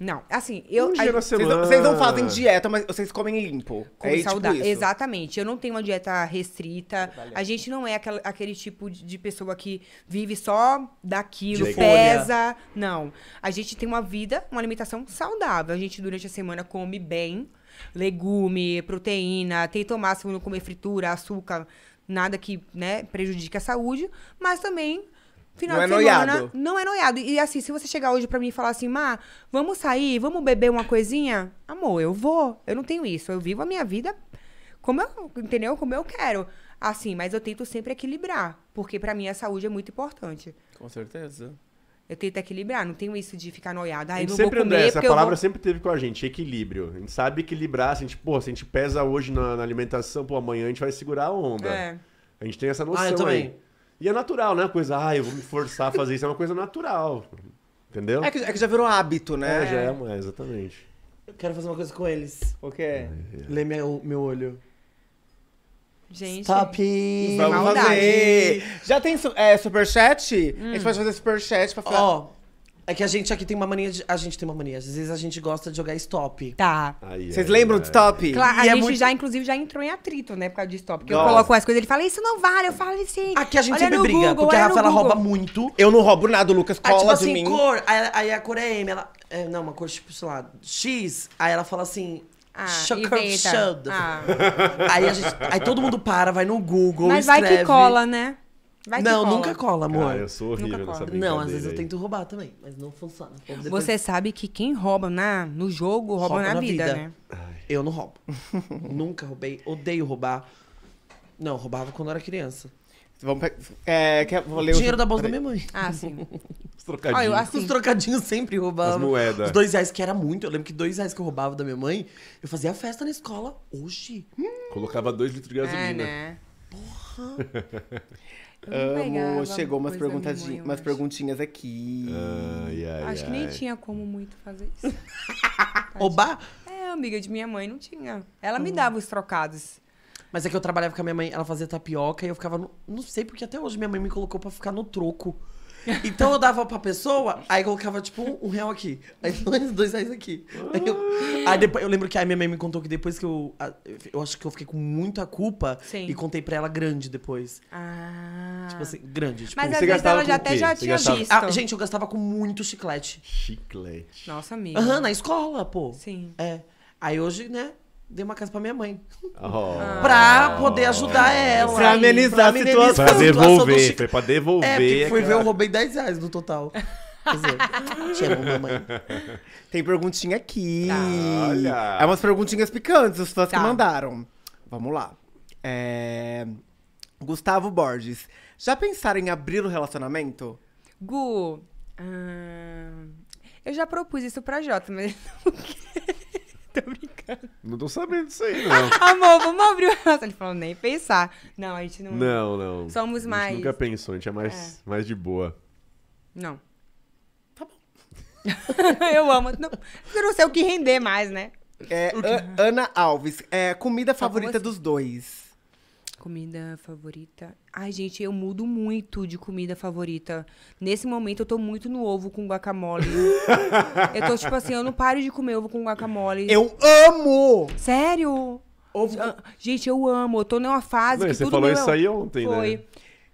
Não, assim, eu. Um dia aí, na Vocês não, fazem dieta, mas vocês comem limpo. Com é Tipo Exatamente. Eu não tenho uma dieta restrita. A gente não é aquela, aquele tipo de pessoa que vive só daquilo, de pesa. Folha. Não. A gente tem uma vida, uma alimentação saudável. A gente, durante a semana, come bem. Legume, proteína, tem tomar se não comer fritura, açúcar, nada que né, prejudique a saúde, mas também Final não é semana, noiado. Não é noiado. E assim, se você chegar hoje para mim e falar assim, Má, vamos sair, vamos beber uma coisinha? Amor, eu vou. Eu não tenho isso. Eu vivo a minha vida como eu, entendeu? Como eu quero. Assim, mas eu tento sempre equilibrar, porque para mim a saúde é muito importante. Com certeza. Eu tento equilibrar, não tenho isso de ficar noiada. Ah, a gente sempre comer essa palavra vou... sempre teve com a gente, equilíbrio. A gente sabe equilibrar, se a gente, pô, se a gente pesa hoje na, na alimentação, pô, amanhã a gente vai segurar a onda. É. A gente tem essa noção ah, eu também. aí. E é natural, né? A coisa, ah, eu vou me forçar a fazer isso, é uma coisa natural. Entendeu? É que, é que já virou hábito, né? É, já é, mas, exatamente. Eu quero fazer uma coisa com eles. O que é, é? Ler meu, meu olho. Gente. Stop! Vamos lá fazer! Já tem é, superchat? Hum. A gente hum. pode fazer superchat pra falar. Ó, é que a gente aqui tem uma mania de. A gente tem uma mania. Às vezes a gente gosta de jogar stop. Tá. Vocês lembram de do stop? Claro, a é gente é muito... já, inclusive, já entrou em atrito, né? Por causa de stop. Porque Nossa. eu coloco as coisas, ele fala, isso não vale, eu falo assim. Aqui a gente sempre briga, Google, porque a Rafaela rouba muito. Eu não roubo nada, o Lucas cola ah, tipo de assim, mim. cor. Aí, aí, a cor é M. Ela, é, não, uma cor, tipo, sei lá, X. Aí ela fala assim. Ah, Chocolate. Ah. Aí, gente, aí todo mundo para, vai no Google. Mas escreve. vai que cola, né? Vai não, cola. nunca cola, amor. Cara, ah, eu sou horrível nessa brincadeira. Não, às vezes aí. eu tento roubar também, mas não funciona. Depois... Você sabe que quem rouba na, no jogo rouba, rouba na, na vida, vida, né? Ai. Eu não roubo. [LAUGHS] nunca roubei. Odeio roubar. Não, roubava quando era criança. Vamos pegar. É, quer, vou ler o dinheiro da bolsa da minha mãe. Ah, sim. [LAUGHS] os trocadinhos. Ah, eu, que assim, os trocadinhos sempre roubavam As moedas. Os dois reais, que era muito. Eu lembro que dois reais que eu roubava da minha mãe, eu fazia festa na escola. Hoje. Hum. Colocava dois litros de gasolina. É, né? Porra. [LAUGHS] Amo, chegou umas, perguntadinha, umas perguntinhas aqui. Ai, ai, Acho que nem tinha como muito fazer isso. [LAUGHS] Oba! É, amiga de minha mãe não tinha. Ela me hum. dava os trocados. Mas é que eu trabalhava com a minha mãe, ela fazia tapioca e eu ficava. No... Não sei porque até hoje minha mãe me colocou pra ficar no troco. Então eu dava pra pessoa, aí colocava, tipo, um real aqui. Aí [LAUGHS] dois, dois reais aqui. Aí, eu, aí ah. depois, eu lembro que a minha mãe me contou que depois que eu. Eu acho que eu fiquei com muita culpa Sim. e contei pra ela grande depois. Ah. Tipo assim, grande. Tipo, Mas às vezes já até já você tinha gastava... visto. Ah, gente, eu gastava com muito chiclete. Chiclete. Nossa, amiga. Aham, na escola, pô. Sim. É. Aí hoje, né? dei uma casa pra minha mãe. Oh. pra poder ajudar ela. Pra amenizar aí, pra a situação. Pra devolver, foi do... pra devolver. É, fui ver, eu roubei 10 reais no total. Quer dizer, [LAUGHS] te mamãe. Tem perguntinha aqui. Tá. olha. É umas perguntinhas picantes, as pessoas tá. que mandaram. Vamos lá. É... Gustavo Borges. Já pensaram em abrir o relacionamento? Gu, hum... eu já propus isso pra Jota, mas ele não [LAUGHS] quer. [LAUGHS] Tô brincando. Não tô sabendo disso aí, não. [LAUGHS] Amor, vamos abrir o nosso. Ele falou, nem pensar. Não, a gente não. Não, não. Somos mais. A gente nunca pensou, a gente é mais, é. mais de boa. Não. Tá bom. [LAUGHS] eu amo. Não, eu não sei o que render mais, né? É, Ana Alves, é, comida tá favorita assim. dos dois. Comida favorita. Ai, gente, eu mudo muito de comida favorita. Nesse momento eu tô muito no ovo com guacamole. [LAUGHS] eu tô tipo assim, eu não paro de comer ovo com guacamole. Eu amo! Sério? Ovo... Ah, gente, eu amo. Eu tô numa fase não, que você tudo falou meu... isso aí ontem, né? Foi. né?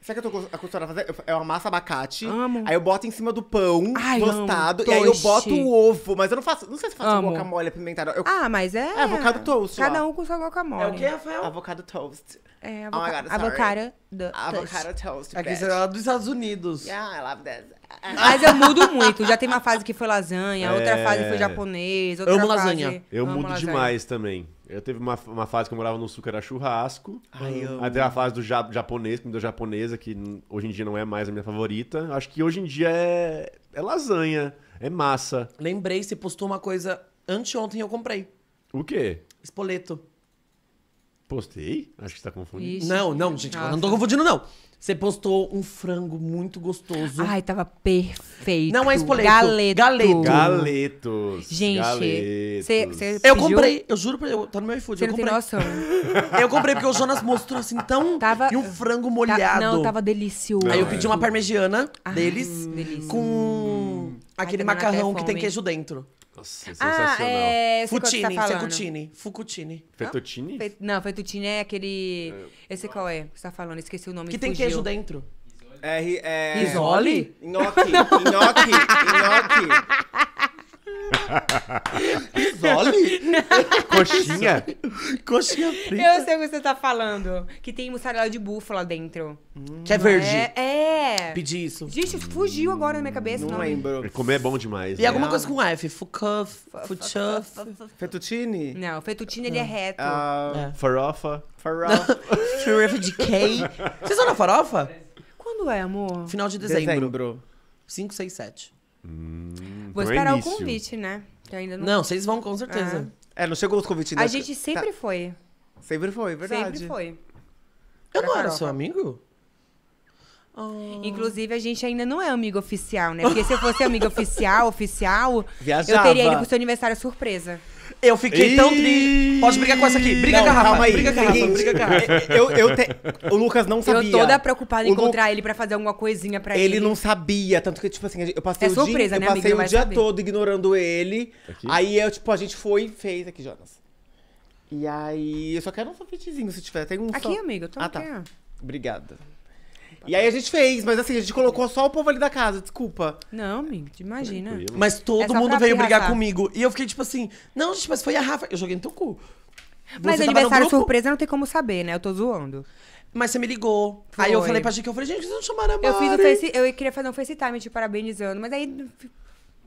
Sabe o que eu tô acostumada a fazer? É uma massa abacate. Amo. Aí eu boto em cima do pão Ai, tostado. Amo, e aí eu boto o ovo. Mas eu não faço. Não sei se faço amo. guacamole apimentada. Eu... Ah, mas é. É avocado toast. Cada um com sua guacamole. É o que, Rafael? Avocado toast. É, toast. oh avocado. Avocado toast. Aqui você é dos Estados Unidos. Yeah, I love that. Mas eu mudo muito. Já tem uma fase que foi lasanha, é... outra fase foi japonês. Outra Amo fase... lasanha. Eu amo mudo lasanha. demais também. Eu teve uma, uma fase que eu morava no sul que era churrasco. Ai, eu... Aí teve a fase do japonês, comida japonesa, que hoje em dia não é mais a minha favorita. Acho que hoje em dia é, é lasanha, é massa. Lembrei, você postou uma coisa anteontem eu comprei. O quê? Espoleto. Postei? Acho que você tá confundindo. Ixi, não, não, gente, não tô confundindo, não. Você postou um frango muito gostoso. Ai, tava perfeito. Não é espoleto. Galeto. Galeto. Galetos. Gente, Galetos. Cê, cê eu comprei, eu juro pra eu, tá no meu iFood. Você eu comprei. tem noção. [LAUGHS] eu comprei porque o Jonas mostrou assim tão. Tava, e um frango molhado. Tá, não, tava delicioso. Aí eu pedi uma parmegiana deles. Delícia. Com. Hum. Aquele macarrão que tem queijo dentro. Nossa, ah, é sensacional. Ah, é... Futini, tá secutini, fucutini. Fettuccine? Fe... Não, fettuccine é aquele... É. qual é que você tá falando, esqueci o nome. Que tem queijo dentro. R, é... Isoli? Gnocchi, gnocchi, gnocchi. [LAUGHS] Isole? [LAUGHS] Coxinha? Coxinha frita. Eu sei o que você tá falando. Que tem mussarela de búfala dentro. Hum, que é verde. É, é. Pedi isso. Gente, fugiu agora na minha cabeça. Não, não lembro. Comer é bom demais. E né? alguma coisa com F. Fucuff, fuchuff. Fettuccine? Não, fettuccine ele é hum. reto. Uh, é. Farofa. Farofa. [LAUGHS] farofa de cake. Vocês estão na farofa? Quando é, amor? Final de dezembro. Dezembro. 5, 6, 7. Hum, Vou esperar é o convite, né? que ainda não... Não, vocês vão com certeza. É, é não chegou os convites A gente sempre tá. foi. Sempre foi, verdade. Sempre foi. Eu pra não era seu amigo? Oh. Inclusive, a gente ainda não é amigo oficial, né? Porque se eu fosse amigo oficial, oficial, Viajava. eu teria ido pro seu aniversário surpresa. Eu fiquei tão triste. Pode brigar com essa aqui? Briga, não, garrafa. Calma aí. Briga, garrafa. Seguinte, briga, garrafa. É, eu, eu te... O Lucas não sabia. Eu toda preocupada em encontrar ele pra fazer alguma coisinha pra ele. Ele não sabia. Tanto que, tipo assim, eu passei é o surpresa, dia, né, eu passei amiga, o dia todo ignorando ele. Aqui? Aí, eu, tipo, a gente foi e fez aqui, Jonas. E aí, eu só quero um sorvetezinho, se tiver. Tem um Aqui, só... amigo. Tô ah, tá. Obrigada. E aí a gente fez, mas assim, a gente colocou só o povo ali da casa, desculpa. Não, amigo, imagina. Tranquilo. Mas todo É mundo veio brigar comigo. E eu fiquei tipo assim, não, gente, mas foi a Rafa. Eu joguei no teu cu. Mas tava aniversário surpresa não tem como saber, né? Eu tô zoando. Mas você me ligou. Aí eu falei pra gente que eu falei, gente, vocês não chamaram a Mari? Eu fiz o face, eu queria fazer um FaceTime te tipo, parabenizando, mas aí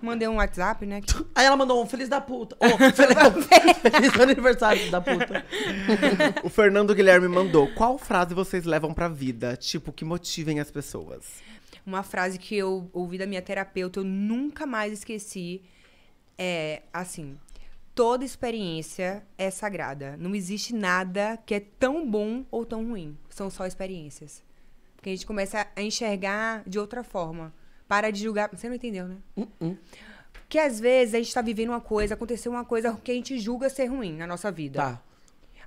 Mandei um WhatsApp, né? Que... [LAUGHS] Aí ela mandou um feliz da puta. Oh, [LAUGHS] feliz, feliz aniversário da puta. [LAUGHS] o Fernando Guilherme mandou: Qual frase vocês levam pra vida? Tipo, que motivem as pessoas? Uma frase que eu ouvi da minha terapeuta, eu nunca mais esqueci. É assim: toda experiência é sagrada. Não existe nada que é tão bom ou tão ruim. São só experiências. Porque a gente começa a enxergar de outra forma. Para de julgar. Você não entendeu, né? Uh uh-uh. -uh. Que às vezes a gente tá vivendo uma coisa, aconteceu uma coisa que a gente julga ser ruim na nossa vida. Tá.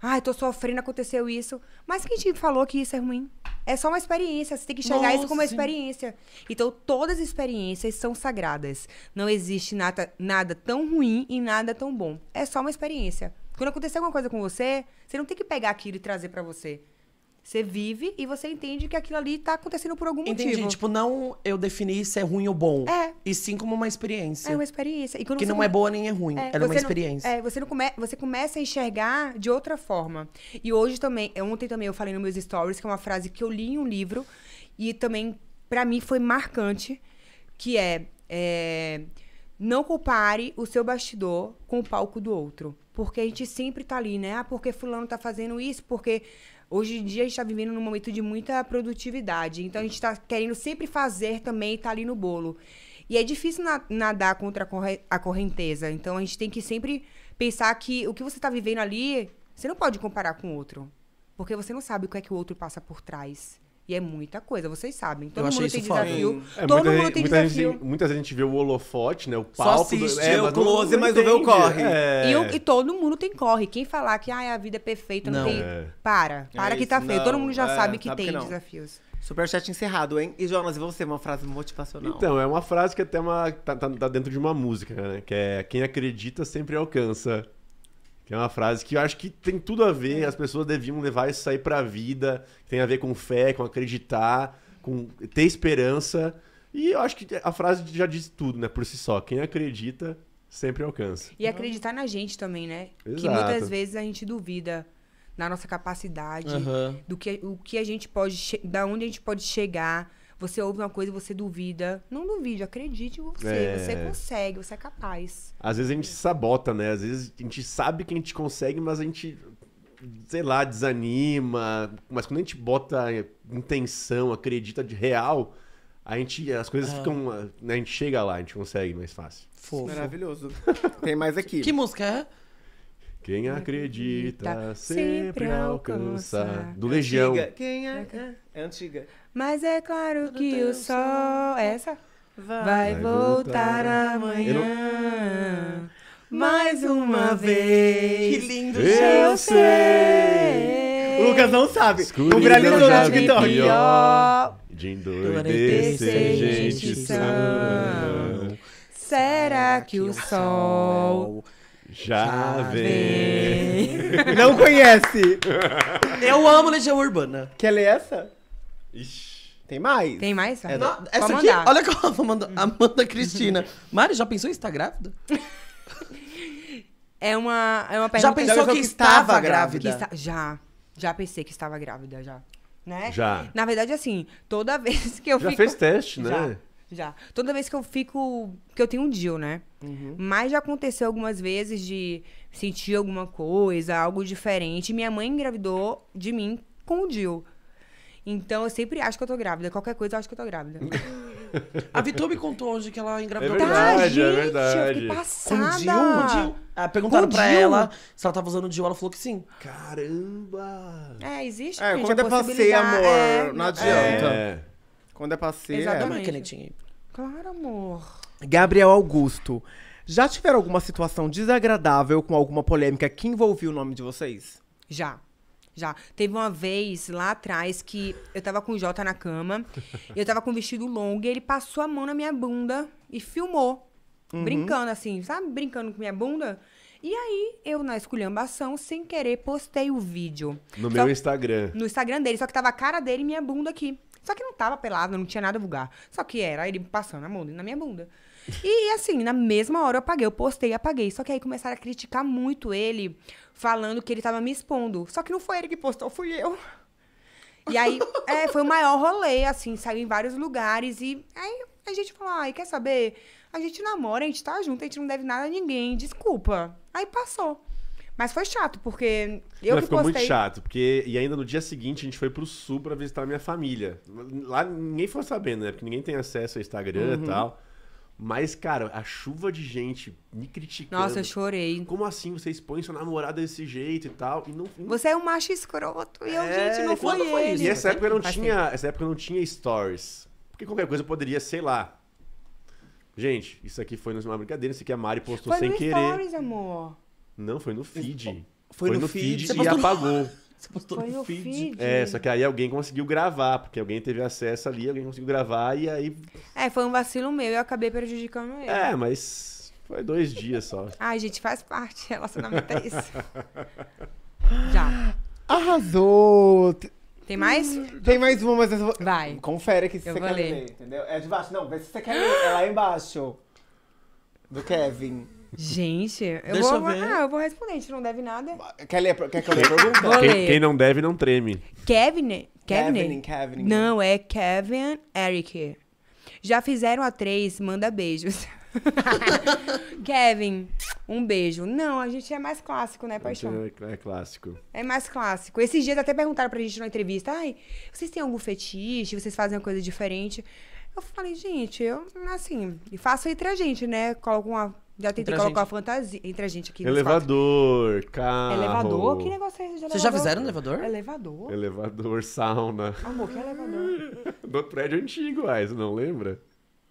Ai, tô sofrendo, aconteceu isso. Mas quem te falou que isso é ruim? É só uma experiência, você tem que chegar a isso como uma experiência. Então, todas as experiências são sagradas. Não existe nada, nada tão ruim e nada tão bom. É só uma experiência. Quando acontecer alguma coisa com você, você não tem que pegar aquilo e trazer para você. Você vive e você entende que aquilo ali tá acontecendo por algum Entendi, motivo. Entendi. Tipo, não eu defini se é ruim ou bom. É. E sim como uma experiência. É uma experiência. que não come... é boa nem é ruim. É, Ela é uma experiência. Não, é, você, não come... você começa a enxergar de outra forma. E hoje também, ontem também eu falei nos meus stories, que é uma frase que eu li em um livro e também, para mim, foi marcante, que é, é... Não compare o seu bastidor com o palco do outro. Porque a gente sempre tá ali, né? Ah, porque fulano tá fazendo isso, porque Hoje em dia a gente está vivendo num momento de muita produtividade. Então a gente está querendo sempre fazer também e tá ali no bolo. E é difícil na, nadar contra a correnteza. Então a gente tem que sempre pensar que o que você está vivendo ali, você não pode comparar com o outro. Porque você não sabe o que é que o outro passa por trás. E é muita coisa, vocês sabem. Todo eu mundo tem desafio. É, todo muita, mundo tem muita desafio. Gente, muitas vezes a gente vê o holofote, né? O palco. Só assiste, do... é, o close, mas não vê o corre. É. E, e, todo mundo tem corre. Quem falar que ah, a vida é perfeita, não, não tem... É. Para, para é que tá isso, tá feio. Não. Todo mundo já é, sabe que sabe tem que desafios. Superchat encerrado, hein? E Jonas, e você, uma frase motivacional? Então, é uma frase que até uma, tá, tá, tá dentro de uma música, né? Que é quem acredita sempre alcança. Que é uma frase que eu acho que tem tudo a ver, é. as pessoas deviam levar isso aí pra vida, tem a ver com fé, com acreditar, com ter esperança. E eu acho que a frase já diz tudo, né, por si só. Quem acredita sempre alcança. E acreditar na gente também, né? Exato. Que muitas vezes a gente duvida na nossa capacidade, uhum. do que, o que a gente pode, da onde a gente pode chegar. Você ouve uma coisa e você duvida. Não duvide, acredite em você. É... Você consegue, você é capaz. Às vezes a gente se sabota, né? Às vezes a gente sabe que a gente consegue, mas a gente, sei lá, desanima. Mas quando a gente bota intenção, acredita de real, a gente, as coisas ah. ficam. Né? A gente chega lá, a gente consegue mais fácil. Fofo. Maravilhoso. [LAUGHS] Tem mais aqui. Que música é? Quem acredita sempre alcança. Do Legião. É antiga. Quem é? É antiga. É mas é claro que o sol. É essa? Vai, voltar, amanhã. Mais uma vez. Que lindo, Eu sei. sei. O Lucas não sabe. Viralizou que TikTok. De endoidecer, gente são. Será que o sol já vem? Não conhece. Eu amo Legião Urbana. Quer ler essa? Ixi. Tem mais? Tem mais? É, não, essa aqui, olha que ela mandou. Amanda Cristina. [LAUGHS] Mari, já pensou em estar grávida? É uma, é uma pergunta... Já pensou que, que estava grávida? Que Já. Já pensei que estava grávida, já. Né? Já. Na verdade, assim, toda [LAUGHS] vez que eu já fico... Já fez teste, né? Já. Já. Toda vez que eu fico. que eu tenho um deal, né? Uhum. Mas já aconteceu algumas vezes de sentir alguma coisa, algo diferente. Minha mãe engravidou de mim com o deal. Então eu sempre acho que eu tô grávida. Qualquer coisa eu acho que eu tô grávida. [LAUGHS] a Vitor me contou hoje que ela engravidou. É verdade, tá, gente, é verdade. Eu passada. Com Dil, Dil. Ah, perguntaram com pra Dil. ela se ela tava usando Dil, ela falou que sim. Caramba! É, existe, é, é, é. é. quando é pra ser, amor, é, não adianta. É. Quando é pra ser... Exatamente. É. Claro, amor. Gabriel Augusto. Já tiveram alguma situação desagradável com alguma polêmica que envolvia o nome de vocês? Já. Já. Teve uma vez lá atrás que eu tava com o Jota na cama, eu tava com um vestido longo e ele passou a mão na minha bunda e filmou. Uhum. Brincando assim, sabe? Brincando com minha bunda. E aí, eu na esculhambação, sem querer, postei o vídeo. No só meu Instagram. No Instagram dele, só que tava a cara dele e minha bunda aqui. Só que não tava pelado, não tinha nada vulgar. Só que era ele passando a mão na minha bunda. E assim, na mesma hora eu apaguei, eu postei e apaguei. Só que aí começaram a criticar muito ele, falando que ele tava me expondo. Só que não foi ele que postou, fui eu. E aí, é, foi o maior rolê, assim, saiu em vários lugares. E aí a gente falou, ai, quer saber? A gente namora, a gente tá junto, a gente não deve nada a ninguém, desculpa. Aí passou. Mas foi chato, porque eu Mas que ficou postei... muito chato, porque... E ainda no dia seguinte, a gente foi pro sul pra visitar a minha família. Lá ninguém foi sabendo, né? Porque ninguém tem acesso ao Instagram uhum. e tal. Mas, cara, a chuva de gente me criticando. Nossa, eu chorei. Como assim você expõe sua namorada desse jeito e tal? E não, Você é um macho escroto. E eu, é, gente, não foi, foi ele. E essa época, não assim. tinha, essa época não tinha stories. Porque qualquer coisa poderia, sei lá. Gente, isso aqui foi uma brincadeira. Isso aqui a Mari postou foi sem no querer. Stories, amor. Não, foi no feed. Foi, foi no, no, feed, feed e apagou. [LAUGHS] Você postou Foi no feed. feed. É, só que aí alguém conseguiu gravar, porque alguém teve acesso ali, alguém conseguiu gravar e aí. É, foi um vacilo meu, eu acabei prejudicando ele. É, mas foi dois dias só. Ai, gente, faz parte. [LAUGHS] Relacionamento é isso. [LAUGHS] Já. Arrasou! Tem mais? Tem mais uma, mas eu vou... Vai. Confere aqui se eu você quer ler. ler. entendeu? É de baixo. Não, vê se você quer ler. É lá embaixo. Do Kevin. Gente, eu Deixa vou. Eu ah, eu vou responder, a gente não deve nada. Quer, ler, quer que eu leia a pergunta? Quem, quem não deve, não treme. Kevin? Kevin? Kevin, Não, é Kevin Eric. Já fizeram a três, manda beijos. [LAUGHS] Kevin, um beijo. Não, a gente é mais clássico, né, Paixão? É, é clássico. É mais clássico. Esses dias até perguntaram pra gente numa entrevista: ai, vocês têm algum fetiche? Vocês fazem uma coisa diferente? Eu falei, gente, eu, assim, e faço entre a gente, né? Coloco uma já tentei colocar a fantasia entre a gente aqui. Elevador, carro. Elevador? Que negócio é esse de elevador? Vocês já fizeram elevador? Elevador. Elevador, sauna. Amor, que elevador? Do [LAUGHS] prédio antigo, ai, não lembra?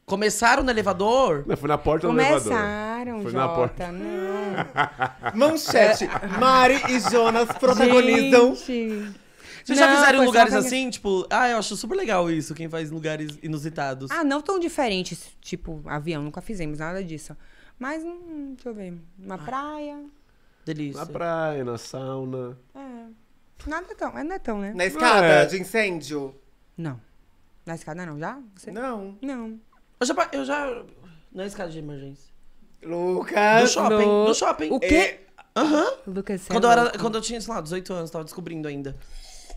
Começaram no elevador? Não, foi na porta Começaram, do elevador. Começaram, Foi na porta. Não. [LAUGHS] Manchete. É. Mari e Jonas protagonizam. Gente. Vocês não, já fizeram em lugares assim? Tipo, ah, eu acho super legal isso, quem faz lugares inusitados. Ah, não tão diferentes, tipo, avião, nunca fizemos nada disso. Mas, hum, deixa eu ver. Uma ah. praia. Delícia. Na praia, na sauna. É. Nada tão. É netão, é né? Na escada é. de incêndio? Não. Na escada não, já? Você- Não. Não. Eu já, eu já. Na escada de emergência. Lucas! Lucas! shopping. No- shopping. O é. quê? Aham. Lucas, Quando, é eu é era, quando eu tinha, sei lá, 18 anos, tava descobrindo ainda.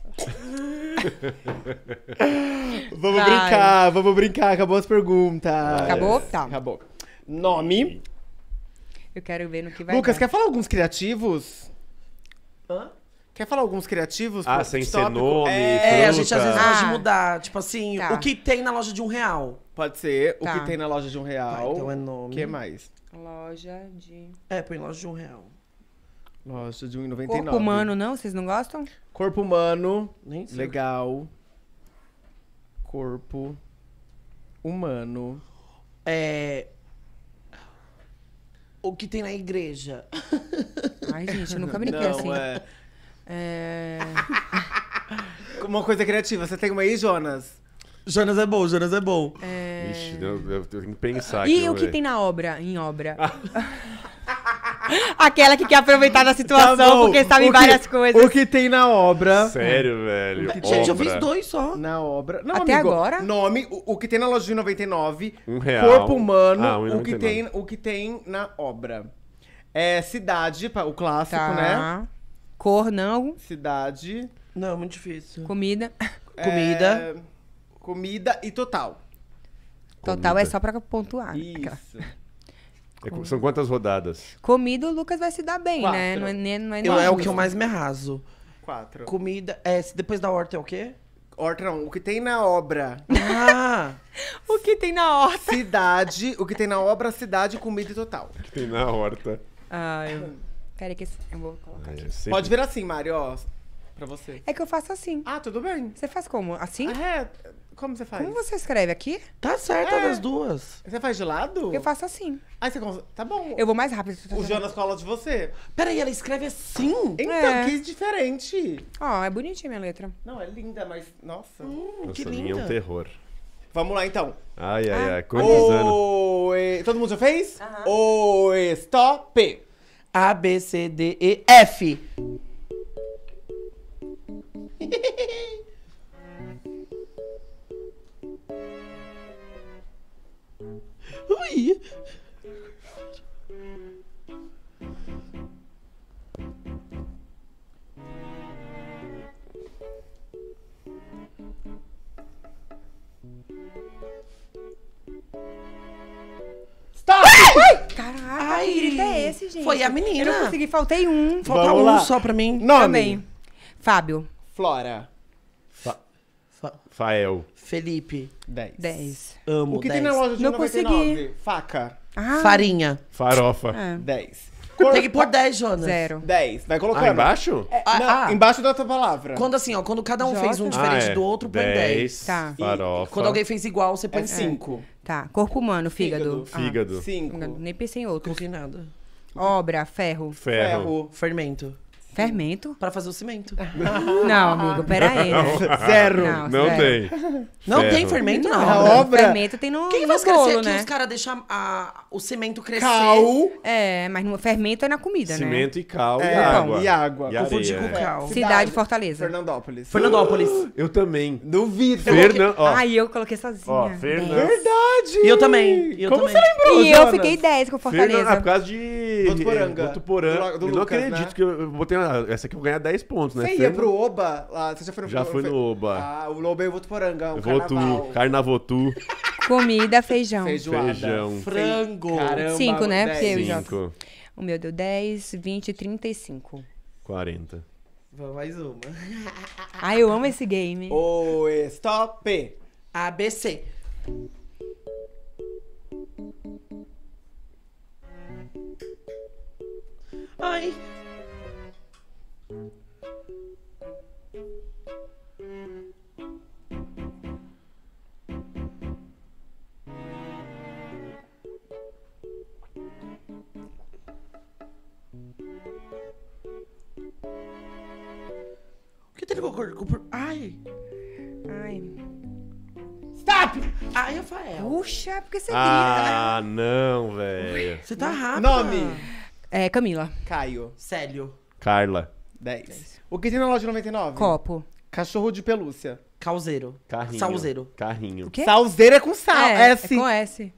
[LAUGHS] Vamos Vai. brincar, vamos brincar. Acabou as perguntas. Acabou? Tá. Acabou. Nome, eu quero ver no que vai Lucas, dar. quer falar alguns criativos? Hã? Quer falar alguns criativos? Ah, sem ser nome, É, fruta. a gente às vezes gosta ah. de mudar. Tipo assim, tá. o que tem na loja de um real. Pode ser tá. o que tá. tem na loja de um real. então é nome. O que mais? Loja de... É, põe loja de um real. Loja de 1,99. Corpo humano, não? Vocês não gostam? Corpo humano. Nem sei. Legal. Corpo humano. É o que tem na igreja. [LAUGHS] Ai, gente, eu nunca brinquei não, assim. É... é... uma coisa criativa. Você tem uma aí, Jonas? Jonas é bom, Jonas é bom. É... Ixi, eu, eu, tenho que pensar. E aqui, o que tem na obra, em obra? [LAUGHS] Aquela que quer aproveitar da tá situação tá porque sabe que, várias coisas. O que tem na obra. Sério, velho. Gente, eu fiz dois só. Na obra. Não, Até amigo, agora? Nome, o, o, que tem na loja de 99. Um real. Corpo humano, ah, um o, que tem, o que tem na obra. É cidade, o clássico, tá. né? Cor, não. Cidade. Não, é muito difícil. Comida. É... Comida. Comida e total. Total é comida. é só pra pontuar. Né? Isso. Aquela. É são quantas rodadas? Comida, o Lucas vai se dar bem, né? É- Quatro. né? Não é, não é, não é, é o que eu mais me arraso. Quatro. Comida. É, depois da horta é o quê? Horta não, o que tem na obra. Ah! [LAUGHS] o que tem na horta? Cidade, o que tem na obra, cidade, comida e total. O que tem na horta. Ah, eu... Peraí que eu vou colocar ah, aqui. É Pode vir assim, Mário, ó. Pra você. É que eu faço assim. Ah, tudo bem. Você faz como? Assim? Ah, é. Como você faz? Como você escreve aqui? Tá certa é. das duas. Você faz de lado? Eu faço assim. Ah, você cons... Tá bom. Eu vou mais rápido. O Jonas cola de você. Peraí, ela escreve assim? Então, é. que diferente. Ó, oh, é bonitinha minha letra. Não, é linda, mas. Nossa. Hum, Nossa, que linda. linha é um terror. Vamos lá, então. Ai, ai, ai. Cornizando. Ah. Oi. Todo mundo já fez? Aham. Oi, stop. A, B, C, D, E, F. [LAUGHS] Ui! Stop! Ai! Caraca, Ai! que grito é esse, gente? Foi a menina. Eu não consegui, faltei um. Falta um só pra mim. Nome. Também. Fábio. Flora. Fa Fa... Fael. Felipe. 10. Amo, O que 10. tem na loja de Não 99? Faca. Ah, Farinha. Farofa. 10. É. Cor... Tem que pôr 10, Jonas. zero. 10. Vai colocar. Ah, embaixo? É, ah, não, ah. embaixo da outra palavra. Quando assim, ó, quando cada um Jota? fez um diferente ah, é. do outro, põe 10. Tá. Farofa. Quando alguém fez igual, você é põe É 5. Tá. Corpo humano, fígado. Fígado. 5. Ah, nem pensei em outro. Não nada. Obra, ferro. Ferro. Ferro. Fermento. Fermento? Pra fazer o cimento. [LAUGHS] Não, amigo, aí. Né? Não. Zero. Não, Não zero. tem. Não tem fermento na obra. Na obra. Fermento tem no. Quem no faz crescer aqui? Né? Os caras deixam o cimento crescer. Cal. É, mas no fermento é na comida, né? Cimento e cal e é, água. e água. E Confundi com é. cal. Cidade, Fortaleza. Fernandópolis. Fernandópolis. Uh! Eu também. Duvido. Fernan... ó, Aí eu coloquei sozinha. ó, Fernan... Verdade! E eu também, eu Como também. você lembrou, E eu fiquei 10 com Fortaleza. ah, por causa de. Botuporanga. Botuporanga. Eu não acredito né? que eu eu botei ah, essa aqui eu vou ganhar 10 pontos, né? Você ia pro Oba lá? Ah, você já foi no Oba? Já fui no Oba. Ah, o Lobo e é o Votuporanga, um Votu, Carnavotu. [LAUGHS] Comida, feijão. Feijoada. Feijão. Frango. Caramba, Cinco, né? Porque eu O meu deu 10, 20, 35. 40. Vamos mais uma. [LAUGHS] Ai, eu amo esse game. O stop. ABC. Ai, o que teve com o. Ai! Ai. Stop! Ai, Rafael. Puxa, porque você ah, grita. Ah, não, velho. Você tá rápido. Nome: É, Camila. Caio. Célio. Carla. 10. O que tem na loja de 99? Copo. Cachorro de pelúcia. Calzeiro. Carrinho. Salzeiro. Carrinho. O quê? Salzeiro é com sal. É, S. é, é assim. com S.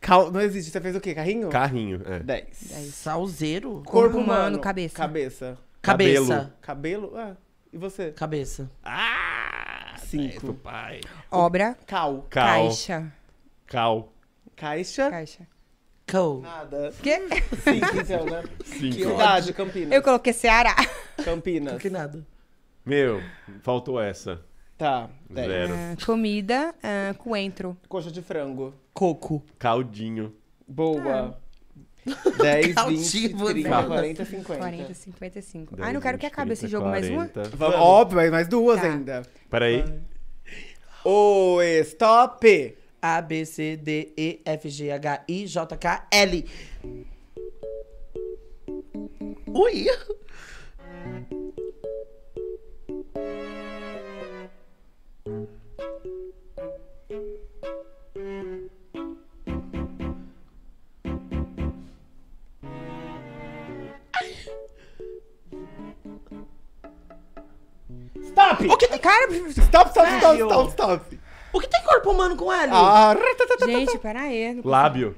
Cal... Não existe. Você fez o quê? Carrinho? Carrinho, é. 10. Salzeiro? Corpo, Corpo humano, humano, cabeça. Cabeça. cabelo Cabelo? Ah. E você? Cabeça. Ah! Cinco. pai. Obra. Cal. Cal. Caixa. Cal. Caixa. Caixa. Nada. Né? Que? Cinco, então, né? Cinco. cidade, Campinas. Eu coloquei Ceará. Campinas. que nada. Meu, faltou essa. Tá. Zero. Uh, comida, uh, coentro. Coxa de frango. Coco. Caldinho. Boa. 10, 20, 30, 40, 50. 40, 55. Ai, não quero 20, que acabe 30, esse jogo 40. mais uma. Vamos. Óbvio, mais duas tá. ainda. Peraí. Oi, stop! A, B, C, D, E, F, G, H, I, J, K, L. Ui! Stop! O que tem... Cara, stop, stop, stop, stop, stop. O que tem corpo humano com L? Ah, Gente, pera aí. Lábio.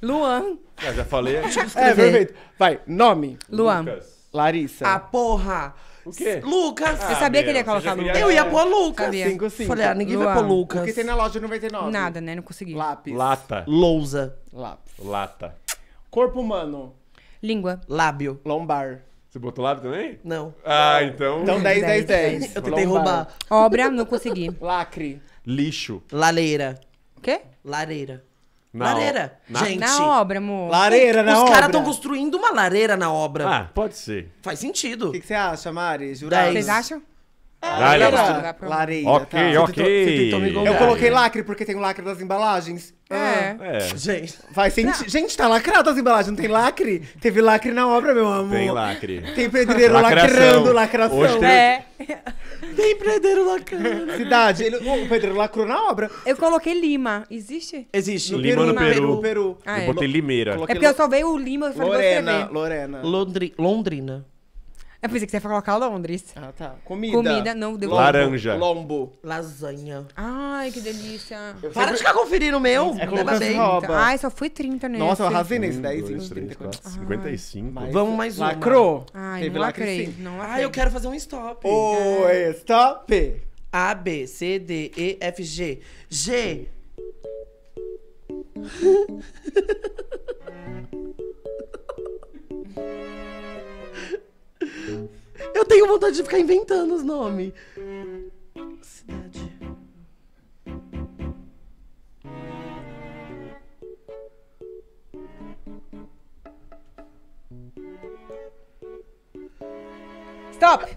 Luan. Ah, já falei. [LAUGHS] É, perfeito. Vai, nome. Luan. Lucas. Larissa. Ah, porra. O quê? Lucas. Ah, você sabia que ele ia colocar Lucas? Eu ia pôr Lucas. Sabia. Cinco, cinco. Falei, ah, ninguém vai Luan. pôr Lucas. O que tem na loja de 99? Nada, né? Não consegui. Lápis. Lata. Lousa. Lápis. Lata. Corpo humano. Língua. Lábio. Lombar. Você botou lábio também? Não. Ah, então. Então 10, 10, 10. Eu tentei Lombar. roubar. Obra, não consegui. Lacre. Lixo. lareira o Quê? Lareira. Na lareira. Na... Gente. Na obra, amor. Lareira na Os obra. Os caras estão construindo uma lareira na obra. Ah, pode ser. Faz sentido. O que, que você acha, Mari? Jurado? Vocês acham? Gralha. Ah, Lareira. Lareira. Ok, tá. ok. Tentou, eu coloquei lacre porque tem o lacre das embalagens. É. Ah, é. Gente, vai sentir. Gente, tá lacrado as embalagens, não tem lacre? Teve lacre na obra, meu amor. Tem lacre. Tem pedreiro lacrando, lacração. Hoje tem... É. [LAUGHS] tem pedreiro lacrando. Cidade, ele... o pedreiro lacrou na obra. Eu coloquei Lima. Existe? Existe. No Lima Peru, no Peru. Peru. Peru. Ah, é. Eu botei Limeira. Coloquei é porque eu veio o Lima. Lorena, Lorena. Londri... Londrina. Eu pensei que você ia colocar Londres. Ah, tá. Comida. Comida, não. Deu Laranja. Lombo. Lasanha. Ai, que delícia. Eu Para sempre... de ficar conferindo o meu. É, é colocando bem. Rouba. Ai, só fui 30 nesse. Nossa, eu arrasei nesse 10, 20, 30, 40. 55. Mais Vamos mais uma. Lacrou. Ai, Teve não lacrei. Não lacrei. Ai, eu quero fazer um stop. O é. stop. A, B, C, D, E, F, G. G. [LAUGHS] vontade de ficar inventando os nomes. Cidade. Stop!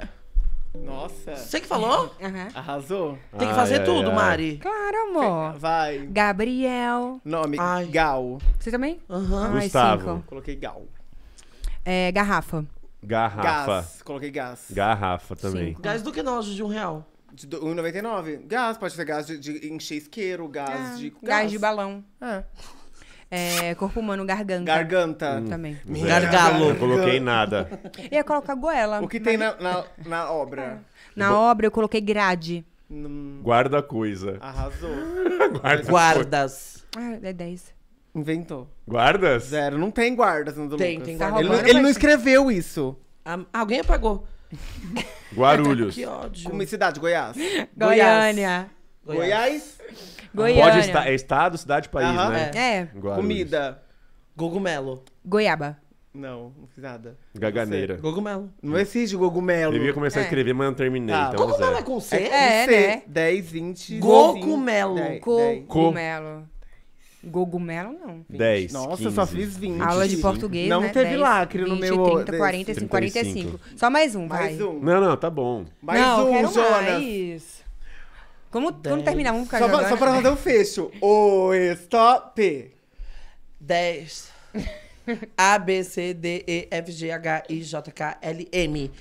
Nossa. Você que falou? Arrasou. Tem que fazer ai, tudo, ai. Mari. Claro, amor. Vai. Gabriel. Nome Ai. Gal. Você também? Aham. Gustavo. cinco. Coloquei Gal. É, garrafa. Garrafa. Gás. Coloquei gás. Garrafa também. Gás do que nós, de um real? De 1,99. Gás, pode ser gás de, de encher isqueiro, gás ah, de. Gás de balão. É. É, corpo humano, garganta. Garganta. Hum. Também. Gargalo. Não coloquei nada. Eu ia colocar goela. O que tem na, na, na obra? [LAUGHS] Na obra eu coloquei grade. Guarda coisa. Arrasou. [LAUGHS] Guarda. Guardas. Ah, é 10. Inventou. Guardas? Zero. Não tem guardas no do Tem, Lucas. tem guarda. Ele, não- ele não escreveu isso. Ah, alguém apagou. [LAUGHS] Guarulhos. [LAUGHS] Que ódio. Como cidade, [LAUGHS] Goiás. Goiânia. Goiás, Goiânia. Pode estar, é estado, cidade, país, Aham. né? É, é. Guarulhos. comida. Gogumelo. goiaba. Não, não fiz nada. Gaganeira. Gogumelo. Não existe gogumelo. Eu ia começar a é. escrever, mas não terminei. Tá. Então, é Gogumelo é com C? É, É, né? 10, 20, Cogumelo. Gogumelo. 10. Gogumelo, não. 10. Nossa, 15, só fiz 20. Aula de português. Não né? teve 10, lacre 20, no meu. 30, 45, 45. Só mais um, vai. Mais um. Não, não, tá bom. Mais não, um, Jonas. Como, como terminar? Vamos ficar só jogando. Pra, só pra né? fazer um fecho. O stop. 10. A, B, C, D, E, F, G, H, I, J, K, L, M.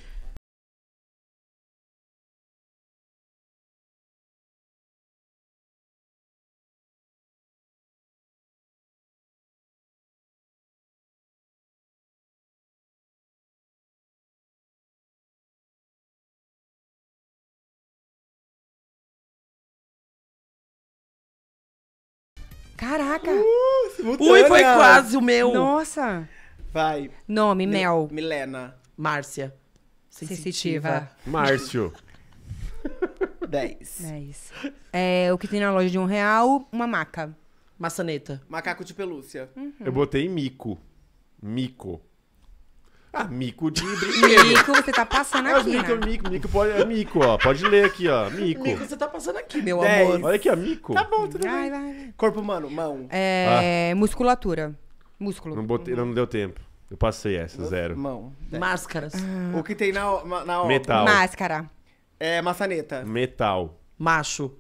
Ui, foi quase o meu. Nossa. Vai. Nome, Mi Mel. Milena. Márcia. Sensitiva. Sensitiva. Márcio. 10. [LAUGHS] 10. É, o que tem na loja de um real, uma maca. Maçaneta. Macaco de pelúcia. Uhum. Eu botei mico. Mico. Ah, mico de brinquedo. Mico, você tá passando aqui. Mico, é né? mico, mico, pode, é mico, ó. Pode ler aqui, ó. Mico. Mico, você tá passando aqui, meu Dez. amor. Olha aqui, ó. Mico. Tá bom, tudo Ai, bem. Vai. Corpo humano, mão. É. Ah. Musculatura. Músculo. Não, botei, não deu tempo. Eu passei essa, zero. Mão. Dez. Máscaras. Ah. O que tem na, na, na Metal. Máscara. É, maçaneta. Metal. Macho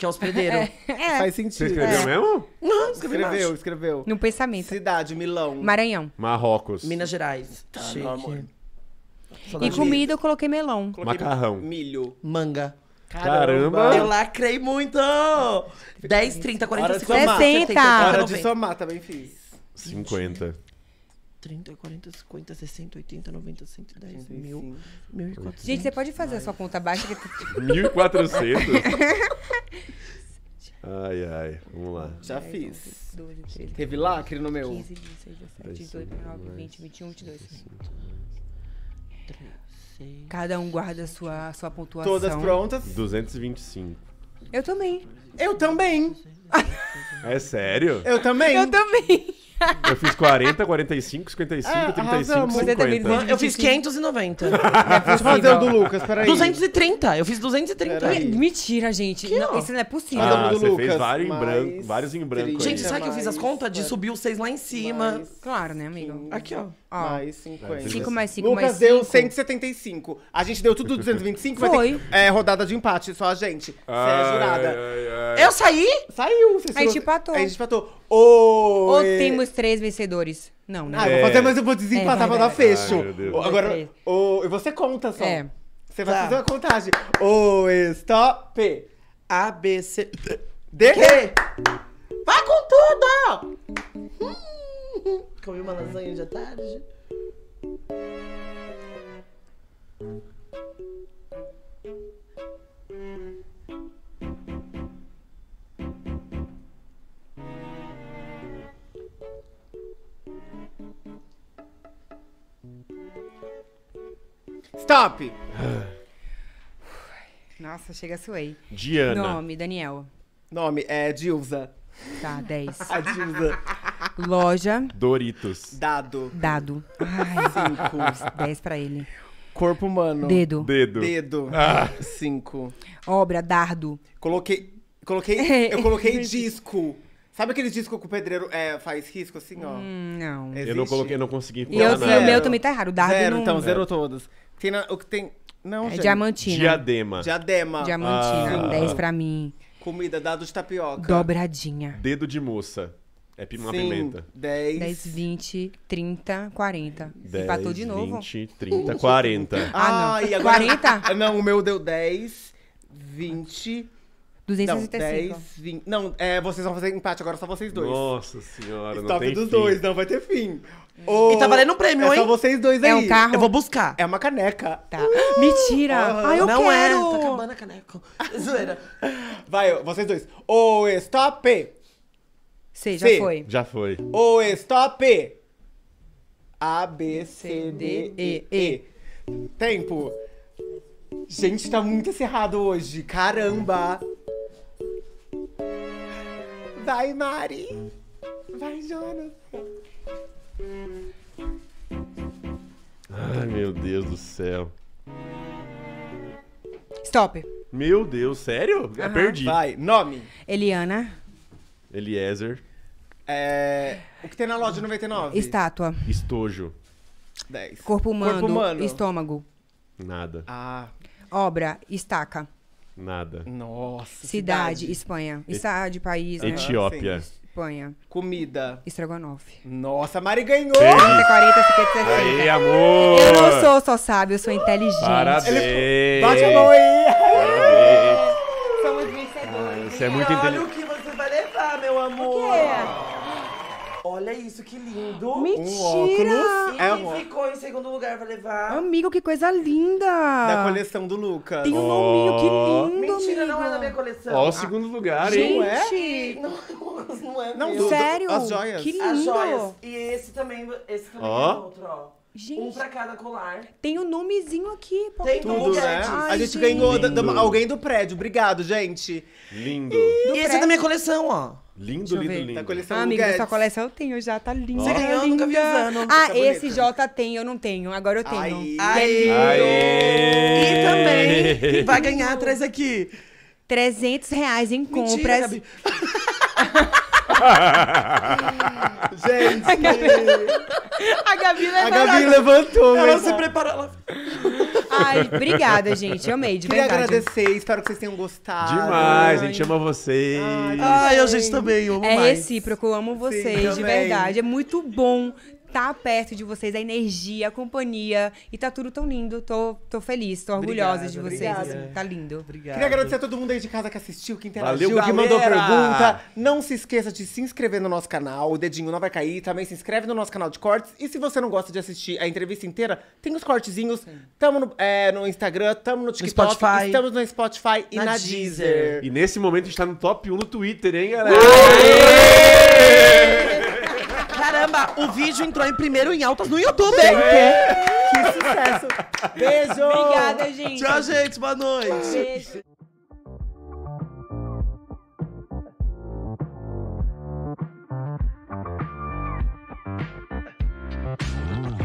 que é hospedeiro. É. é. Faz sentido. Você escreveu é. mesmo? Não, escrevi Escreveu, escreveu. No pensamento. Cidade, Milão. Maranhão. Marrocos. Minas Gerais. Tá, Chique. meu E comida eu coloquei melão. Macarrão. Milho. Manga. Caramba. Eu lacrei muito! 10, 30, 40, 50, somar. 60, Hora de somar, também fiz. 50. 30, 40, 50, 60, 80, 90, 110, 1.000, 1.400. Gente, você pode fazer a sua conta baixa. Que... 1.400? [LAUGHS] Tá [LAUGHS] [LAUGHS] ai, ai, vamos lá. Já fiz. 12, 13, Teve lá no meu. 15, 16, 17, 18, 19, 20, 21, 22. 3, Cada um guarda a sua, sua pontuação. Todas prontas? 225. Eu também. Eu também. É sério? Eu também. Eu também. Eu fiz 40, 45, 55, ah, 35, 50. É eu fiz 590. É fazer o do Lucas, peraí. 230, eu fiz 230. Peraí. Mentira, gente. Que não, isso não é possível. Ah, ah você Lucas, fez vários em branco. Vários em branco gente, sabe que eu fiz as contas de subir os seis lá em cima? Mais, claro, né, amigo? Aqui, ó. ó. Mais 50. 5 mais 5 Lucas mais 5. deu 175. A gente deu tudo 225, mas Foi. Tem, é rodada de empate, só a gente. Você é jurada. Ai, ai, ai. Eu saí? Saiu. Você a gente empatou. A gente empatou. Ou temos três vencedores. Não, né? Ah, vou fazer mais um vou É, pra dar fecho. Ai, meu Deus. Agora, ou, você conta só. É. Você vai Tá. fazer uma contagem. O stop. A, B, C. D. Vai com tudo! [LAUGHS] comi uma lasanha de tarde. Stop! [SIGHS] Nossa, chega a suei. Diana. Nome, Daniel. Nome é Dilza. Tá, 10. [LAUGHS] A Dilza. Loja. Doritos. Dado. Dado. Ai, 5. 10 pra ele. Corpo humano. Dedo. Dedo. Dedo. 5. Ah. Obra, dardo. Coloquei. Coloquei. [LAUGHS] Eu coloquei disco. Sabe aquele disco que o pedreiro é, faz risco assim, ó? Hum, não. Existe? Eu não coloquei, não consegui. E eu, o meu também tá errado. O dardo zero, não... então, zero é. Tem na, o que tem. Não, é Diamantina. Diadema. Diadema. Diamantina. Ah. 10 pra mim. Comida, dado de tapioca. Dobradinha. Dedo de moça. É uma Sim, pimenta. 10. 10, 20, 30, 40. 10, Empatou de novo. 20, 30, 40. Ah, ah não. E ah, agora... 40? [LAUGHS] Não, o meu deu 10, 20. 265. Não, 10, 20. Não, é, vocês vão fazer empate agora, só vocês dois. Nossa senhora, Stop não tem dos fim. dois, não vai ter fim. Ô, E tá valendo um prêmio, é hein? só vocês dois é aí. É um carro? Eu vou buscar. É uma caneca. Tá. Uh! Mentira! Ai, ah, eu não é. quero! é. Tá acabando a caneca. [LAUGHS] Zoeira. Vai, vocês dois. O stop. Sei, já foi. Já foi. O stop. A, B, C, D, E, E. Tempo. Gente, tá muito encerrado hoje. Caramba. Vai, Mari. Vai, Jonas. Ai, meu Deus do céu. Stop. Meu Deus, sério? É, perdi. Vai, nome. Eliana. Eliezer. É... O que tem na loja 99? Estátua. Estojo. 10. Corpo humano. Corpo humano. Estômago. Nada. Ah. Obra. Estaca. Nada. Nossa. Cidade, cidade. Espanha. Estado, país. Né? Etiópia. Espanha. Comida. Estrogonofe. Nossa, a Mari ganhou! 40, 50, 60. Aí, assim, né? amor! Eu não sou só sábio, eu sou inteligente. Parabéns! Ele... Bate a mão aí! Parabéns! Somos vencedores. Ah, isso é muito inteligente. Olha o que você vai levar, meu amor! O quê? Olha isso, que lindo. Mentira! E É quem ficou em segundo lugar pra levar. Amigo, que coisa linda! Da coleção do Lucas. Tem um nominho, que lindo, Mentira, não é da minha coleção. Ó, o segundo lugar, hein? É? Gente, Não, não é Não, mesmo. Sério? as joias. Que lindo. As joias. E esse também, esse também Ó. é outro, ó. Gente, um pra cada colar. Tem o um nomezinho aqui. Tem tudo, né? Ai, a gente, gente. ganhou da, da, alguém do prédio. Obrigado, gente. Lindo. E esse é da minha coleção, ó. Lindo, lindo, lindo. Da coleção ah, Amiga, essa coleção eu tenho já, tá linda. Você ganhou, linda. nunca vi usando. Tá ah, tá esse J tem, eu não tenho. Agora eu tenho. Aê. Aê. É Aê. E também, [LAUGHS] vai ganhar, traz aqui. 300 reais em Mentira, compras. [LAUGHS] Gente! A Gabi, a Gabi, a Gabi levantou. Ela se preparou. Ela... Ai, obrigada, gente. Amei, de Queria verdade. agradecer, espero que vocês tenham gostado. Demais, Ai. a gente ama vocês. Ai, Ai a gente também, amo É mais. recíproco, amo vocês, Sim, de verdade. É muito bom tá perto de vocês, a energia, a companhia. E tá tudo tão lindo. Tô, tô feliz, tô orgulhosa Obrigado, de vocês. Assim, tá lindo. Obrigado. Queria agradecer a todo mundo aí de casa que assistiu, que interagiu, Valeu, que mandou pergunta. Não se esqueça de se inscrever no nosso canal. O dedinho não vai cair. Também se inscreve no nosso canal de cortes. E se você não gosta de assistir a entrevista inteira, tem os cortezinhos. Sim. Tamo no, é, no, Instagram, tamo no TikTok. Spotify. Estamos no Spotify e na, na Deezer. Deezer. E nesse momento a gente tá no top 1 no Twitter, hein, galera? Uê! Caramba, o vídeo entrou em primeiro em altas no YouTube. Que sucesso. Beijo. Obrigada, gente. Tchau, gente. Boa noite. Beijo. Mm.